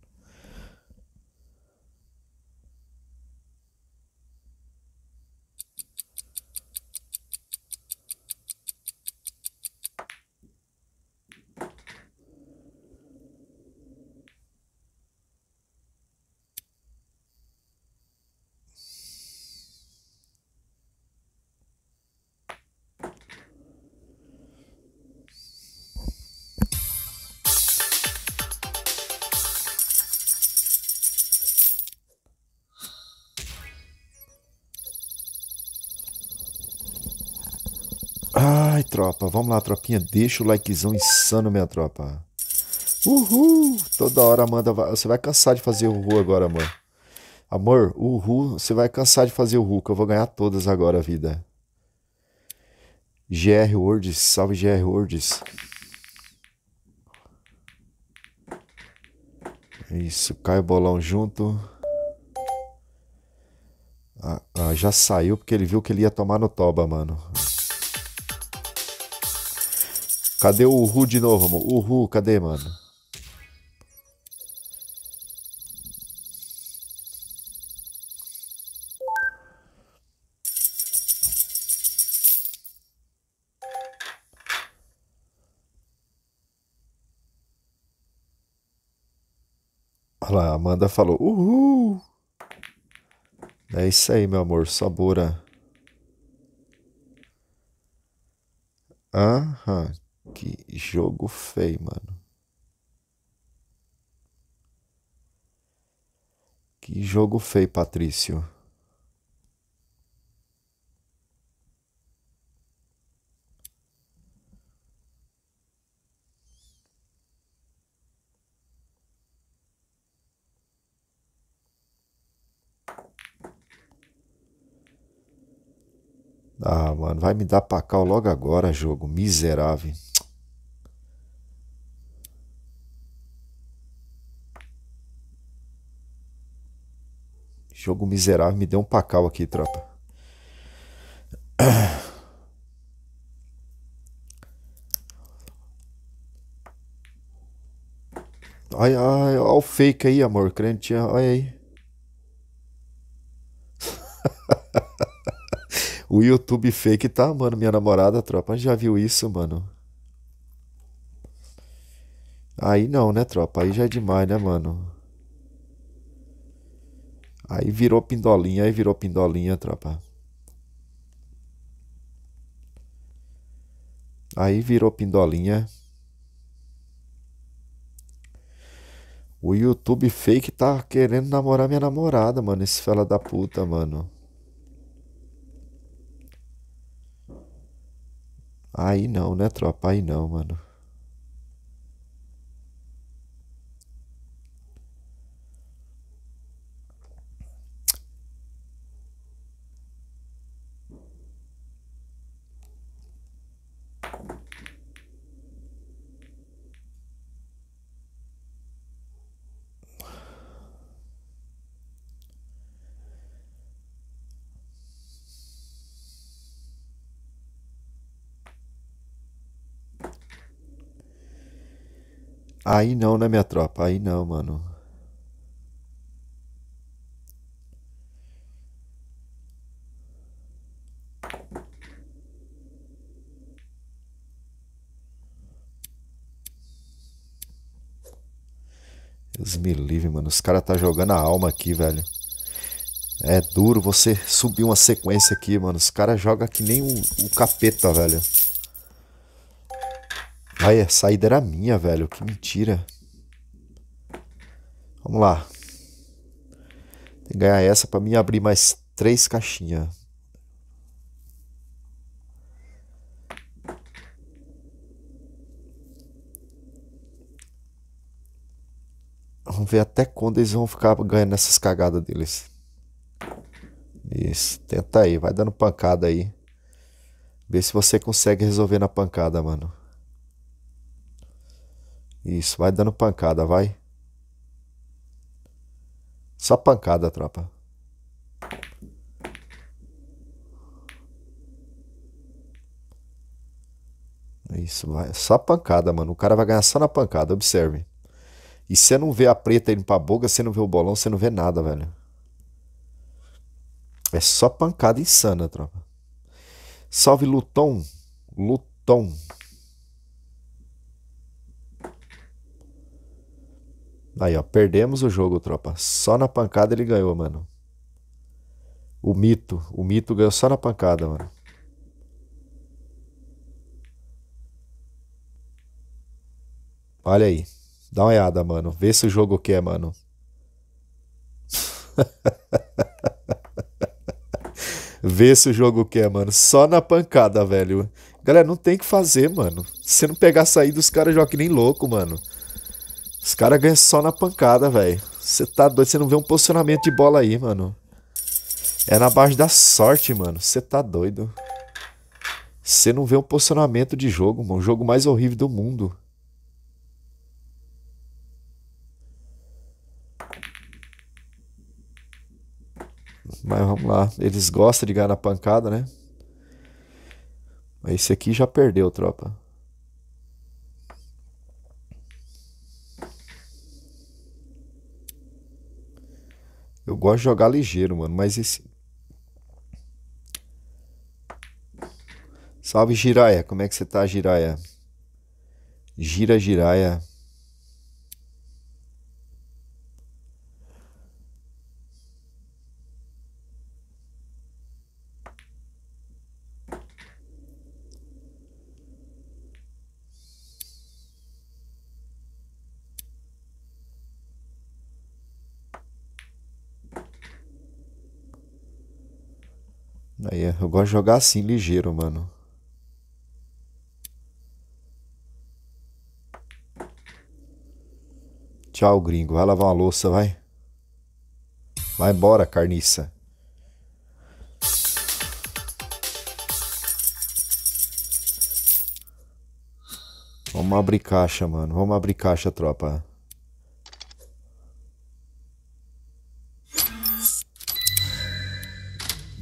S1: Vamos lá, tropinha. Deixa o likezão insano, minha tropa.
S3: Uhul!
S1: Toda hora, Amanda. Você vai cansar de fazer uhul agora, amor. Amor, uhul. Você vai cansar de fazer uhul, que eu vou ganhar todas agora, vida. GR Words. Salve, GR Words. Isso, cai o bolão junto. Ah, ah, já saiu porque ele viu que ele ia tomar no toba, mano. Cadê o Ru de novo, amor? O Ru, cadê, mano? Olha lá, Amanda falou, uhul! É isso aí, meu amor, sabora. Aham, que jogo feio, mano. Que jogo feio, Patrício. Ah, mano, vai me dar pacal logo agora, jogo miserável. Jogo miserável, me deu um pacal aqui, tropa. Ai, ai, olha o fake aí, amor. Crente, olha aí. o YouTube fake tá, mano. Minha namorada, tropa, já viu isso, mano. Aí não, né, tropa? Aí já é demais, né, mano? Aí virou pindolinha, aí virou pindolinha, tropa. Aí virou pindolinha. O YouTube fake tá querendo namorar minha namorada, mano. Esse fela da puta, mano. Aí não, né, tropa? Aí não, mano. Aí não, né, minha tropa? Aí não, mano. Deus me livre, mano. Os caras tá jogando a alma aqui, velho. É duro você subir uma sequência aqui, mano. Os caras jogam que nem o, o capeta, velho. Ai, a saída era minha, velho. Que mentira. Vamos lá. Tem que ganhar essa para mim abrir mais três caixinhas. Vamos ver até quando eles vão ficar ganhando essas cagadas deles. Isso, tenta aí, vai dando pancada aí. Vê se você consegue resolver na pancada, mano. Isso, vai dando pancada, vai. Só pancada, tropa. Isso, vai. Só pancada, mano. O cara vai ganhar só na pancada, observe. E você não vê a preta indo pra boca, você não vê o bolão, você não vê nada, velho. É só pancada insana, tropa. Salve Luton. Luton. Aí, ó, perdemos o jogo, tropa. Só na pancada ele ganhou, mano. O mito. O mito ganhou só na pancada, mano. Olha aí. Dá uma olhada, mano. Vê se o jogo quer, é, mano. Vê se o jogo quer, é, mano. Só na pancada, velho. Galera, não tem que fazer, mano. Se você não pegar a saída, os caras jogam que nem louco, mano. Os caras ganham só na pancada, velho. Você tá doido, você não vê um posicionamento de bola aí, mano. É na base da sorte, mano. Você tá doido. Você não vê um posicionamento de jogo, mano. O jogo mais horrível do mundo. Mas vamos lá. Eles gostam de ganhar na pancada, né? Esse aqui já perdeu, tropa. Eu gosto de jogar ligeiro, mano, mas esse. Salve Jiraia. como é que você tá, Jiraia? Gira Jiraia. Eu gosto de jogar assim, ligeiro, mano. Tchau, gringo. Vai lavar uma louça, vai. Vai embora, carniça. Vamos abrir caixa, mano. Vamos abrir caixa, tropa.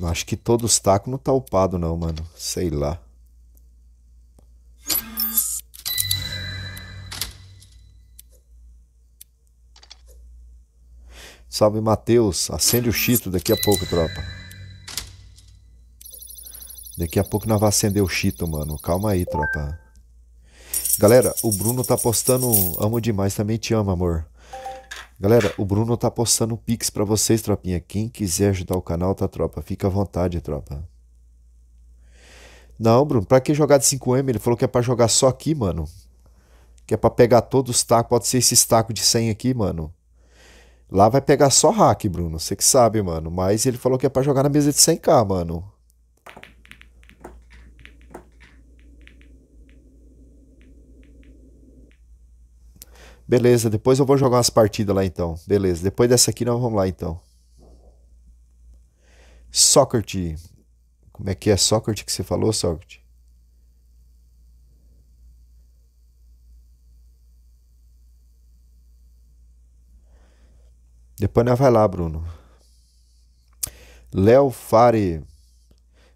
S1: Acho que todos tacos não tá upado não, mano. Sei lá. Salve, Matheus. Acende o chito daqui a pouco, tropa. Daqui a pouco nós vamos acender o chito, mano. Calma aí, tropa. Galera, o Bruno tá postando Amo Demais, também te amo, amor. Galera, o Bruno tá postando um pix para vocês, tropinha. Quem quiser ajudar o canal, tá, tropa? Fica à vontade, tropa. Não, Bruno, pra que jogar de 5M? Ele falou que é pra jogar só aqui, mano. Que é pra pegar todos os tacos. Pode ser esses tacos de 100 aqui, mano. Lá vai pegar só hack, Bruno. Você que sabe, mano. Mas ele falou que é pra jogar na mesa de 100k, mano. Beleza, depois eu vou jogar umas partidas lá então. Beleza, depois dessa aqui nós vamos lá então. Sócrates. Como é que é Sócrates que você falou, Sócrates? Depois nós vai lá, Bruno. Léo Fari,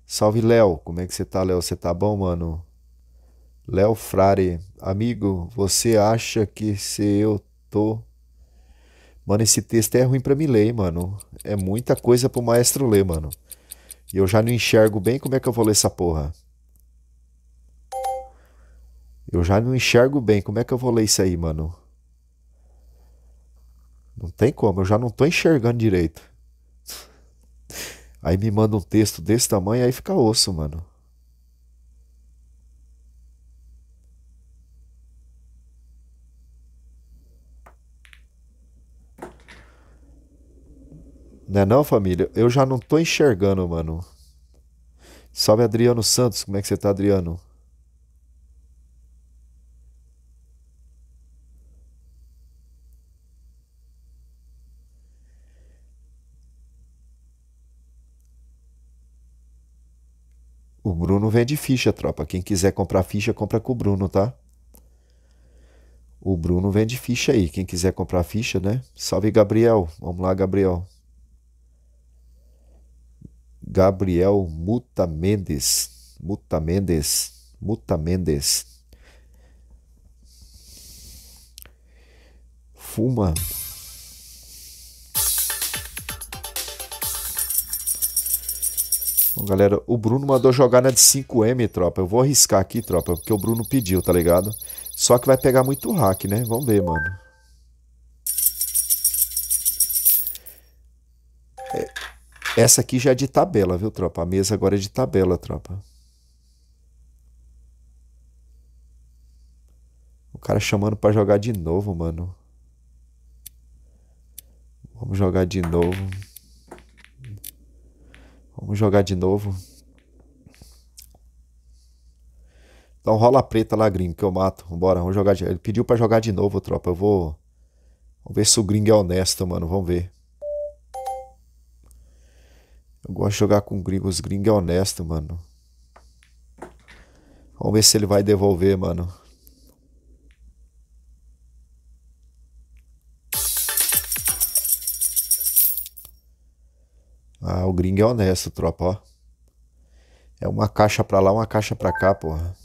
S1: Salve, Léo. Como é que você tá, Léo? Você tá bom, mano? Léo Fari. Amigo, você acha que se eu tô. Mano, esse texto é ruim para me ler, mano. É muita coisa pro maestro ler, mano. E eu já não enxergo bem como é que eu vou ler essa porra. Eu já não enxergo bem como é que eu vou ler isso aí, mano. Não tem como, eu já não tô enxergando direito. Aí me manda um texto desse tamanho, aí fica osso, mano. Não é não, família? Eu já não tô enxergando, mano. Salve Adriano Santos, como é que você tá, Adriano? O Bruno vende ficha, tropa. Quem quiser comprar ficha, compra com o Bruno, tá? O Bruno vende ficha aí. Quem quiser comprar ficha, né? Salve, Gabriel. Vamos lá, Gabriel. Gabriel Muta Muta Mendes, Mendes, Muta Mendes, Fuma. Bom, galera, o Bruno mandou jogar na de 5M, tropa. Eu vou arriscar aqui, tropa, porque o Bruno pediu, tá ligado? Só que vai pegar muito hack, né? Vamos ver, mano. Essa aqui já é de tabela, viu, tropa? A mesa agora é de tabela, tropa. O cara chamando para jogar de novo, mano. Vamos jogar de novo. Vamos jogar de novo. Então rola preta lá, gringo, que eu mato. Vambora, vamos jogar de... Ele pediu para jogar de novo, tropa. Eu vou... Vamos ver se o gringo é honesto, mano. Vamos ver. Eu gosto de jogar com gringo. é honesto, mano. Vamos ver se ele vai devolver, mano. Ah, o gringo é honesto, tropa, ó. É uma caixa pra lá, uma caixa pra cá, porra.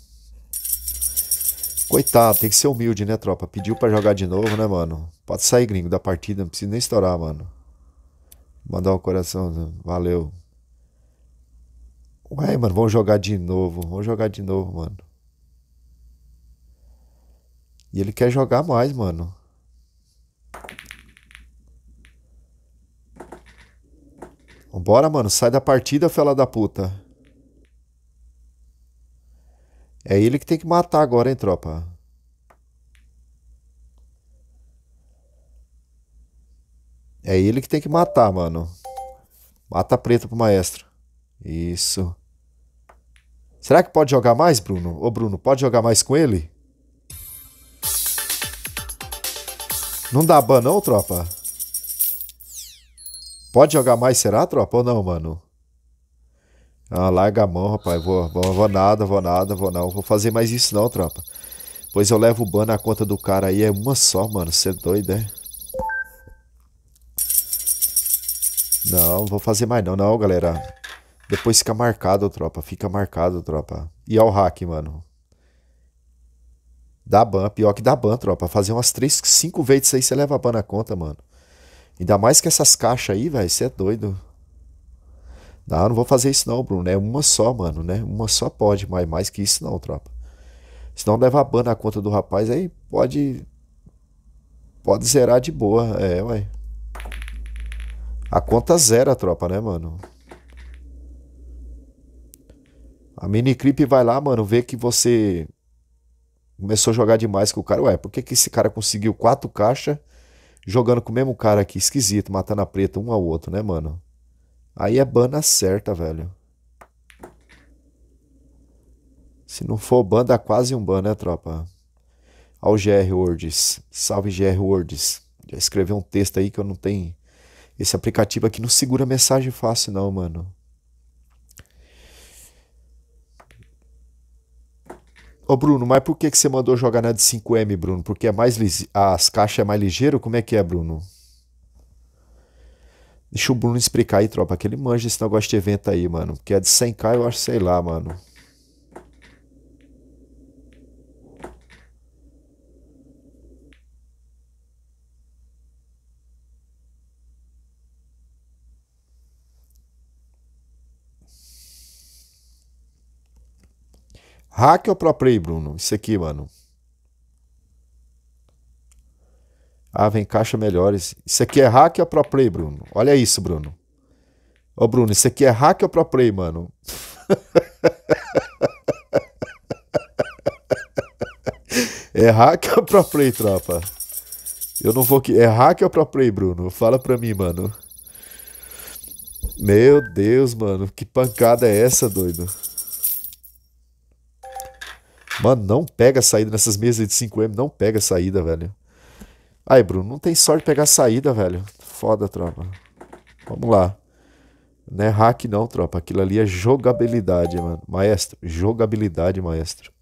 S1: Coitado, tem que ser humilde, né, tropa? Pediu pra jogar de novo, né, mano? Pode sair, gringo, da partida. Não precisa nem estourar, mano. Mandar um coração, valeu. Ué, mano, vamos jogar de novo, vamos jogar de novo, mano. E ele quer jogar mais, mano. Vambora, mano, sai da partida, fela da puta. É ele que tem que matar agora, hein, tropa. É ele que tem que matar, mano. Mata preta pro maestro. Isso. Será que pode jogar mais, Bruno? Ô, Bruno, pode jogar mais com ele? Não dá ban não, tropa? Pode jogar mais, será, tropa? Ou não, mano? Ah, larga a mão, rapaz. Vou, vou, vou nada, vou nada, vou não. Vou fazer mais isso não, tropa. Pois eu levo o ban na conta do cara aí. É uma só, mano. Você é doido, é? Não, vou fazer mais não, não, galera. Depois fica marcado, tropa. Fica marcado, tropa. E ao é hack, mano. Dá ban, pior que dá ban, tropa. Fazer umas 3, 5 vezes aí você leva ban na conta, mano. Ainda mais que essas caixas aí, velho, você é doido. Não, não vou fazer isso não, Bruno. É uma só, mano, né? Uma só pode, mas mais que isso não, tropa. Se não leva ban na conta do rapaz, aí pode. Pode zerar de boa. É, ué. A conta zero a tropa, né, mano? A clip vai lá, mano, vê que você começou a jogar demais com o cara. Ué, por que, que esse cara conseguiu quatro caixas jogando com o mesmo cara aqui? Esquisito, matando a preta um ao outro, né, mano? Aí é banda certa, velho. Se não for banda, dá quase um ban, né, tropa? Ao GR Words. Salve GR Words. Já escreveu um texto aí que eu não tenho esse aplicativo aqui não segura mensagem fácil, não, mano. Ô Bruno, mas por que, que você mandou jogar na de 5M, Bruno? Porque é mais as caixas é mais ligeiro? Como é que é, Bruno? Deixa o Bruno explicar aí, tropa, que ele manja esse negócio de evento aí, mano. Porque é de 100k, eu acho, sei lá, mano. Hack eu procurei, Bruno? Isso aqui, mano. Ah, vem caixa melhores. Isso aqui é hack eu procurei, Bruno? Olha isso, Bruno. Ô, Bruno, isso aqui é hack eu procurei, mano? é hack eu procurei, tropa? Eu não vou... É hack eu procurei, Bruno? Fala pra mim, mano. Meu Deus, mano. Que pancada é essa, doido? Mano, não pega saída nessas mesas de 5M, não pega saída, velho. Aí, Bruno, não tem sorte de pegar saída, velho. Foda, tropa. Vamos lá. Não é hack não, tropa. Aquilo ali é jogabilidade, mano. Maestro, jogabilidade, maestro.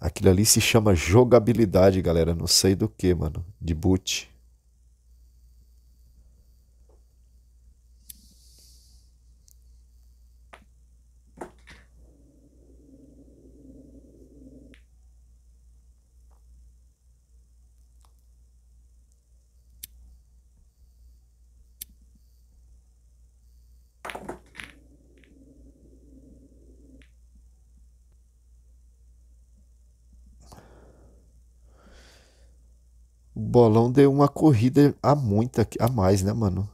S1: Aquilo ali se chama jogabilidade, galera. Não sei do que, mano. De boot. o bolão deu uma corrida a muita a mais, né, mano?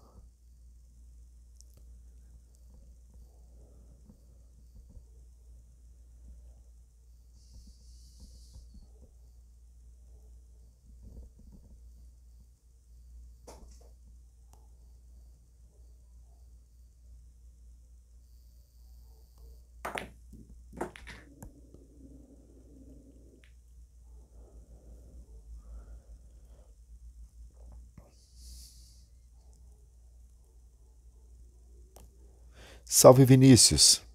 S1: Salve Vinícius!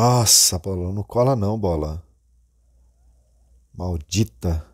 S1: Nossa, bola, não cola não, bola. Maldita.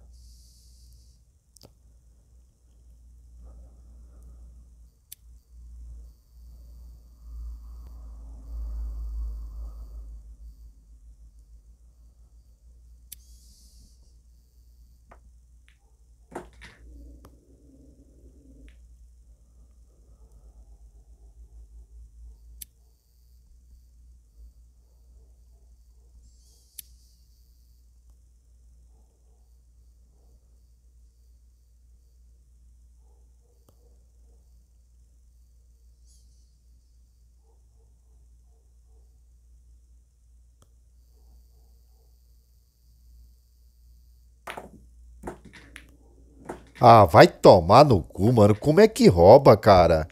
S1: Ah, vai tomar no cu, mano. Como é que rouba, cara?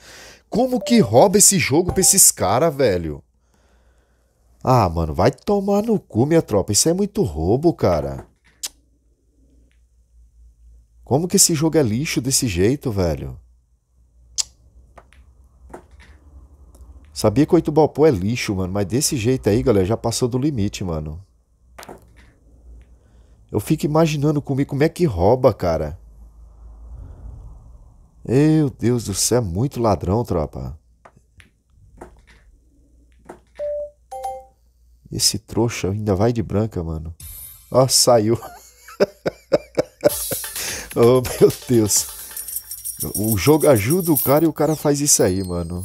S1: Como que rouba esse jogo pra esses caras, velho? Ah, mano, vai tomar no cu, minha tropa. Isso é muito roubo, cara. Como que esse jogo é lixo desse jeito, velho? Sabia que oito balpô é lixo, mano, mas desse jeito aí, galera, já passou do limite, mano. Eu fico imaginando comigo como é que rouba, cara. Meu Deus do céu, é muito ladrão, tropa. Esse trouxa ainda vai de branca, mano. Ó, saiu. oh, meu Deus. O jogo ajuda o cara e o cara faz isso aí, mano.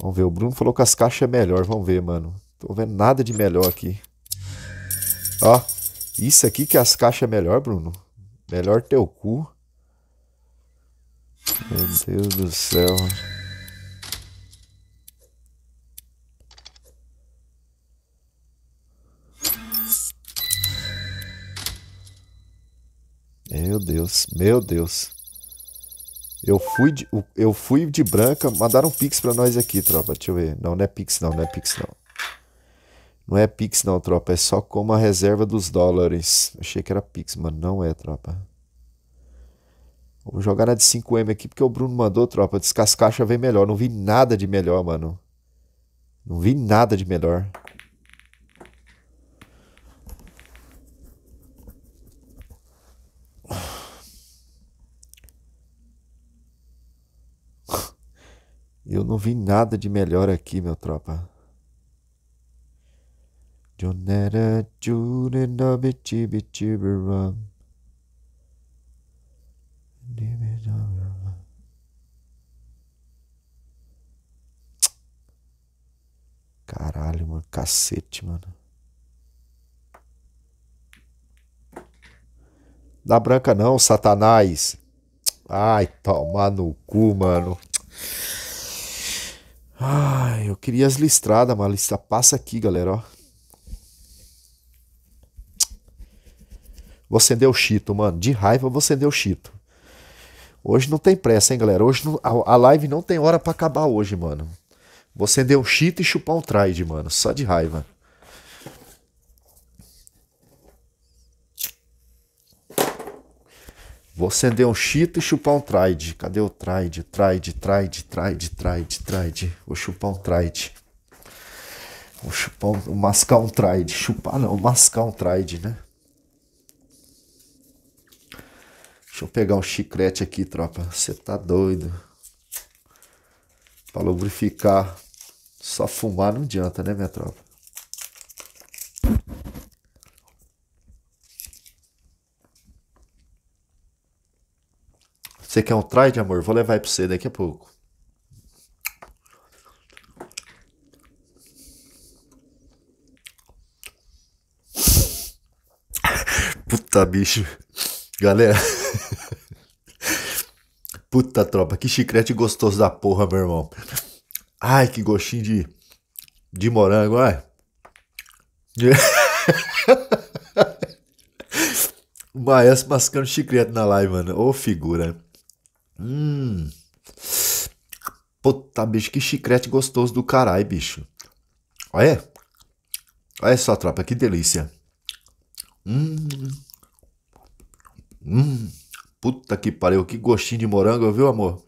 S1: Vamos ver, o Bruno falou que as caixas é melhor. Vamos ver, mano. Tô vendo nada de melhor aqui. Ó, isso aqui que é as caixas é melhor, Bruno. Melhor teu cu. Meu Deus do céu. Meu Deus, meu Deus. Eu fui de, eu fui de branca, mandaram um pix pra nós aqui, tropa. Deixa eu ver. Não, não é pix não, não é pix não. Não é Pix não, tropa. É só como a reserva dos dólares. Achei que era Pix, mano. Não é, tropa. Vou jogar na de 5M aqui, porque o Bruno mandou, tropa. Descascacha vem melhor. Não vi nada de melhor, mano. Não vi nada de melhor. Eu não vi nada de melhor aqui, meu tropa. Jonera Junina Bichi Bichi
S2: Caralho, mano.
S1: Cacete, mano. Da branca não, Satanás. Ai, toma no cu, mano. Ai, eu queria as listradas, mas a lista passa aqui, galera, ó. Vou acender o chito, mano. De raiva, vou acender o chito. Hoje não tem pressa, hein, galera? Hoje não, a, a, live não tem hora para acabar hoje, mano. Vou acender o chito e chupar um trade, mano. Só de raiva. Vou acender um chito e chupar um trade. Cadê o trade? Trade, trade, trade, trade, trade. Vou chupar um trade. Vou chupar um, mascar um trade. Chupar não, mascar um trade, né? Deixa eu pegar um chiclete aqui, tropa. Você tá doido. Pra lubrificar. Só fumar não adianta, né, minha tropa? Você quer um try de amor? Vou levar aí pra você daqui a pouco. Puta bicho. Galera. Puta tropa, que chiclete gostoso da porra, meu irmão. Ai, que gostinho de, de morango, ai. o maestro mascando chiclete na live, mano. Ô figura. Hum. Puta, bicho, que chiclete gostoso do caralho, bicho. Olha. Olha só, tropa, que delícia. Hum. Hum. Puta que pariu, que gostinho de morango, viu, amor?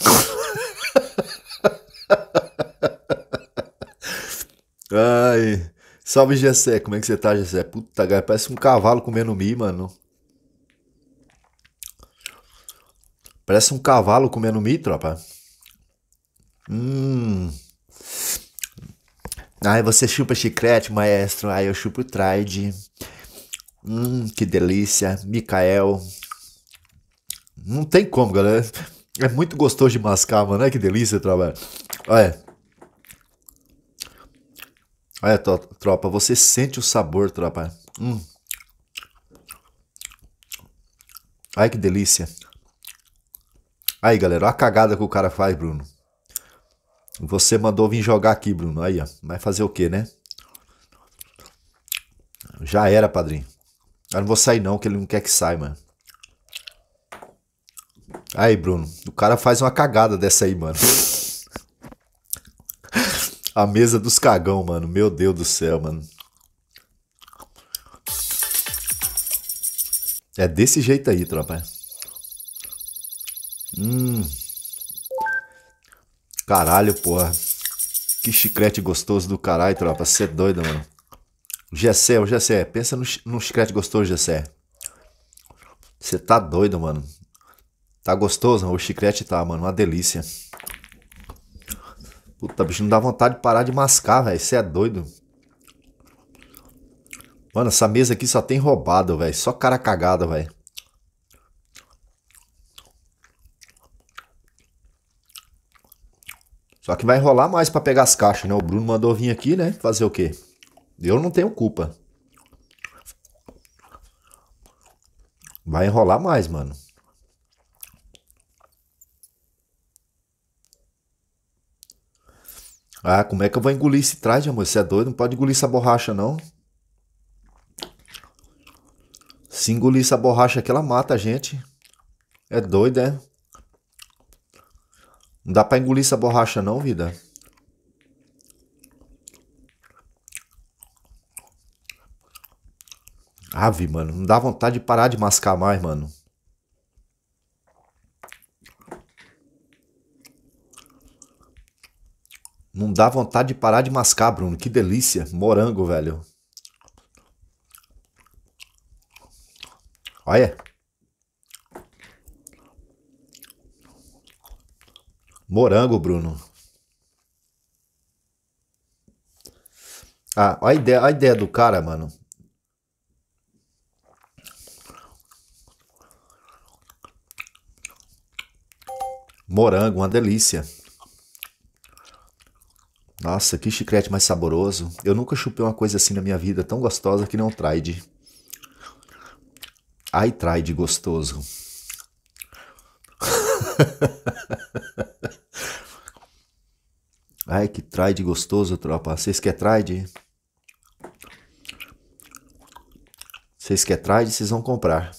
S1: Ai. Salve, Gessé. Como é que você tá, Gessé? Puta, cara, parece um cavalo comendo mi, mano. Parece um cavalo comendo mi, tropa. Hum. Ai, você chupa chiclete, maestro. Ai, eu chupo tride. Hum, que delícia. Micael. Não tem como, galera. É muito gostoso de mascar, mano. Ai, que delícia o trabalho. Olha. Olha, tropa. Você sente o sabor, tropa. Hum. Ai, que delícia. Aí, galera, olha a cagada que o cara faz, Bruno. Você mandou vir jogar aqui, Bruno. Aí, ó. Vai fazer o quê, né? Já era, padrinho. Eu não vou sair, não, que ele não quer que saia, mano. Aí, Bruno. O cara faz uma cagada dessa aí, mano. A mesa dos cagão, mano. Meu Deus do céu, mano. É desse jeito aí, tropa. Hum. Caralho, porra. Que chiclete gostoso do caralho, tropa. Você é doido, mano. Gessé, ô Gessé. Pensa no, chiclete gostoso, Gessé. Você tá doido, mano. Tá gostoso? Mano? O chiclete tá, mano. Uma delícia. Puta, bicho, não dá vontade de parar de mascar, velho. Você é doido. Mano, essa mesa aqui só tem roubado, velho. Só cara cagada, velho. Só que vai enrolar mais para pegar as caixas, né? O Bruno mandou vir aqui, né? Fazer o quê? Eu não tenho culpa. Vai enrolar mais, mano. Ah, como é que eu vou engolir esse traje, amor? Você é doido? Não pode engolir essa borracha, não. Se engolir essa borracha aqui, ela mata a gente. É doido, é? Não dá pra engolir essa borracha não, vida? Ave, mano. Não dá vontade de parar de mascar mais, mano. Não dá vontade de parar de mascar, Bruno. Que delícia. Morango, velho. Olha. Morango, Bruno. Ah, a ideia, a ideia do cara, mano. Morango, uma delícia. Nossa, que chiclete mais saboroso. Eu nunca chupei uma coisa assim na minha vida, tão gostosa que não traide. Ai, traide gostoso. Ai, que trade gostoso, tropa. Vocês querem trade? Vocês querem trade, vocês vão comprar.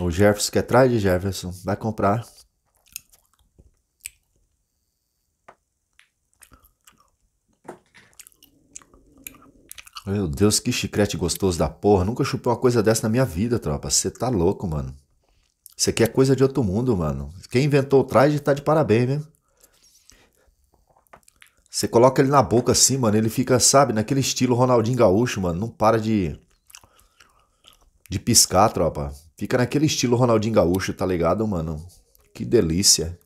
S1: O Jefferson quer trade, Jefferson? Vai comprar. Meu Deus, que chiclete gostoso da porra. Nunca chupei uma coisa dessa na minha vida, tropa. Você tá louco, mano. Isso aqui é coisa de outro mundo, mano. Quem inventou o traje tá de parabéns, né? Você coloca ele na boca assim, mano, ele fica, sabe, naquele estilo Ronaldinho Gaúcho, mano. Não para de. de piscar, tropa. Fica naquele estilo Ronaldinho Gaúcho, tá ligado, mano? Que delícia.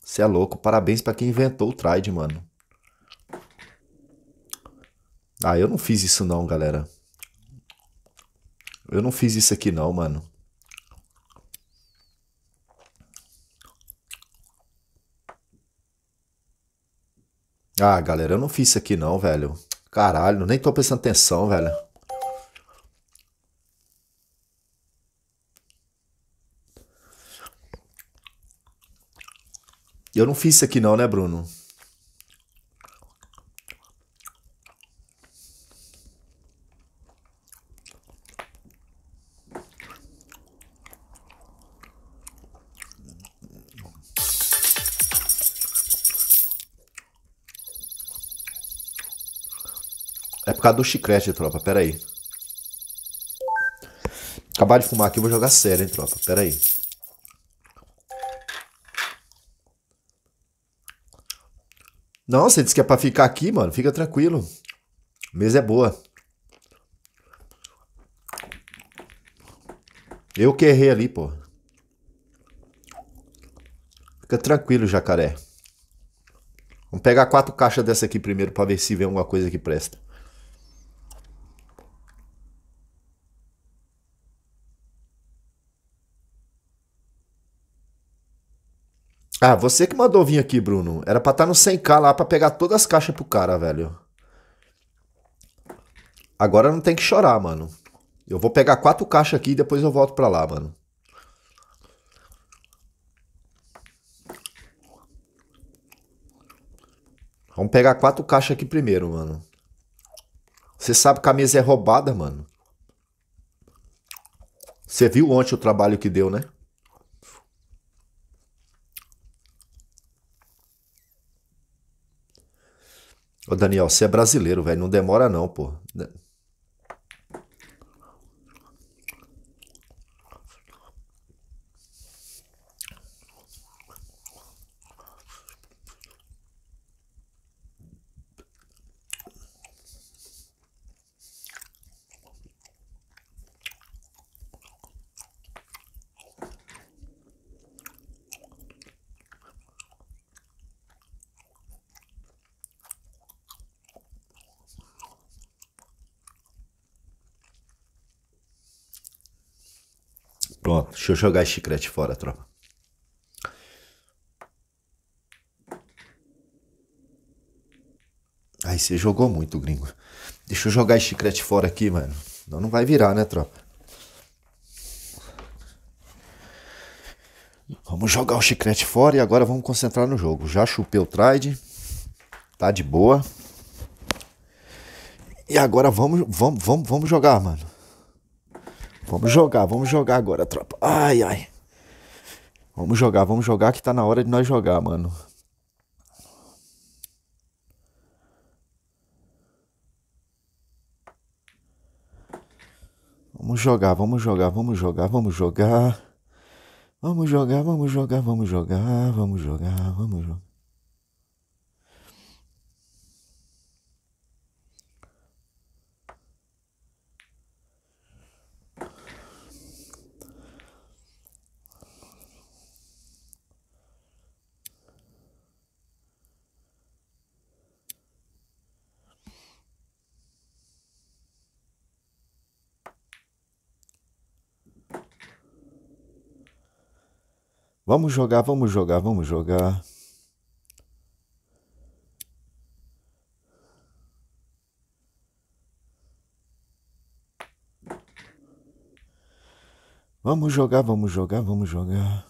S1: Você é louco. Parabéns para quem inventou o trade, mano. Ah, eu não fiz isso não, galera. Eu não fiz isso aqui não, mano. Ah, galera, eu não fiz isso aqui não, velho. Caralho, nem tô prestando atenção, velho. Eu não fiz isso aqui não, né, Bruno? por causa do chiclete, tropa. Pera aí. Acabar de fumar aqui, eu vou jogar sério, hein, tropa. Pera aí. Não, você disse que é pra ficar aqui, mano. Fica tranquilo. A mesa é boa. Eu que errei ali, pô. Fica tranquilo, jacaré. Vamos pegar quatro caixas dessa aqui primeiro pra ver se vem alguma coisa que presta. Ah, você que mandou vir aqui, Bruno. Era pra estar tá no 100k lá pra pegar todas as caixas pro cara, velho. Agora não tem que chorar, mano. Eu vou pegar quatro caixas aqui e depois eu volto pra lá, mano. Vamos pegar quatro caixas aqui primeiro, mano. Você sabe que a mesa é roubada, mano. Você viu ontem o trabalho que deu, né? Ô Daniel, você é brasileiro, velho. Não demora não, pô. Pronto, deixa eu jogar esse chiclete fora, tropa. Aí você jogou muito, gringo. Deixa eu jogar esse chiclete fora aqui, mano. Não, não vai virar, né, tropa? Vamos jogar o chiclete fora e agora vamos concentrar no jogo. Já chupei o trade. Tá de boa. E agora vamos, vamos, vamos, vamos jogar, mano. Vamos jogar, vamos jogar agora, tropa. Ai, ai. Vamos jogar, vamos jogar que tá na hora de nós jogar, mano. Vamos jogar, vamos jogar, vamos jogar, vamos jogar. Vamos jogar, vamos jogar, vamos jogar, vamos jogar, vamos jogar. Vamos jogar, vamos jogar, vamos jogar. Vamos jogar, vamos jogar, vamos jogar.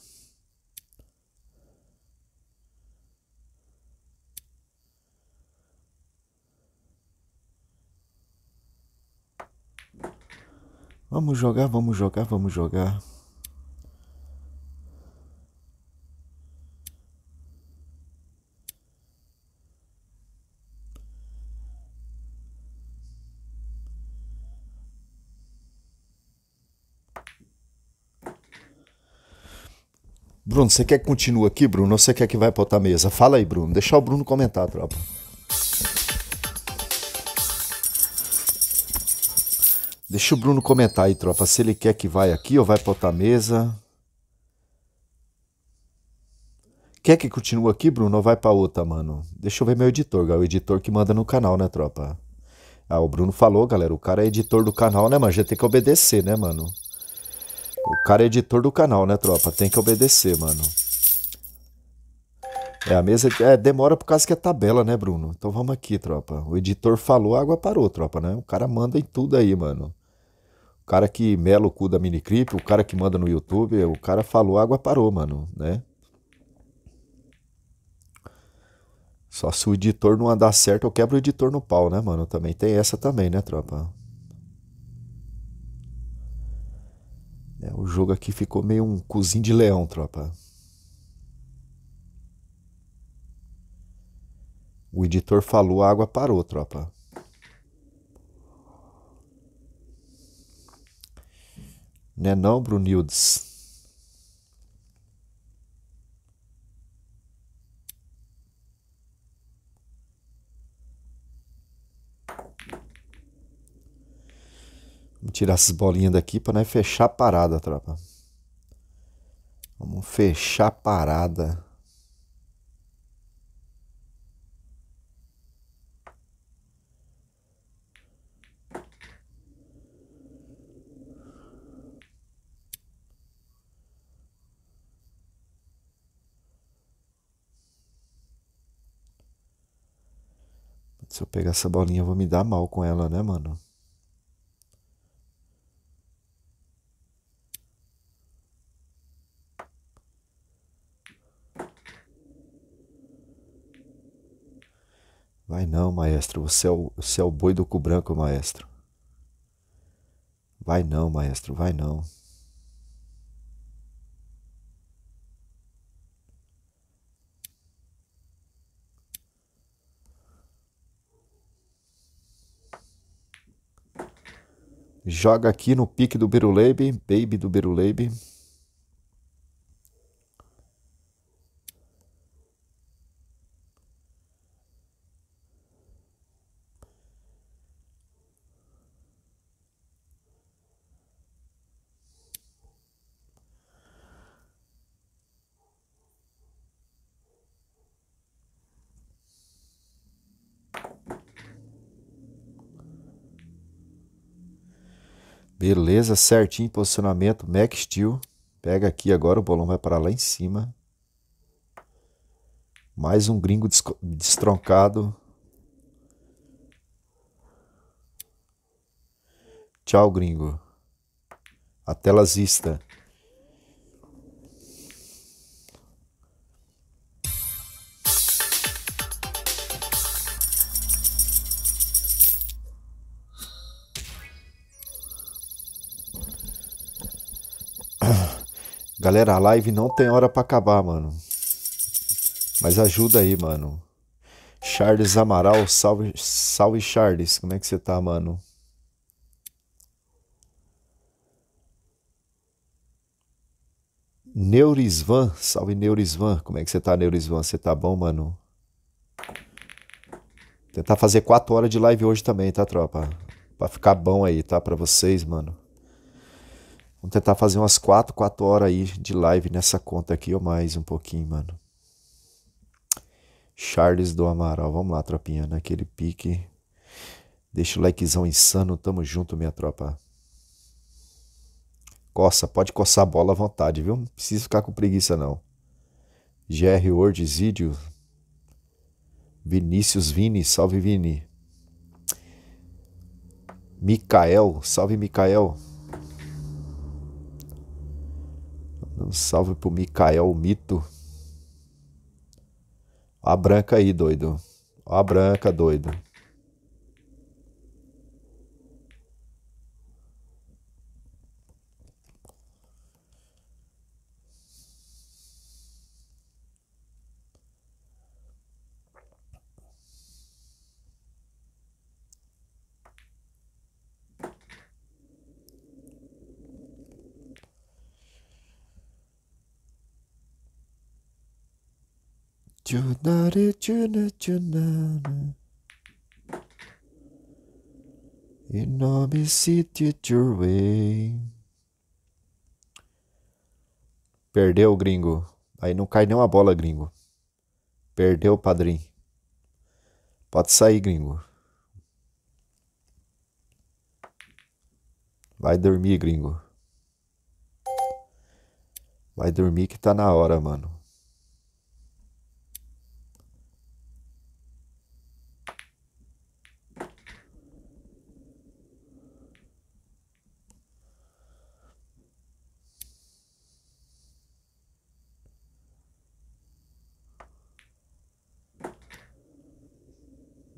S1: Vamos jogar, vamos jogar, vamos jogar. Bruno, você quer que continue aqui, Bruno? Ou você quer que vai para outra mesa? Fala aí, Bruno. Deixa o Bruno comentar, tropa. Deixa o Bruno comentar aí, tropa, se ele quer que vai aqui ou vai para outra mesa. Quer que continue aqui, Bruno, ou vai para outra, mano? Deixa eu ver meu editor, galera. É o editor que manda no canal, né, tropa? Ah, o Bruno falou, galera, o cara é editor do canal, né, mano? Já tem que obedecer, né, mano? O cara é editor do canal, né, tropa? Tem que obedecer, mano. É, a mesa é, demora por causa que é tabela, né, Bruno? Então vamos aqui, tropa. O editor falou, a água parou, tropa, né? O cara manda em tudo aí, mano. O cara que mela o cu da Minicrip, o cara que manda no YouTube, o cara falou, a água parou, mano, né? Só se o editor não andar certo, eu quebro o editor no pau, né, mano? Também tem essa também, né, tropa? É, o jogo aqui ficou meio um cozinho de leão, tropa. O editor falou, a água parou, tropa. Né não, Brunildes? Vamos tirar essas bolinhas daqui para não fechar a parada, tropa. Vamos fechar a parada. Se eu pegar essa bolinha, eu vou me dar mal com ela, né, mano? Vai não, maestro, você é o, você é o boi do cu branco, maestro. Vai não, maestro, vai não. Joga aqui no pique do Biruleibe, baby do Biruleibe. Beleza, certinho posicionamento. Mac Steel. Pega aqui agora, o bolão vai para lá em cima. Mais um gringo destroncado. Tchau, gringo. Até las vista. Galera, a live não tem hora para acabar, mano. Mas ajuda aí, mano. Charles Amaral, salve, salve Charles. Como é que você tá, mano? Neurisvan, salve Neurisvan. Como é que você tá, Neurisvan? Você tá bom, mano? Tentar fazer 4 horas de live hoje também, tá, tropa? Pra ficar bom aí, tá? Pra vocês, mano. Vamos tentar fazer umas 4, 4 horas aí de live nessa conta aqui ou mais um pouquinho, mano. Charles do Amaral. Vamos lá, tropinha, naquele né? pique. Deixa o likezão insano, tamo junto, minha tropa. Coça, pode coçar a bola à vontade, viu? Não precisa ficar com preguiça, não. GR Zídio. Vinícius Vini, salve Vini. Micael, salve Micael. Um salve pro Mikael Mito. A branca aí, doido. A branca, doido. E nome City Way. Perdeu, gringo. Aí não cai nem uma bola, gringo. Perdeu, padrinho. Pode sair, gringo. Vai dormir, gringo. Vai dormir que tá na hora, mano.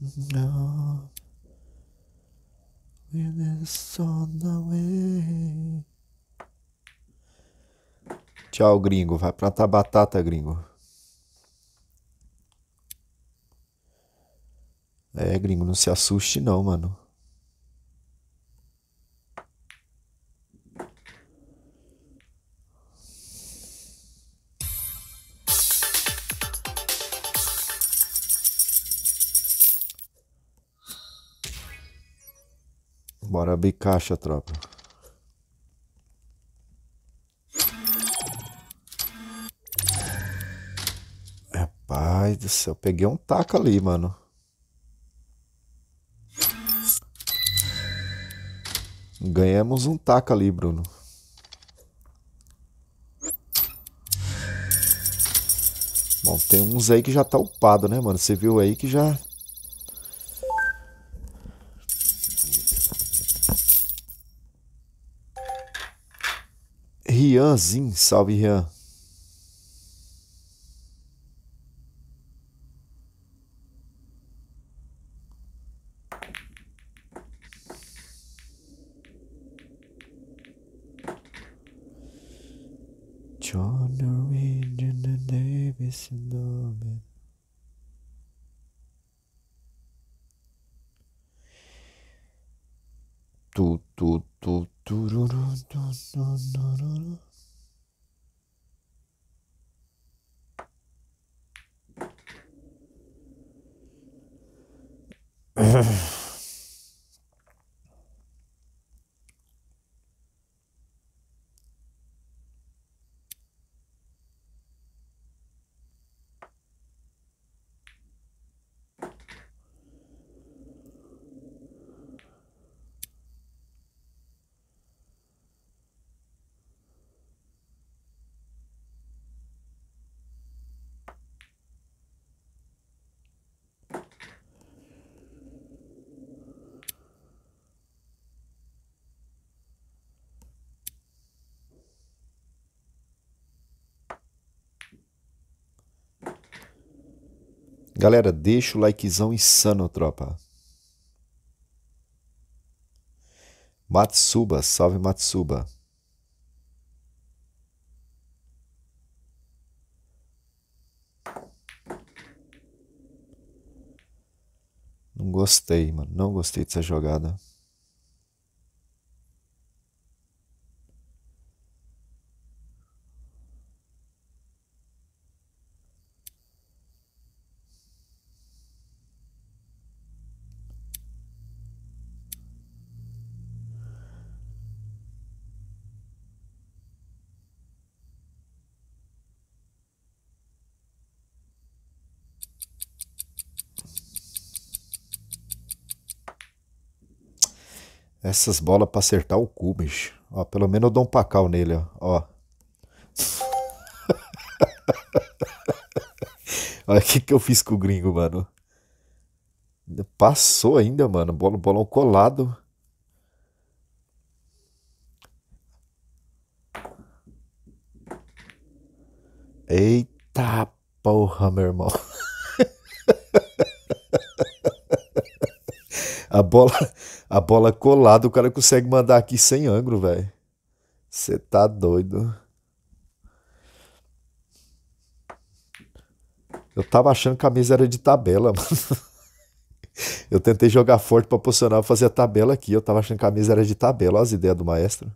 S2: No, when it's on the way.
S1: Tchau, gringo. Vai plantar batata, gringo. É, gringo, não se assuste não, mano. Bora abrir caixa, tropa. Rapaz do céu, peguei um taco ali, mano. Ganhamos um taco ali, Bruno. Bom, tem uns aí que já tá upado, né, mano? Você viu aí que já Rianzinho, salve Rian. Galera, deixa o likezão insano, tropa. Matsuba, salve Matsuba. Não gostei, mano. Não gostei dessa jogada. Essas bolas pra acertar o cu, bicho. Ó, pelo menos eu dou um pacal nele, ó. ó. Olha o que, que eu fiz com o gringo, mano. Passou ainda, mano. Bola, bolão colado. Eita porra, meu irmão. A bola a bola colada, o cara consegue mandar aqui sem ângulo, velho. Você tá doido. Eu tava achando que a mesa era de tabela, mano. Eu tentei jogar forte pra posicionar pra fazer a tabela aqui. Eu tava achando que a mesa era de tabela. Olha as ideias do maestro.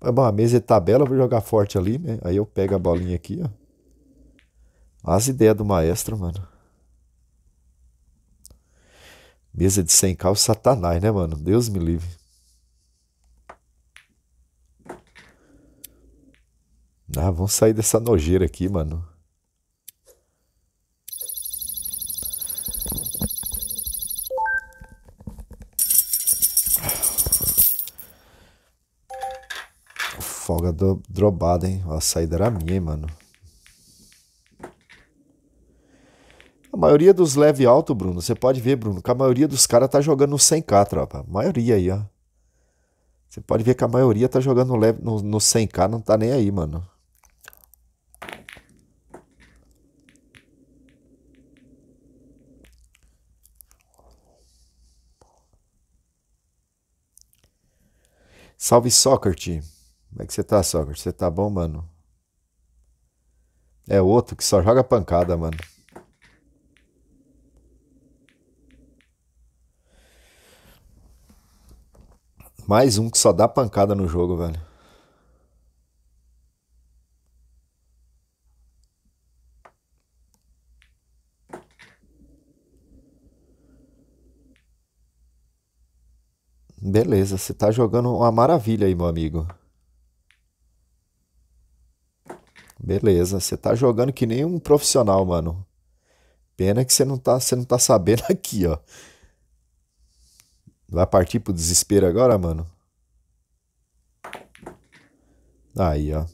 S1: Mas, bom, a mesa é de tabela, eu vou jogar forte ali, né? Aí eu pego a bolinha aqui, ó. Olha as ideias do maestro, mano. Mesa de 100 cal, satanás, né, mano? Deus me livre. Ah, vamos sair dessa nojeira aqui, mano. Folga do, drobada, hein? A saída era minha, hein, mano. A maioria dos leve alto, Bruno, você pode ver, Bruno, que a maioria dos caras tá jogando no 100k, tropa. A maioria aí, ó. Você pode ver que a maioria tá jogando no, leve, no, no 100k, não tá nem aí, mano. Salve Sócrates. Como é que você tá, Sócrates? Você tá bom, mano? É outro que só joga pancada, mano. Mais um que só dá pancada no jogo, velho. Beleza, você tá jogando uma maravilha aí, meu amigo. Beleza, você tá jogando que nem um profissional, mano. Pena que você não tá, você não tá sabendo aqui, ó. Vai partir pro desespero agora, mano? Aí, ó.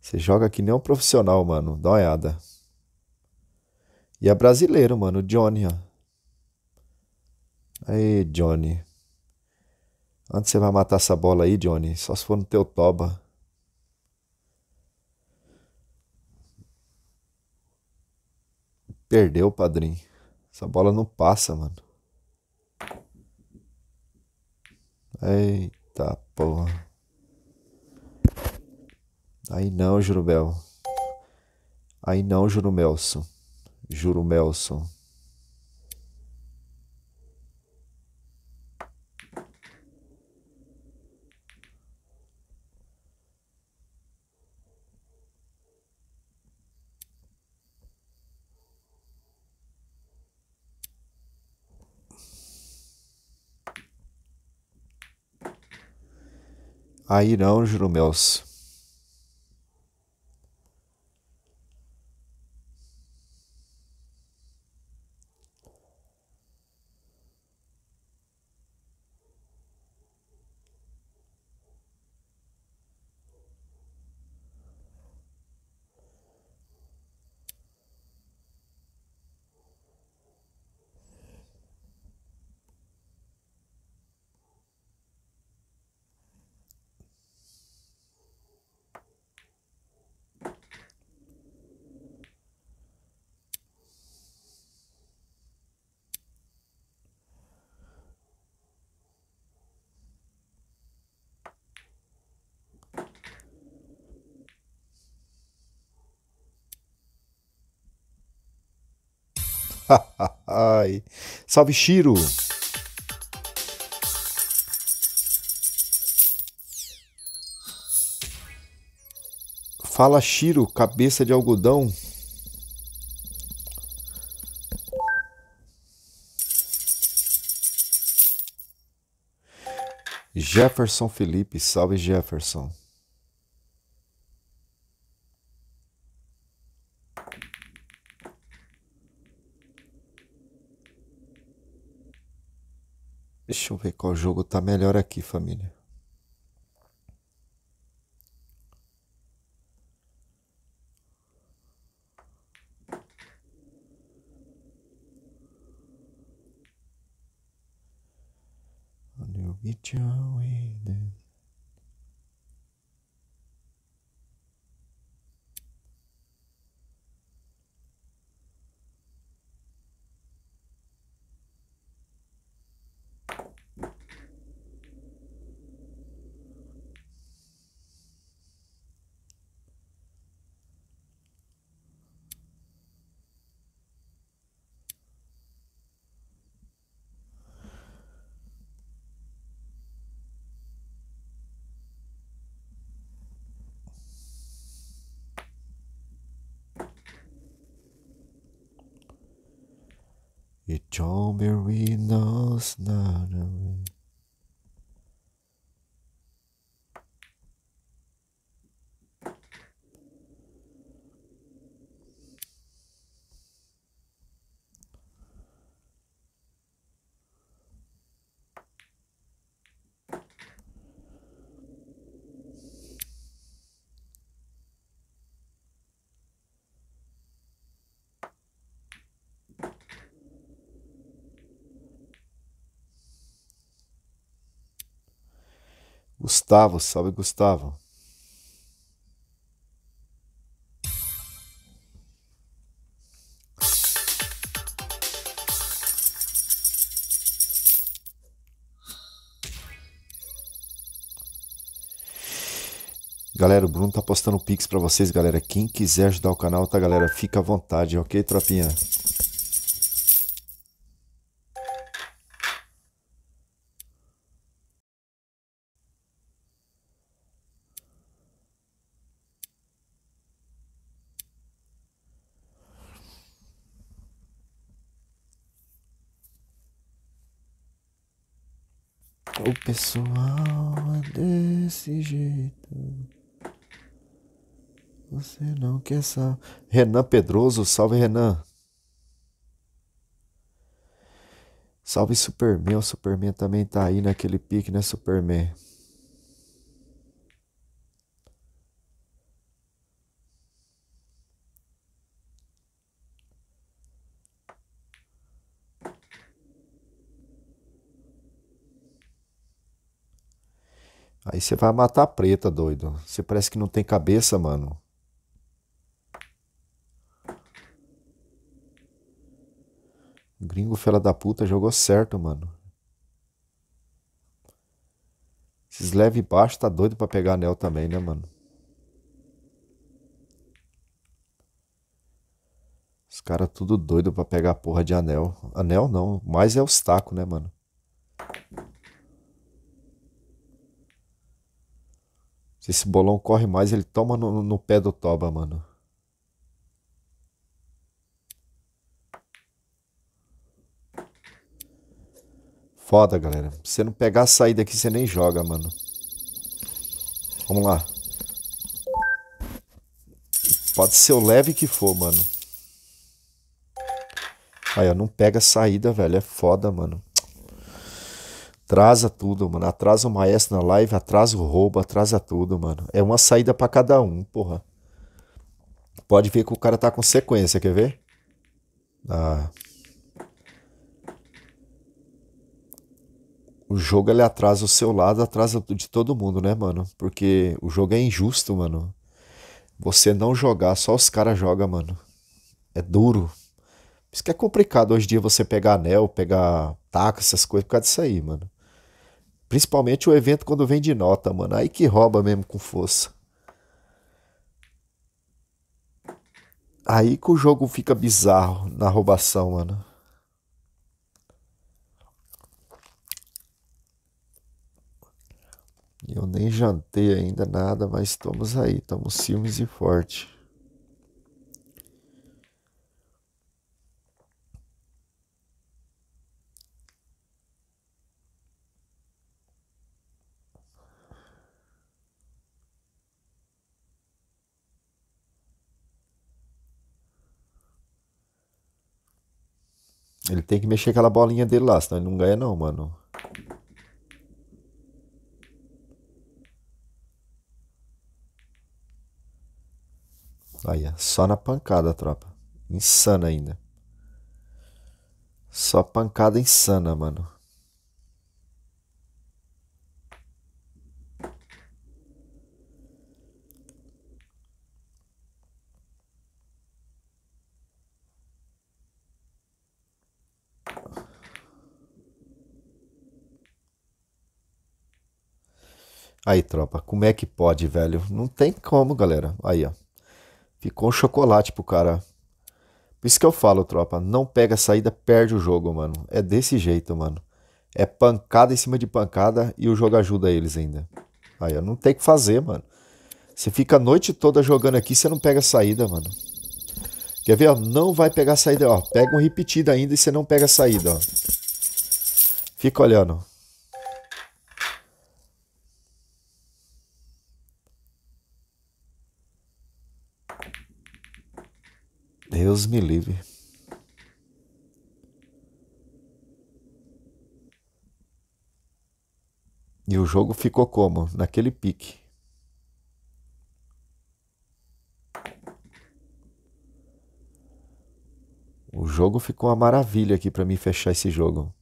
S1: Você joga que nem um profissional, mano. Dá uma olhada. E é brasileiro, mano. Johnny, ó. Aí, Johnny. Onde você vai matar essa bola aí, Johnny? Só se for no teu toba. Perdeu, padrinho. Essa bola não passa, mano. Eita porra. Aí não, Jurubel. Aí não, Jurumelson. Jurumelson. a Irão Jurumeus. aí. Salve, Shiro! Fala, Shiro, cabeça de algodão. Jefferson Felipe, salve Jefferson. Deixa eu ver qual jogo tá melhor aqui, família. Gustavo, salve Gustavo. Galera, o Bruno tá postando pix para vocês, galera. Quem quiser ajudar o canal, tá, galera? Fica à vontade, ok, tropinha?
S2: Pessoal, é desse jeito. Você não quer salvar.
S1: Renan Pedroso, salve Renan. Salve Superman, o Superman também tá aí naquele pique, né, Superman? Aí você vai matar a preta, doido. Você parece que não tem cabeça, mano. gringo fela da puta jogou certo, mano. Esses leve baixo tá doido pra pegar anel também, né, mano? Os caras tudo doido pra pegar porra de anel. Anel não, mas é os tacos, né, mano? Se esse bolão corre mais, ele toma no, no pé do Toba, mano. Foda, galera. Se você não pegar a saída aqui, você nem joga, mano. Vamos lá. Pode ser o leve que for, mano. Aí, ó, não pega a saída, velho. É foda, mano. Atrasa tudo, mano. Atrasa o maestro na live, atrasa o roubo, atrasa tudo, mano. É uma saída para cada um, porra. Pode ver que o cara tá com sequência, quer ver? Ah. O jogo ele atrasa o seu lado, atrasa de todo mundo, né, mano? Porque o jogo é injusto, mano. Você não jogar, só os caras jogam, mano. É duro. Por isso que é complicado hoje em dia você pegar anel, pegar taca, essas coisas, por causa disso aí, mano. Principalmente o evento quando vem de nota, mano. Aí que rouba mesmo com força. Aí que o jogo fica bizarro na roubação, mano. Eu nem jantei ainda nada, mas estamos aí, estamos firmes e forte. Ele tem que mexer aquela bolinha dele lá, senão ele não ganha não, mano. Aí, só na pancada, tropa. Insana ainda. Só pancada insana, mano. Aí, tropa, como é que pode, velho? Não tem como, galera. Aí, ó. Ficou um chocolate pro cara. Por isso que eu falo, tropa. Não pega a saída, perde o jogo, mano. É desse jeito, mano. É pancada em cima de pancada e o jogo ajuda eles ainda. Aí, ó. Não tem o que fazer, mano. Você fica a noite toda jogando aqui, você não pega a saída, mano. Quer ver, ó? Não vai pegar a saída, ó. Pega um repetido ainda e você não pega a saída, ó. Fica olhando. Deus me livre. E o jogo ficou como? Naquele pique. O jogo ficou uma maravilha aqui para mim fechar esse jogo.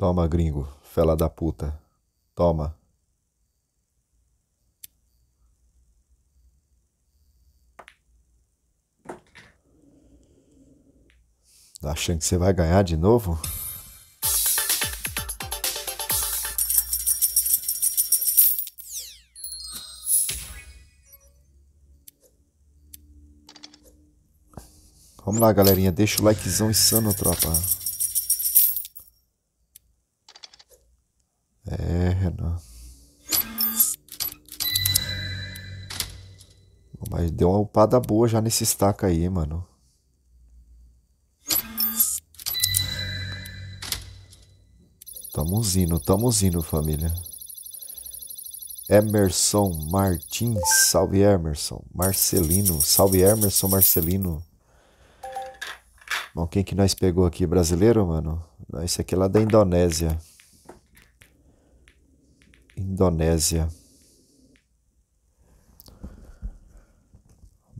S1: Toma, gringo, fela da puta. Toma. Tá achando que você vai ganhar de novo? Vamos lá, galerinha. Deixa o likezão insano, tropa. Deu uma upada boa já nesse stack aí, mano. Tamo zindo, tamo zindo, família. Emerson Martins, salve Emerson. Marcelino, salve Emerson Marcelino. Bom, quem que nós pegou aqui? Brasileiro, mano? Não, esse aqui é lá da Indonésia. Indonésia.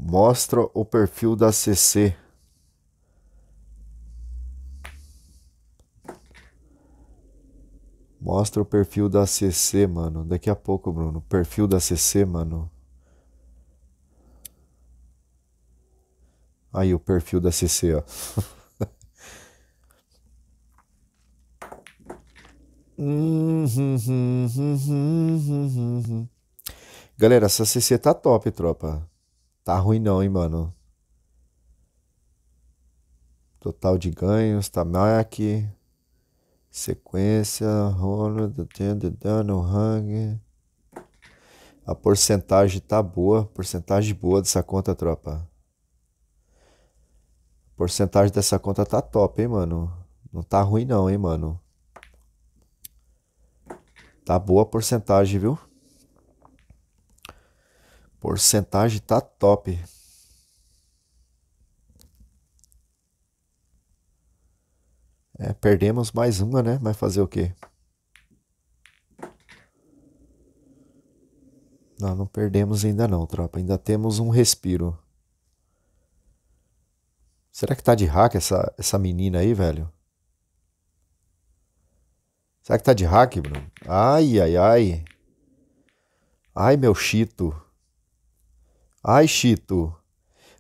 S1: Mostra o perfil da CC. Mostra o perfil da CC, mano. Daqui a pouco, Bruno. Perfil da CC, mano. Aí o perfil da CC, ó. Galera, essa CC tá top, tropa. Tá ruim não, hein, mano. Total de ganhos, Tamaki. Tá Sequência, Ronald, Tendo, Dano, Hang. A porcentagem tá boa, porcentagem boa dessa conta, tropa. Porcentagem dessa conta tá top, hein, mano. Não tá ruim não, hein, mano. Tá boa a porcentagem, viu? Porcentagem tá top. É, perdemos mais uma, né? Mas fazer o quê? Não, não perdemos ainda não, tropa. Ainda temos um respiro. Será que tá de hack essa, essa menina aí, velho? Será que tá de hack, Bruno? Ai, ai, ai. Ai, meu chito. Ai, Chito,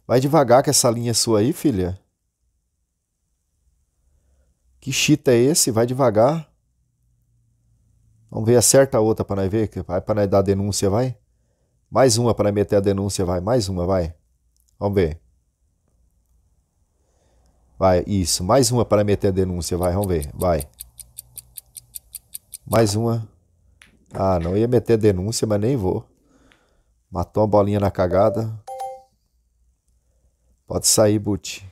S1: vai devagar com essa linha sua aí, filha. Que chita é esse? Vai devagar. Vamos ver, acerta a outra para nós ver, vai para nós dar a denúncia, vai. Mais uma para meter a denúncia, vai. Mais uma, vai. Vamos ver. Vai, isso. Mais uma para meter a denúncia, vai. Vamos ver, vai. Mais uma. Ah, não ia meter denúncia, mas nem vou. Matou a bolinha na cagada. Pode sair, But.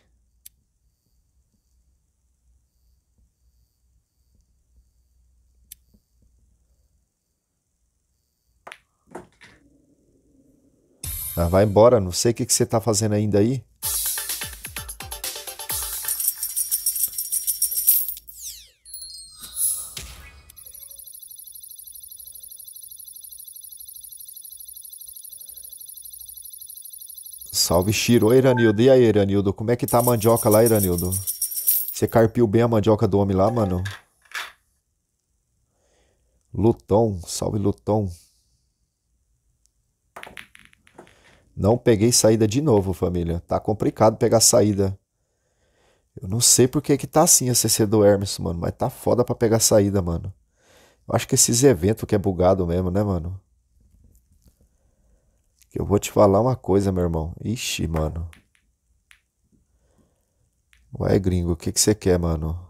S1: Ah, vai embora, não sei o que, que você tá fazendo ainda aí. salve. Shiro, Iranildo, E aí, Eranildo? Como é que tá a mandioca lá, Iranildo? Você carpiu bem a mandioca do homem lá, mano? Luton, salve Luton. Não peguei saída de novo, família. Tá complicado pegar saída. Eu não sei porque que tá assim a CC do Hermes, mano. Mas tá foda pra pegar saída, mano. Eu acho que esses eventos que é bugado mesmo, né, mano? Que eu vou te falar uma coisa, meu irmão. Ixi, mano. Ué, gringo, o que, que você quer, mano?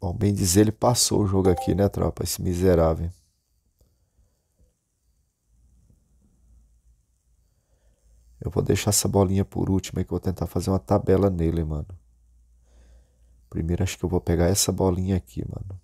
S1: Bom, bem dizer, ele passou o jogo aqui, né, tropa? Esse miserável. Eu vou deixar essa bolinha por último aí que eu vou tentar fazer uma tabela nele, mano. Primeiro acho que eu vou pegar essa bolinha aqui, mano.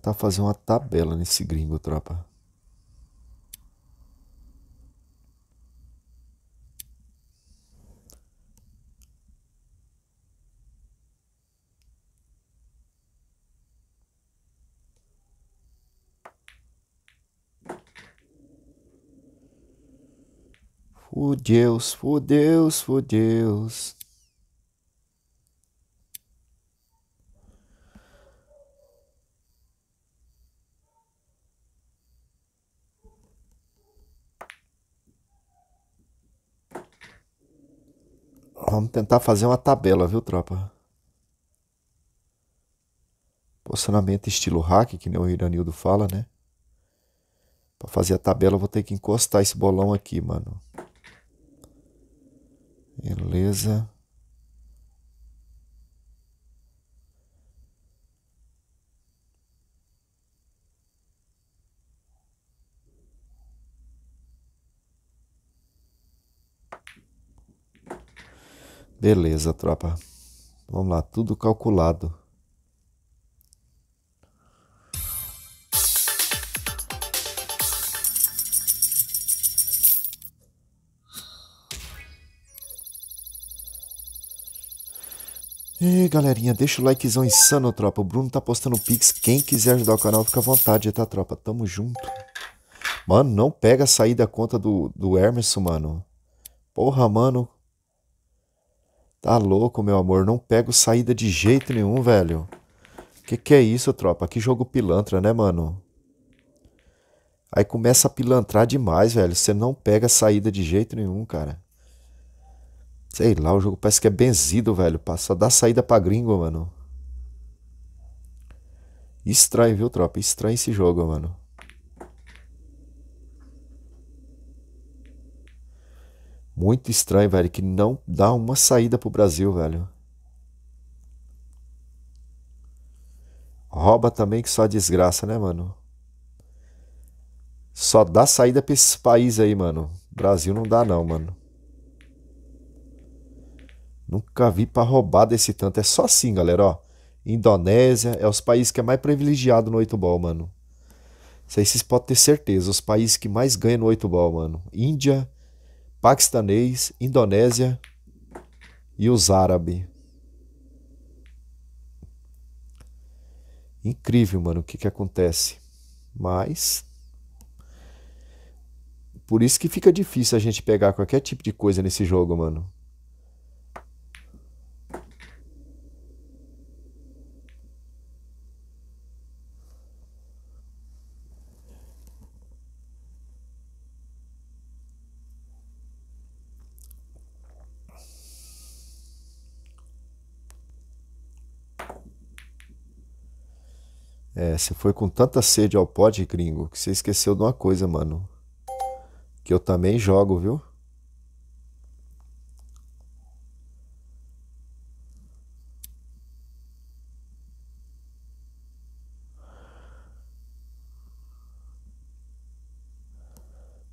S1: tentar fazer uma tabela nesse gringo, tropa. Fudeus, fudeus, fudeus. Vamos tentar fazer uma tabela, viu, tropa? Posicionamento estilo hack, que nem o Iranildo fala, né? Para fazer a tabela, eu vou ter que encostar esse bolão aqui, mano. Beleza. Beleza, tropa. Vamos lá, tudo calculado. E galerinha, deixa o likezão insano, tropa. O Bruno tá postando Pix. Quem quiser ajudar o canal, fica à vontade, tá, tropa? Tamo junto. Mano, não pega a saída conta do, do Hermes, mano. Porra, mano. Tá louco, meu amor. Não pego saída de jeito nenhum, velho. Que que é isso, tropa? Que jogo pilantra, né, mano? Aí começa a pilantrar demais, velho. Você não pega saída de jeito nenhum, cara. Sei lá, o jogo parece que é benzido, velho. Só dá saída pra gringo, mano. Estranho, viu, tropa? Estranho esse jogo, mano. Muito estranho, velho, que não dá uma saída pro Brasil, velho. Rouba também que só desgraça, né, mano? Só dá saída pra esse país aí, mano. Brasil não dá não, mano. Nunca vi pra roubar desse tanto. É só assim, galera, ó. Indonésia é os países que é mais privilegiado no 8 ball, mano. Isso aí vocês podem ter certeza. Os países que mais ganham no 8 ball, mano. Índia, paquistanês, Indonésia e os árabes. Incrível, mano, o que, que acontece. Mas. Por isso que fica difícil a gente pegar qualquer tipo de coisa nesse jogo, mano. É, você foi com tanta sede ao pote, gringo, que você esqueceu de uma coisa, mano. Que eu também jogo, viu?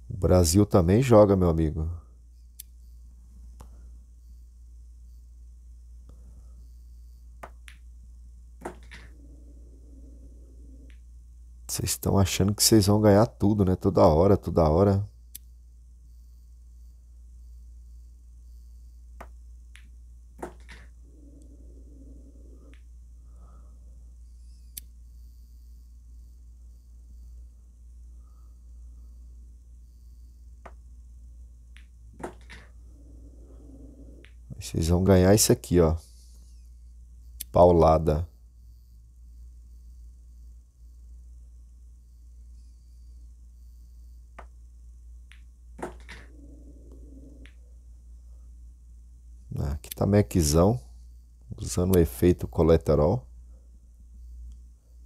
S1: O Brasil também joga, meu amigo. Vocês estão achando que vocês vão ganhar tudo, né? Toda hora, toda hora. Vocês vão ganhar isso aqui, ó. Paulada. Tá Tamequizão, usando o efeito coleterol.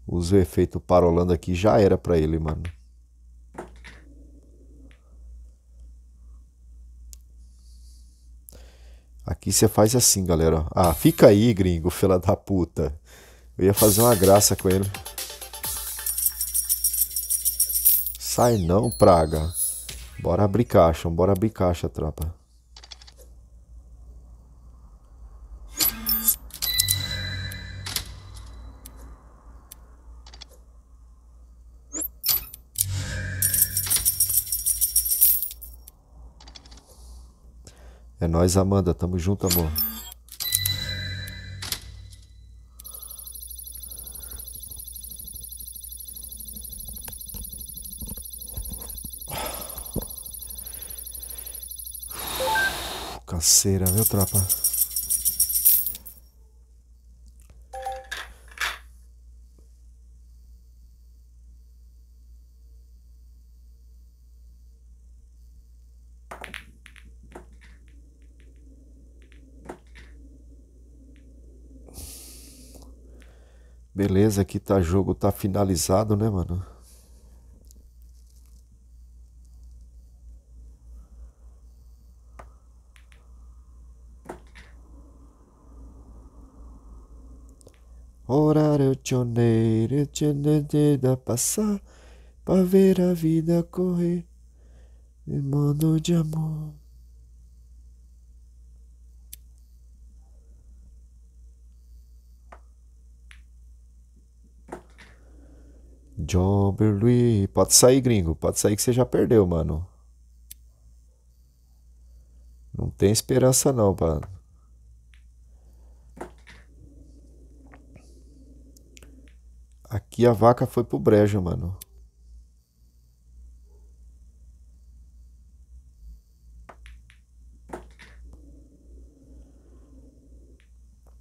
S1: Usa o efeito parolando aqui, já era pra ele, mano. Aqui você faz assim, galera. Ah, fica aí, gringo, fila da puta. Eu ia fazer uma graça com ele. Sai não, praga. Bora abrir caixa, bora abrir caixa, tropa. É nós, Amanda. Tamo junto, amor. Canseira, viu, tropa? Beleza, aqui tá jogo, tá finalizado, né, mano? Horário eu te oneiro, eu
S2: te da passar, pra ver a vida correr, em de amor.
S1: John Berlui. Pode sair, gringo. Pode sair que você já perdeu, mano. Não tem esperança não, mano. Aqui a vaca foi pro brejo, mano.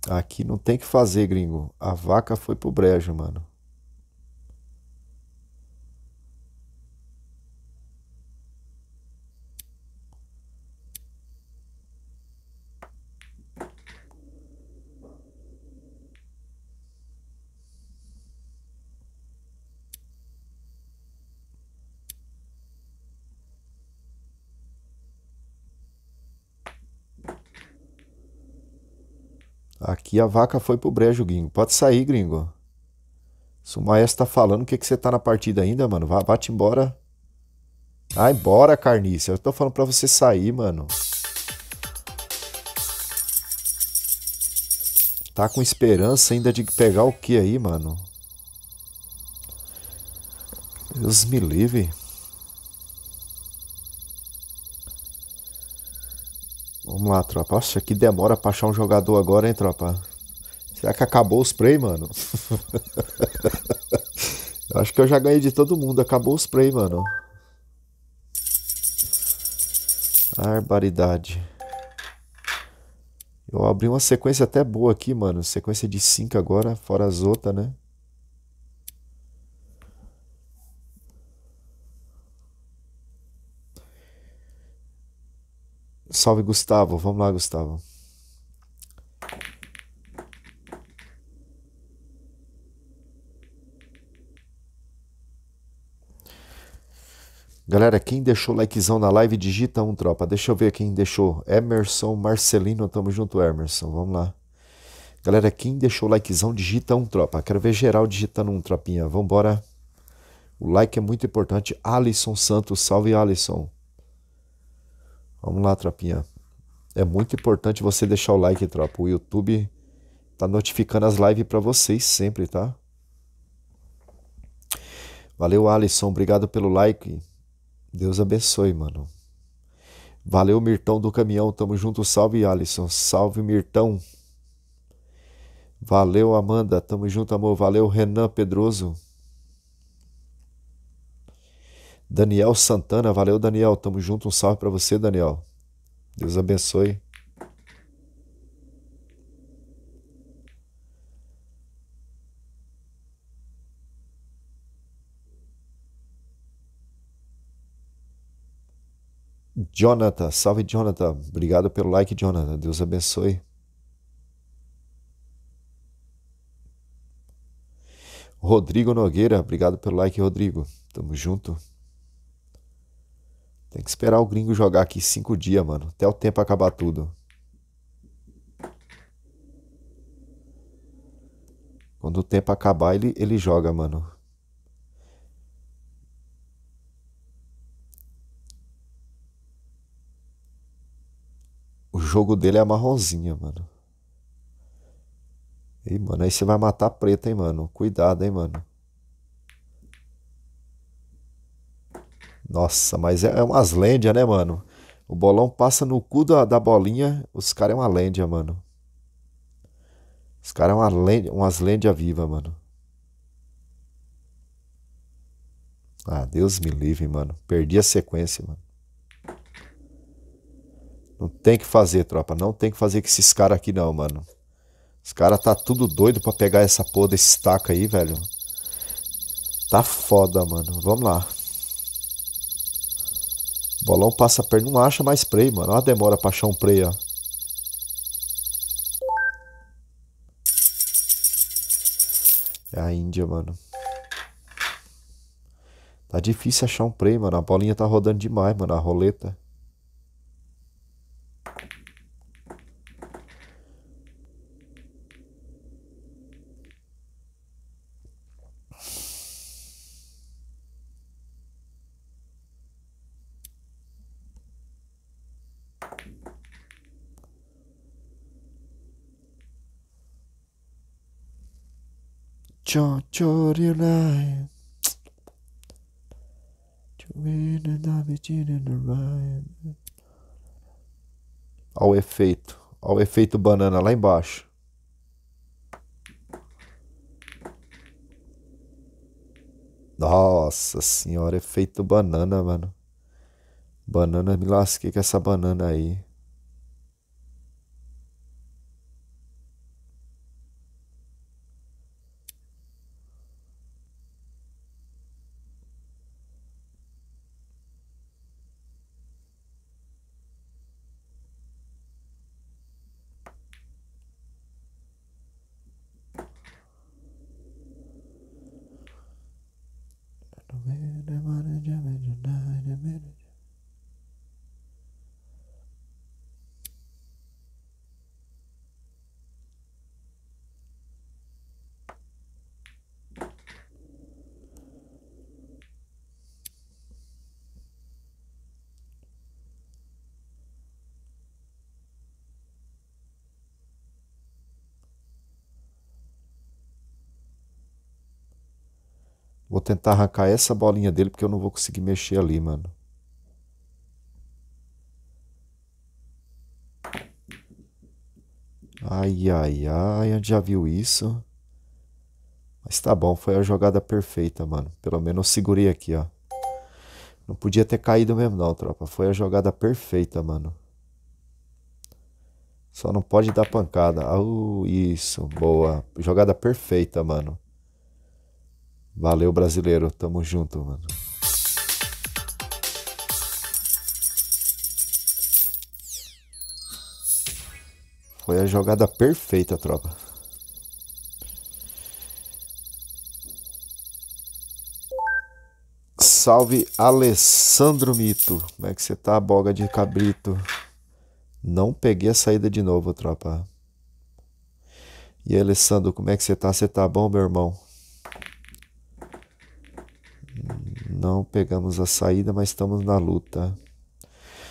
S1: Aqui não tem que fazer, gringo. A vaca foi pro brejo, mano. que a vaca foi pro brejo, gringo. Pode sair, gringo. Se o maestro tá falando, o que, que você tá na partida ainda, mano? Vá, bate embora. Vai embora, carniça. Eu tô falando pra você sair, mano. Tá com esperança ainda de pegar o que aí, mano? Deus me livre. Vamos lá, tropa. Nossa, que demora pra achar um jogador agora, hein, tropa? Será que acabou o spray, mano? eu acho que eu já ganhei de todo mundo. Acabou o spray, mano. Barbaridade. Eu abri uma sequência até boa aqui, mano. Sequência de 5 agora, fora as outras, né? Salve Gustavo, vamos lá, Gustavo. Galera, quem deixou likezão na live, digita um, tropa. Deixa eu ver quem deixou. Emerson Marcelino, tamo junto, Emerson. Vamos lá. Galera, quem deixou likezão, digita um, tropa. Quero ver geral digitando um, tropinha. Vambora. O like é muito importante. Alisson Santos, salve Alisson. Vamos lá, tropinha. É muito importante você deixar o like, tropa. O YouTube tá notificando as lives para vocês sempre, tá? Valeu, Alisson. Obrigado pelo like. Deus abençoe, mano. Valeu, Mirtão do Caminhão. Tamo junto. Salve, Alisson. Salve, Mirtão. Valeu, Amanda. Tamo junto, amor. Valeu, Renan Pedroso. Daniel Santana, valeu Daniel, tamo junto, um salve para você, Daniel. Deus abençoe. Jonathan, salve Jonathan, obrigado pelo like, Jonathan. Deus abençoe. Rodrigo Nogueira, obrigado pelo like, Rodrigo. Tamo junto. Tem que esperar o gringo jogar aqui cinco dias, mano. Até o tempo acabar tudo. Quando o tempo acabar, ele, ele joga, mano. O jogo dele é a marronzinha, mano. Ei, mano, aí você vai matar preta, hein, mano. Cuidado, hein, mano. Nossa, mas é, é umas lêndias, né, mano? O bolão passa no cu da, da bolinha, os caras é uma lêndia, mano. Os caras é uma lêndia, umas lêndias viva, mano. Ah, Deus me livre, mano. Perdi a sequência, mano. Não tem que fazer, tropa. Não tem que fazer com esses caras aqui, não, mano. Os caras tá tudo doido pra pegar essa porra desse taca aí, velho. Tá foda, mano. Vamos lá. Bolão passa perto, não acha mais prey, mano. Olha a demora pra achar um prey, ó. É a Índia, mano. Tá difícil achar um prey, mano. A bolinha tá rodando demais, mano. A roleta.
S2: John Jordan
S1: ao efeito, ao efeito banana lá embaixo. Nossa senhora, efeito banana, mano. Banana, me lasquei com essa banana aí. Vou tentar arrancar essa bolinha dele porque eu não vou conseguir mexer ali, mano. Ai, ai, ai, a gente já viu isso. Mas tá bom, foi a jogada perfeita, mano. Pelo menos eu segurei aqui, ó. Não podia ter caído mesmo não, tropa. Foi a jogada perfeita, mano. Só não pode dar pancada. Uh, isso, boa. Jogada perfeita, mano. Valeu, brasileiro. Tamo junto, mano. Foi a jogada perfeita, tropa. Salve Alessandro Mito. Como é que você tá, boga de cabrito? Não peguei a saída de novo, tropa. E Alessandro, como é que você tá? Você tá bom, meu irmão? Não pegamos a saída, mas estamos na luta.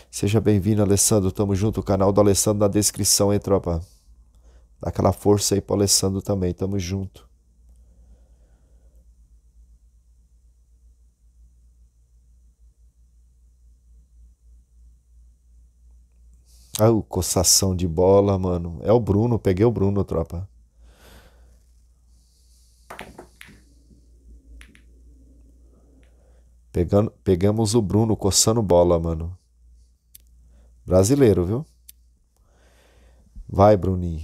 S1: Seja bem-vindo, Alessandro. Tamo junto. O canal do Alessandro na descrição, hein, tropa? Dá aquela força aí pro Alessandro também. Tamo junto. Ah, coçação de bola, mano. É o Bruno, peguei o Bruno, tropa. Pegando, pegamos o Bruno coçando bola, mano. Brasileiro, viu? Vai, Bruninho.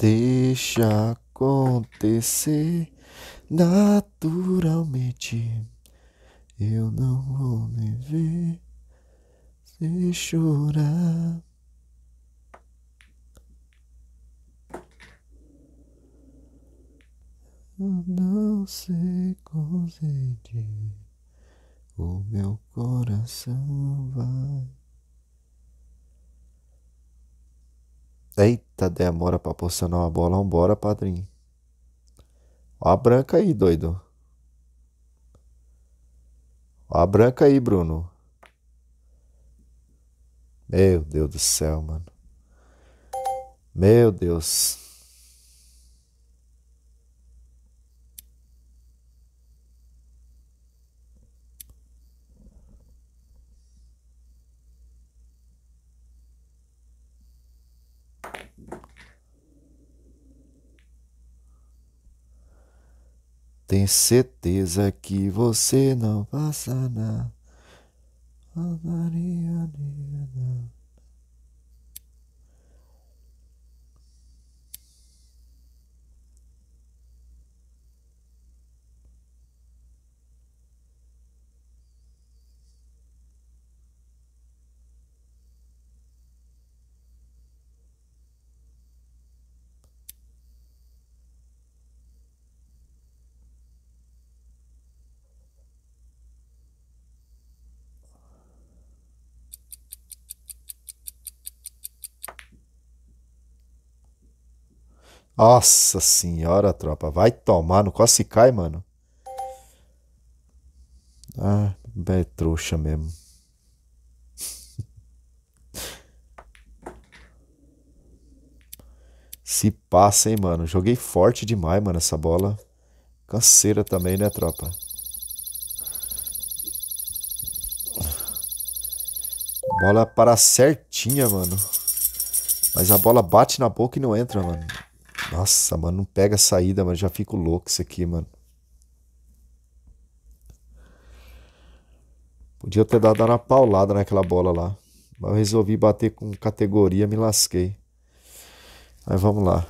S1: Deixa acontecer
S2: naturalmente. Eu não vou me ver se chorar. não sei conceder, o meu coração vai.
S1: Eita, demora pra posicionar uma bola. Vambora, padrinho. Ó a branca aí, doido. Ó a branca aí, Bruno. Meu Deus do céu, mano. Meu Deus. Tem certeza que você não passa nada. Nossa senhora, tropa. Vai tomar no quase cai, mano. Ah, é trouxa mesmo. Se passa, hein, mano. Joguei forte demais, mano, essa bola. Canseira também, né, tropa? Bola para certinha, mano. Mas a bola bate na boca e não entra, mano. Nossa, mano, não pega a saída, mano. Já fico louco isso aqui, mano. Podia ter dado uma paulada naquela bola lá. Mas eu resolvi bater com categoria, me lasquei. Mas vamos lá.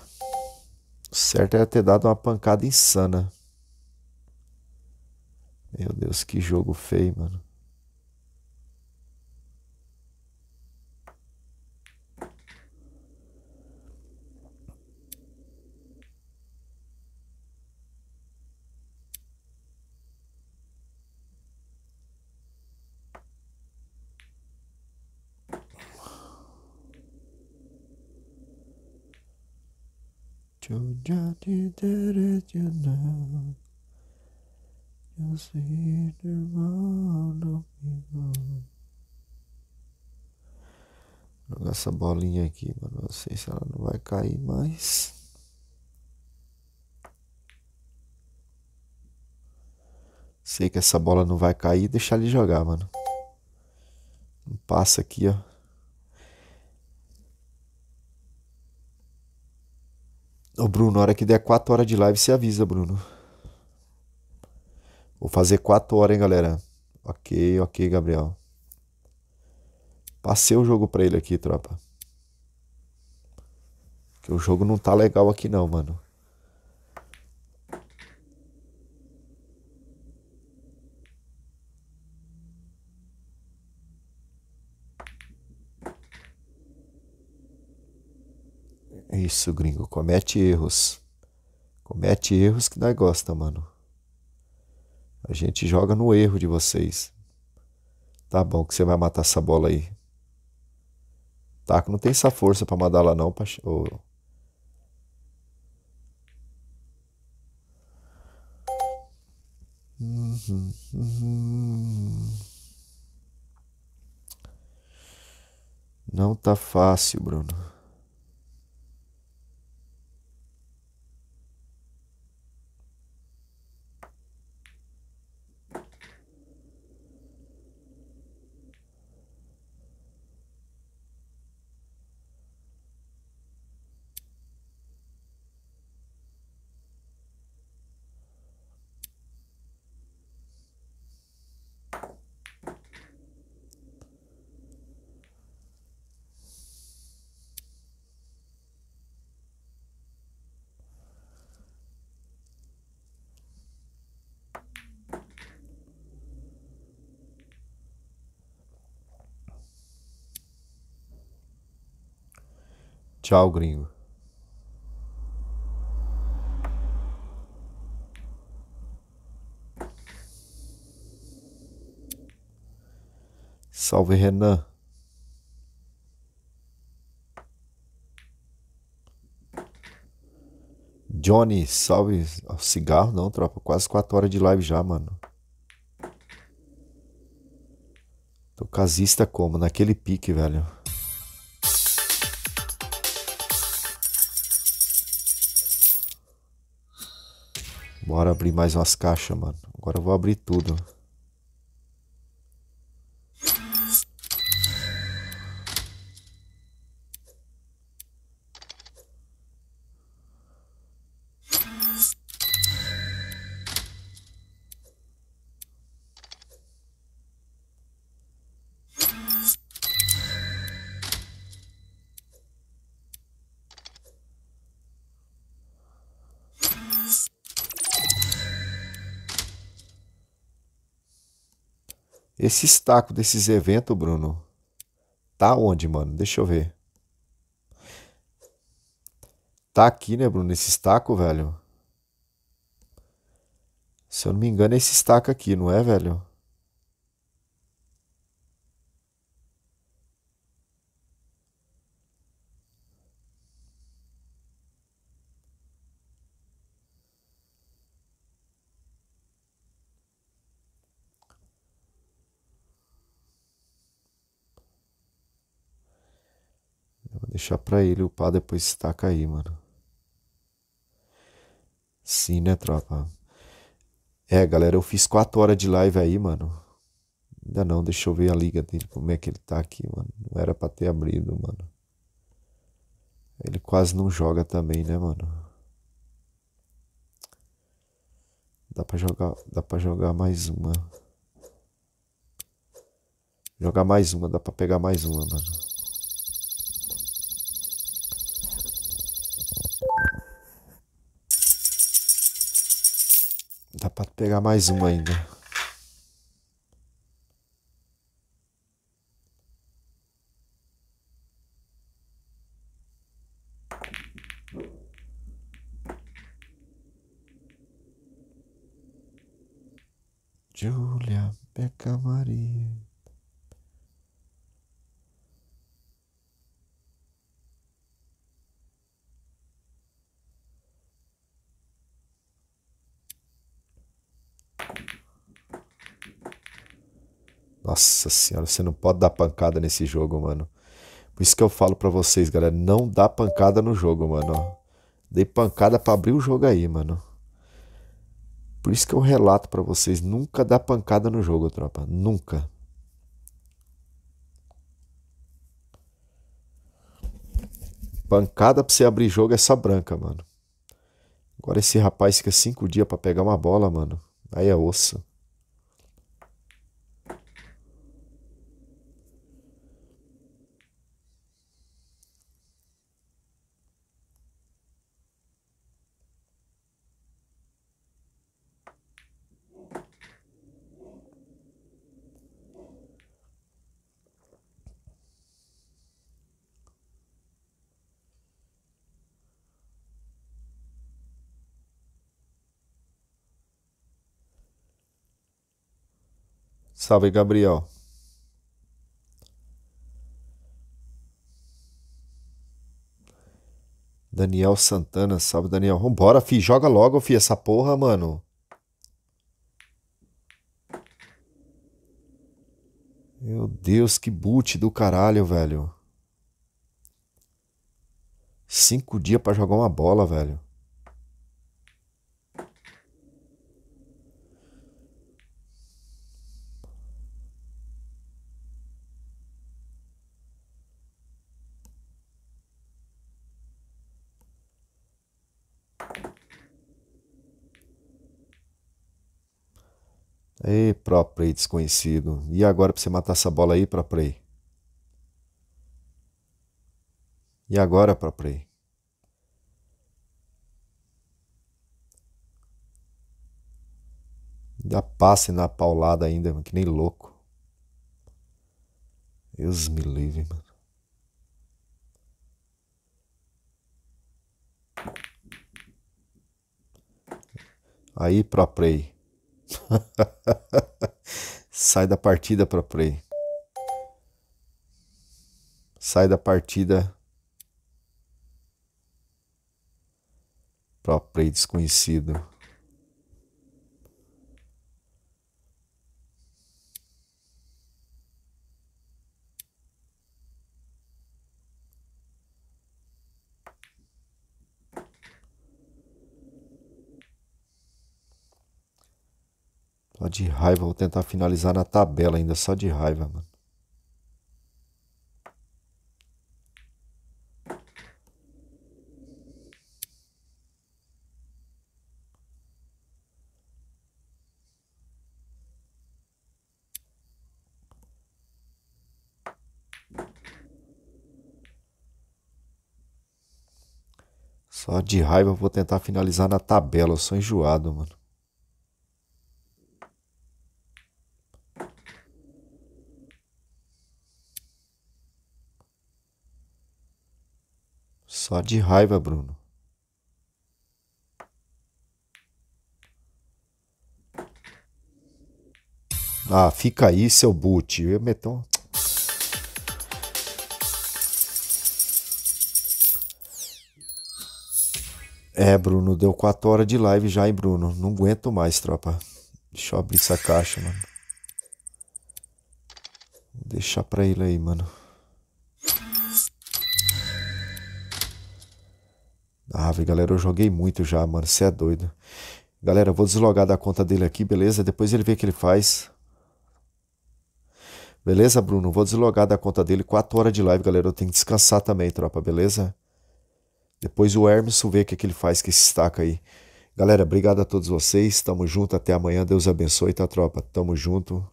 S1: O certo era ter dado uma pancada insana. Meu Deus, que jogo feio, mano.
S2: Should I did that eu sei que see the round of
S1: Jogar essa bolinha aqui, mano. Não sei se ela não vai cair mais. Sei que essa bola não vai cair. Deixar ele jogar, mano. Um passa aqui, ó. O Bruno, na hora que der 4 horas de live, você avisa, Bruno. Vou fazer 4 horas, hein, galera. Ok, ok, Gabriel. Passei o jogo pra ele aqui, tropa. Que o jogo não tá legal aqui, não, mano. Isso, gringo, comete erros. Comete erros que nós gosta, mano. A gente joga no erro de vocês. Tá bom que você vai matar essa bola aí. Taco não tem essa força para mandar lá não, paixão. Oh. Uhum, uhum. Não tá fácil, Bruno. Tchau, gringo. Salve, Renan. Johnny, salve. Cigarro não, tropa. Quase 4 horas de live já, mano. Tô casista como? Naquele pique, velho. Bora abrir mais umas caixas, mano. Agora eu vou abrir tudo. Esse estaco desses eventos, Bruno, tá onde, mano? Deixa eu ver. Tá aqui, né, Bruno? Esse estaco, velho. Se eu não me engano, é esse estaco aqui, não é, velho? Deixar pra ele upar depois se taca aí, mano. Sim, né, tropa? É, galera, eu fiz 4 horas de live aí, mano. Ainda não, deixa eu ver a liga dele, como é que ele tá aqui, mano. Não era pra ter abrido, mano. Ele quase não joga também, né, mano? Dá pra jogar, dá pra jogar mais uma. Jogar mais uma, dá pra pegar mais uma, mano. Dá para pegar mais uma ainda.
S2: Julia, peca Maria.
S1: Nossa senhora, você não pode dar pancada nesse jogo, mano. Por isso que eu falo para vocês, galera, não dá pancada no jogo, mano. Dei pancada para abrir o jogo aí, mano. Por isso que eu relato para vocês, nunca dá pancada no jogo, tropa, nunca. Pancada pra você abrir jogo é só branca, mano. Agora esse rapaz fica cinco dias para pegar uma bola, mano. Aí é osso. Salve, Gabriel. Daniel Santana, salve Daniel. Vambora, fi, joga logo, fi, essa porra, mano. Meu Deus, que boot do caralho, velho. Cinco dias para jogar uma bola, velho. Ei, Proprey, desconhecido. E agora para você matar essa bola aí, play. E agora, play. Dá passe na paulada ainda, que nem louco. Deus me livre, mano. Aí, play. Sai da partida para play. Sai da partida para play desconhecido. Só de raiva, vou tentar finalizar na tabela ainda, só de raiva, mano. Só de raiva vou tentar finalizar na tabela, eu sou enjoado, mano. Só de raiva, Bruno. Ah, fica aí, seu boot. Eu ia meter um... É, Bruno, deu 4 horas de live já, hein, Bruno? Não aguento mais, tropa. Deixa eu abrir essa caixa, mano. Vou deixar pra ele aí, mano. Ave, ah, galera, eu joguei muito já, mano. Você é doido. Galera, eu vou deslogar da conta dele aqui, beleza? Depois ele vê o que ele faz. Beleza, Bruno? Vou deslogar da conta dele. 4 horas de live, galera. Eu tenho que descansar também, tropa, beleza? Depois o Hermes vê o que, é que ele faz que se estaca aí. Galera, obrigado a todos vocês. Tamo junto. Até amanhã. Deus abençoe, tá, tropa? Tamo junto.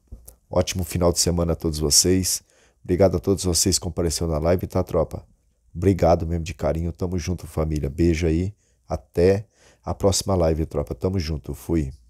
S1: Ótimo final de semana a todos vocês. Obrigado a todos vocês que compareceram na live, tá, tropa? Obrigado mesmo de carinho. Tamo junto, família. Beijo aí. Até a próxima live, tropa. Tamo junto. Fui.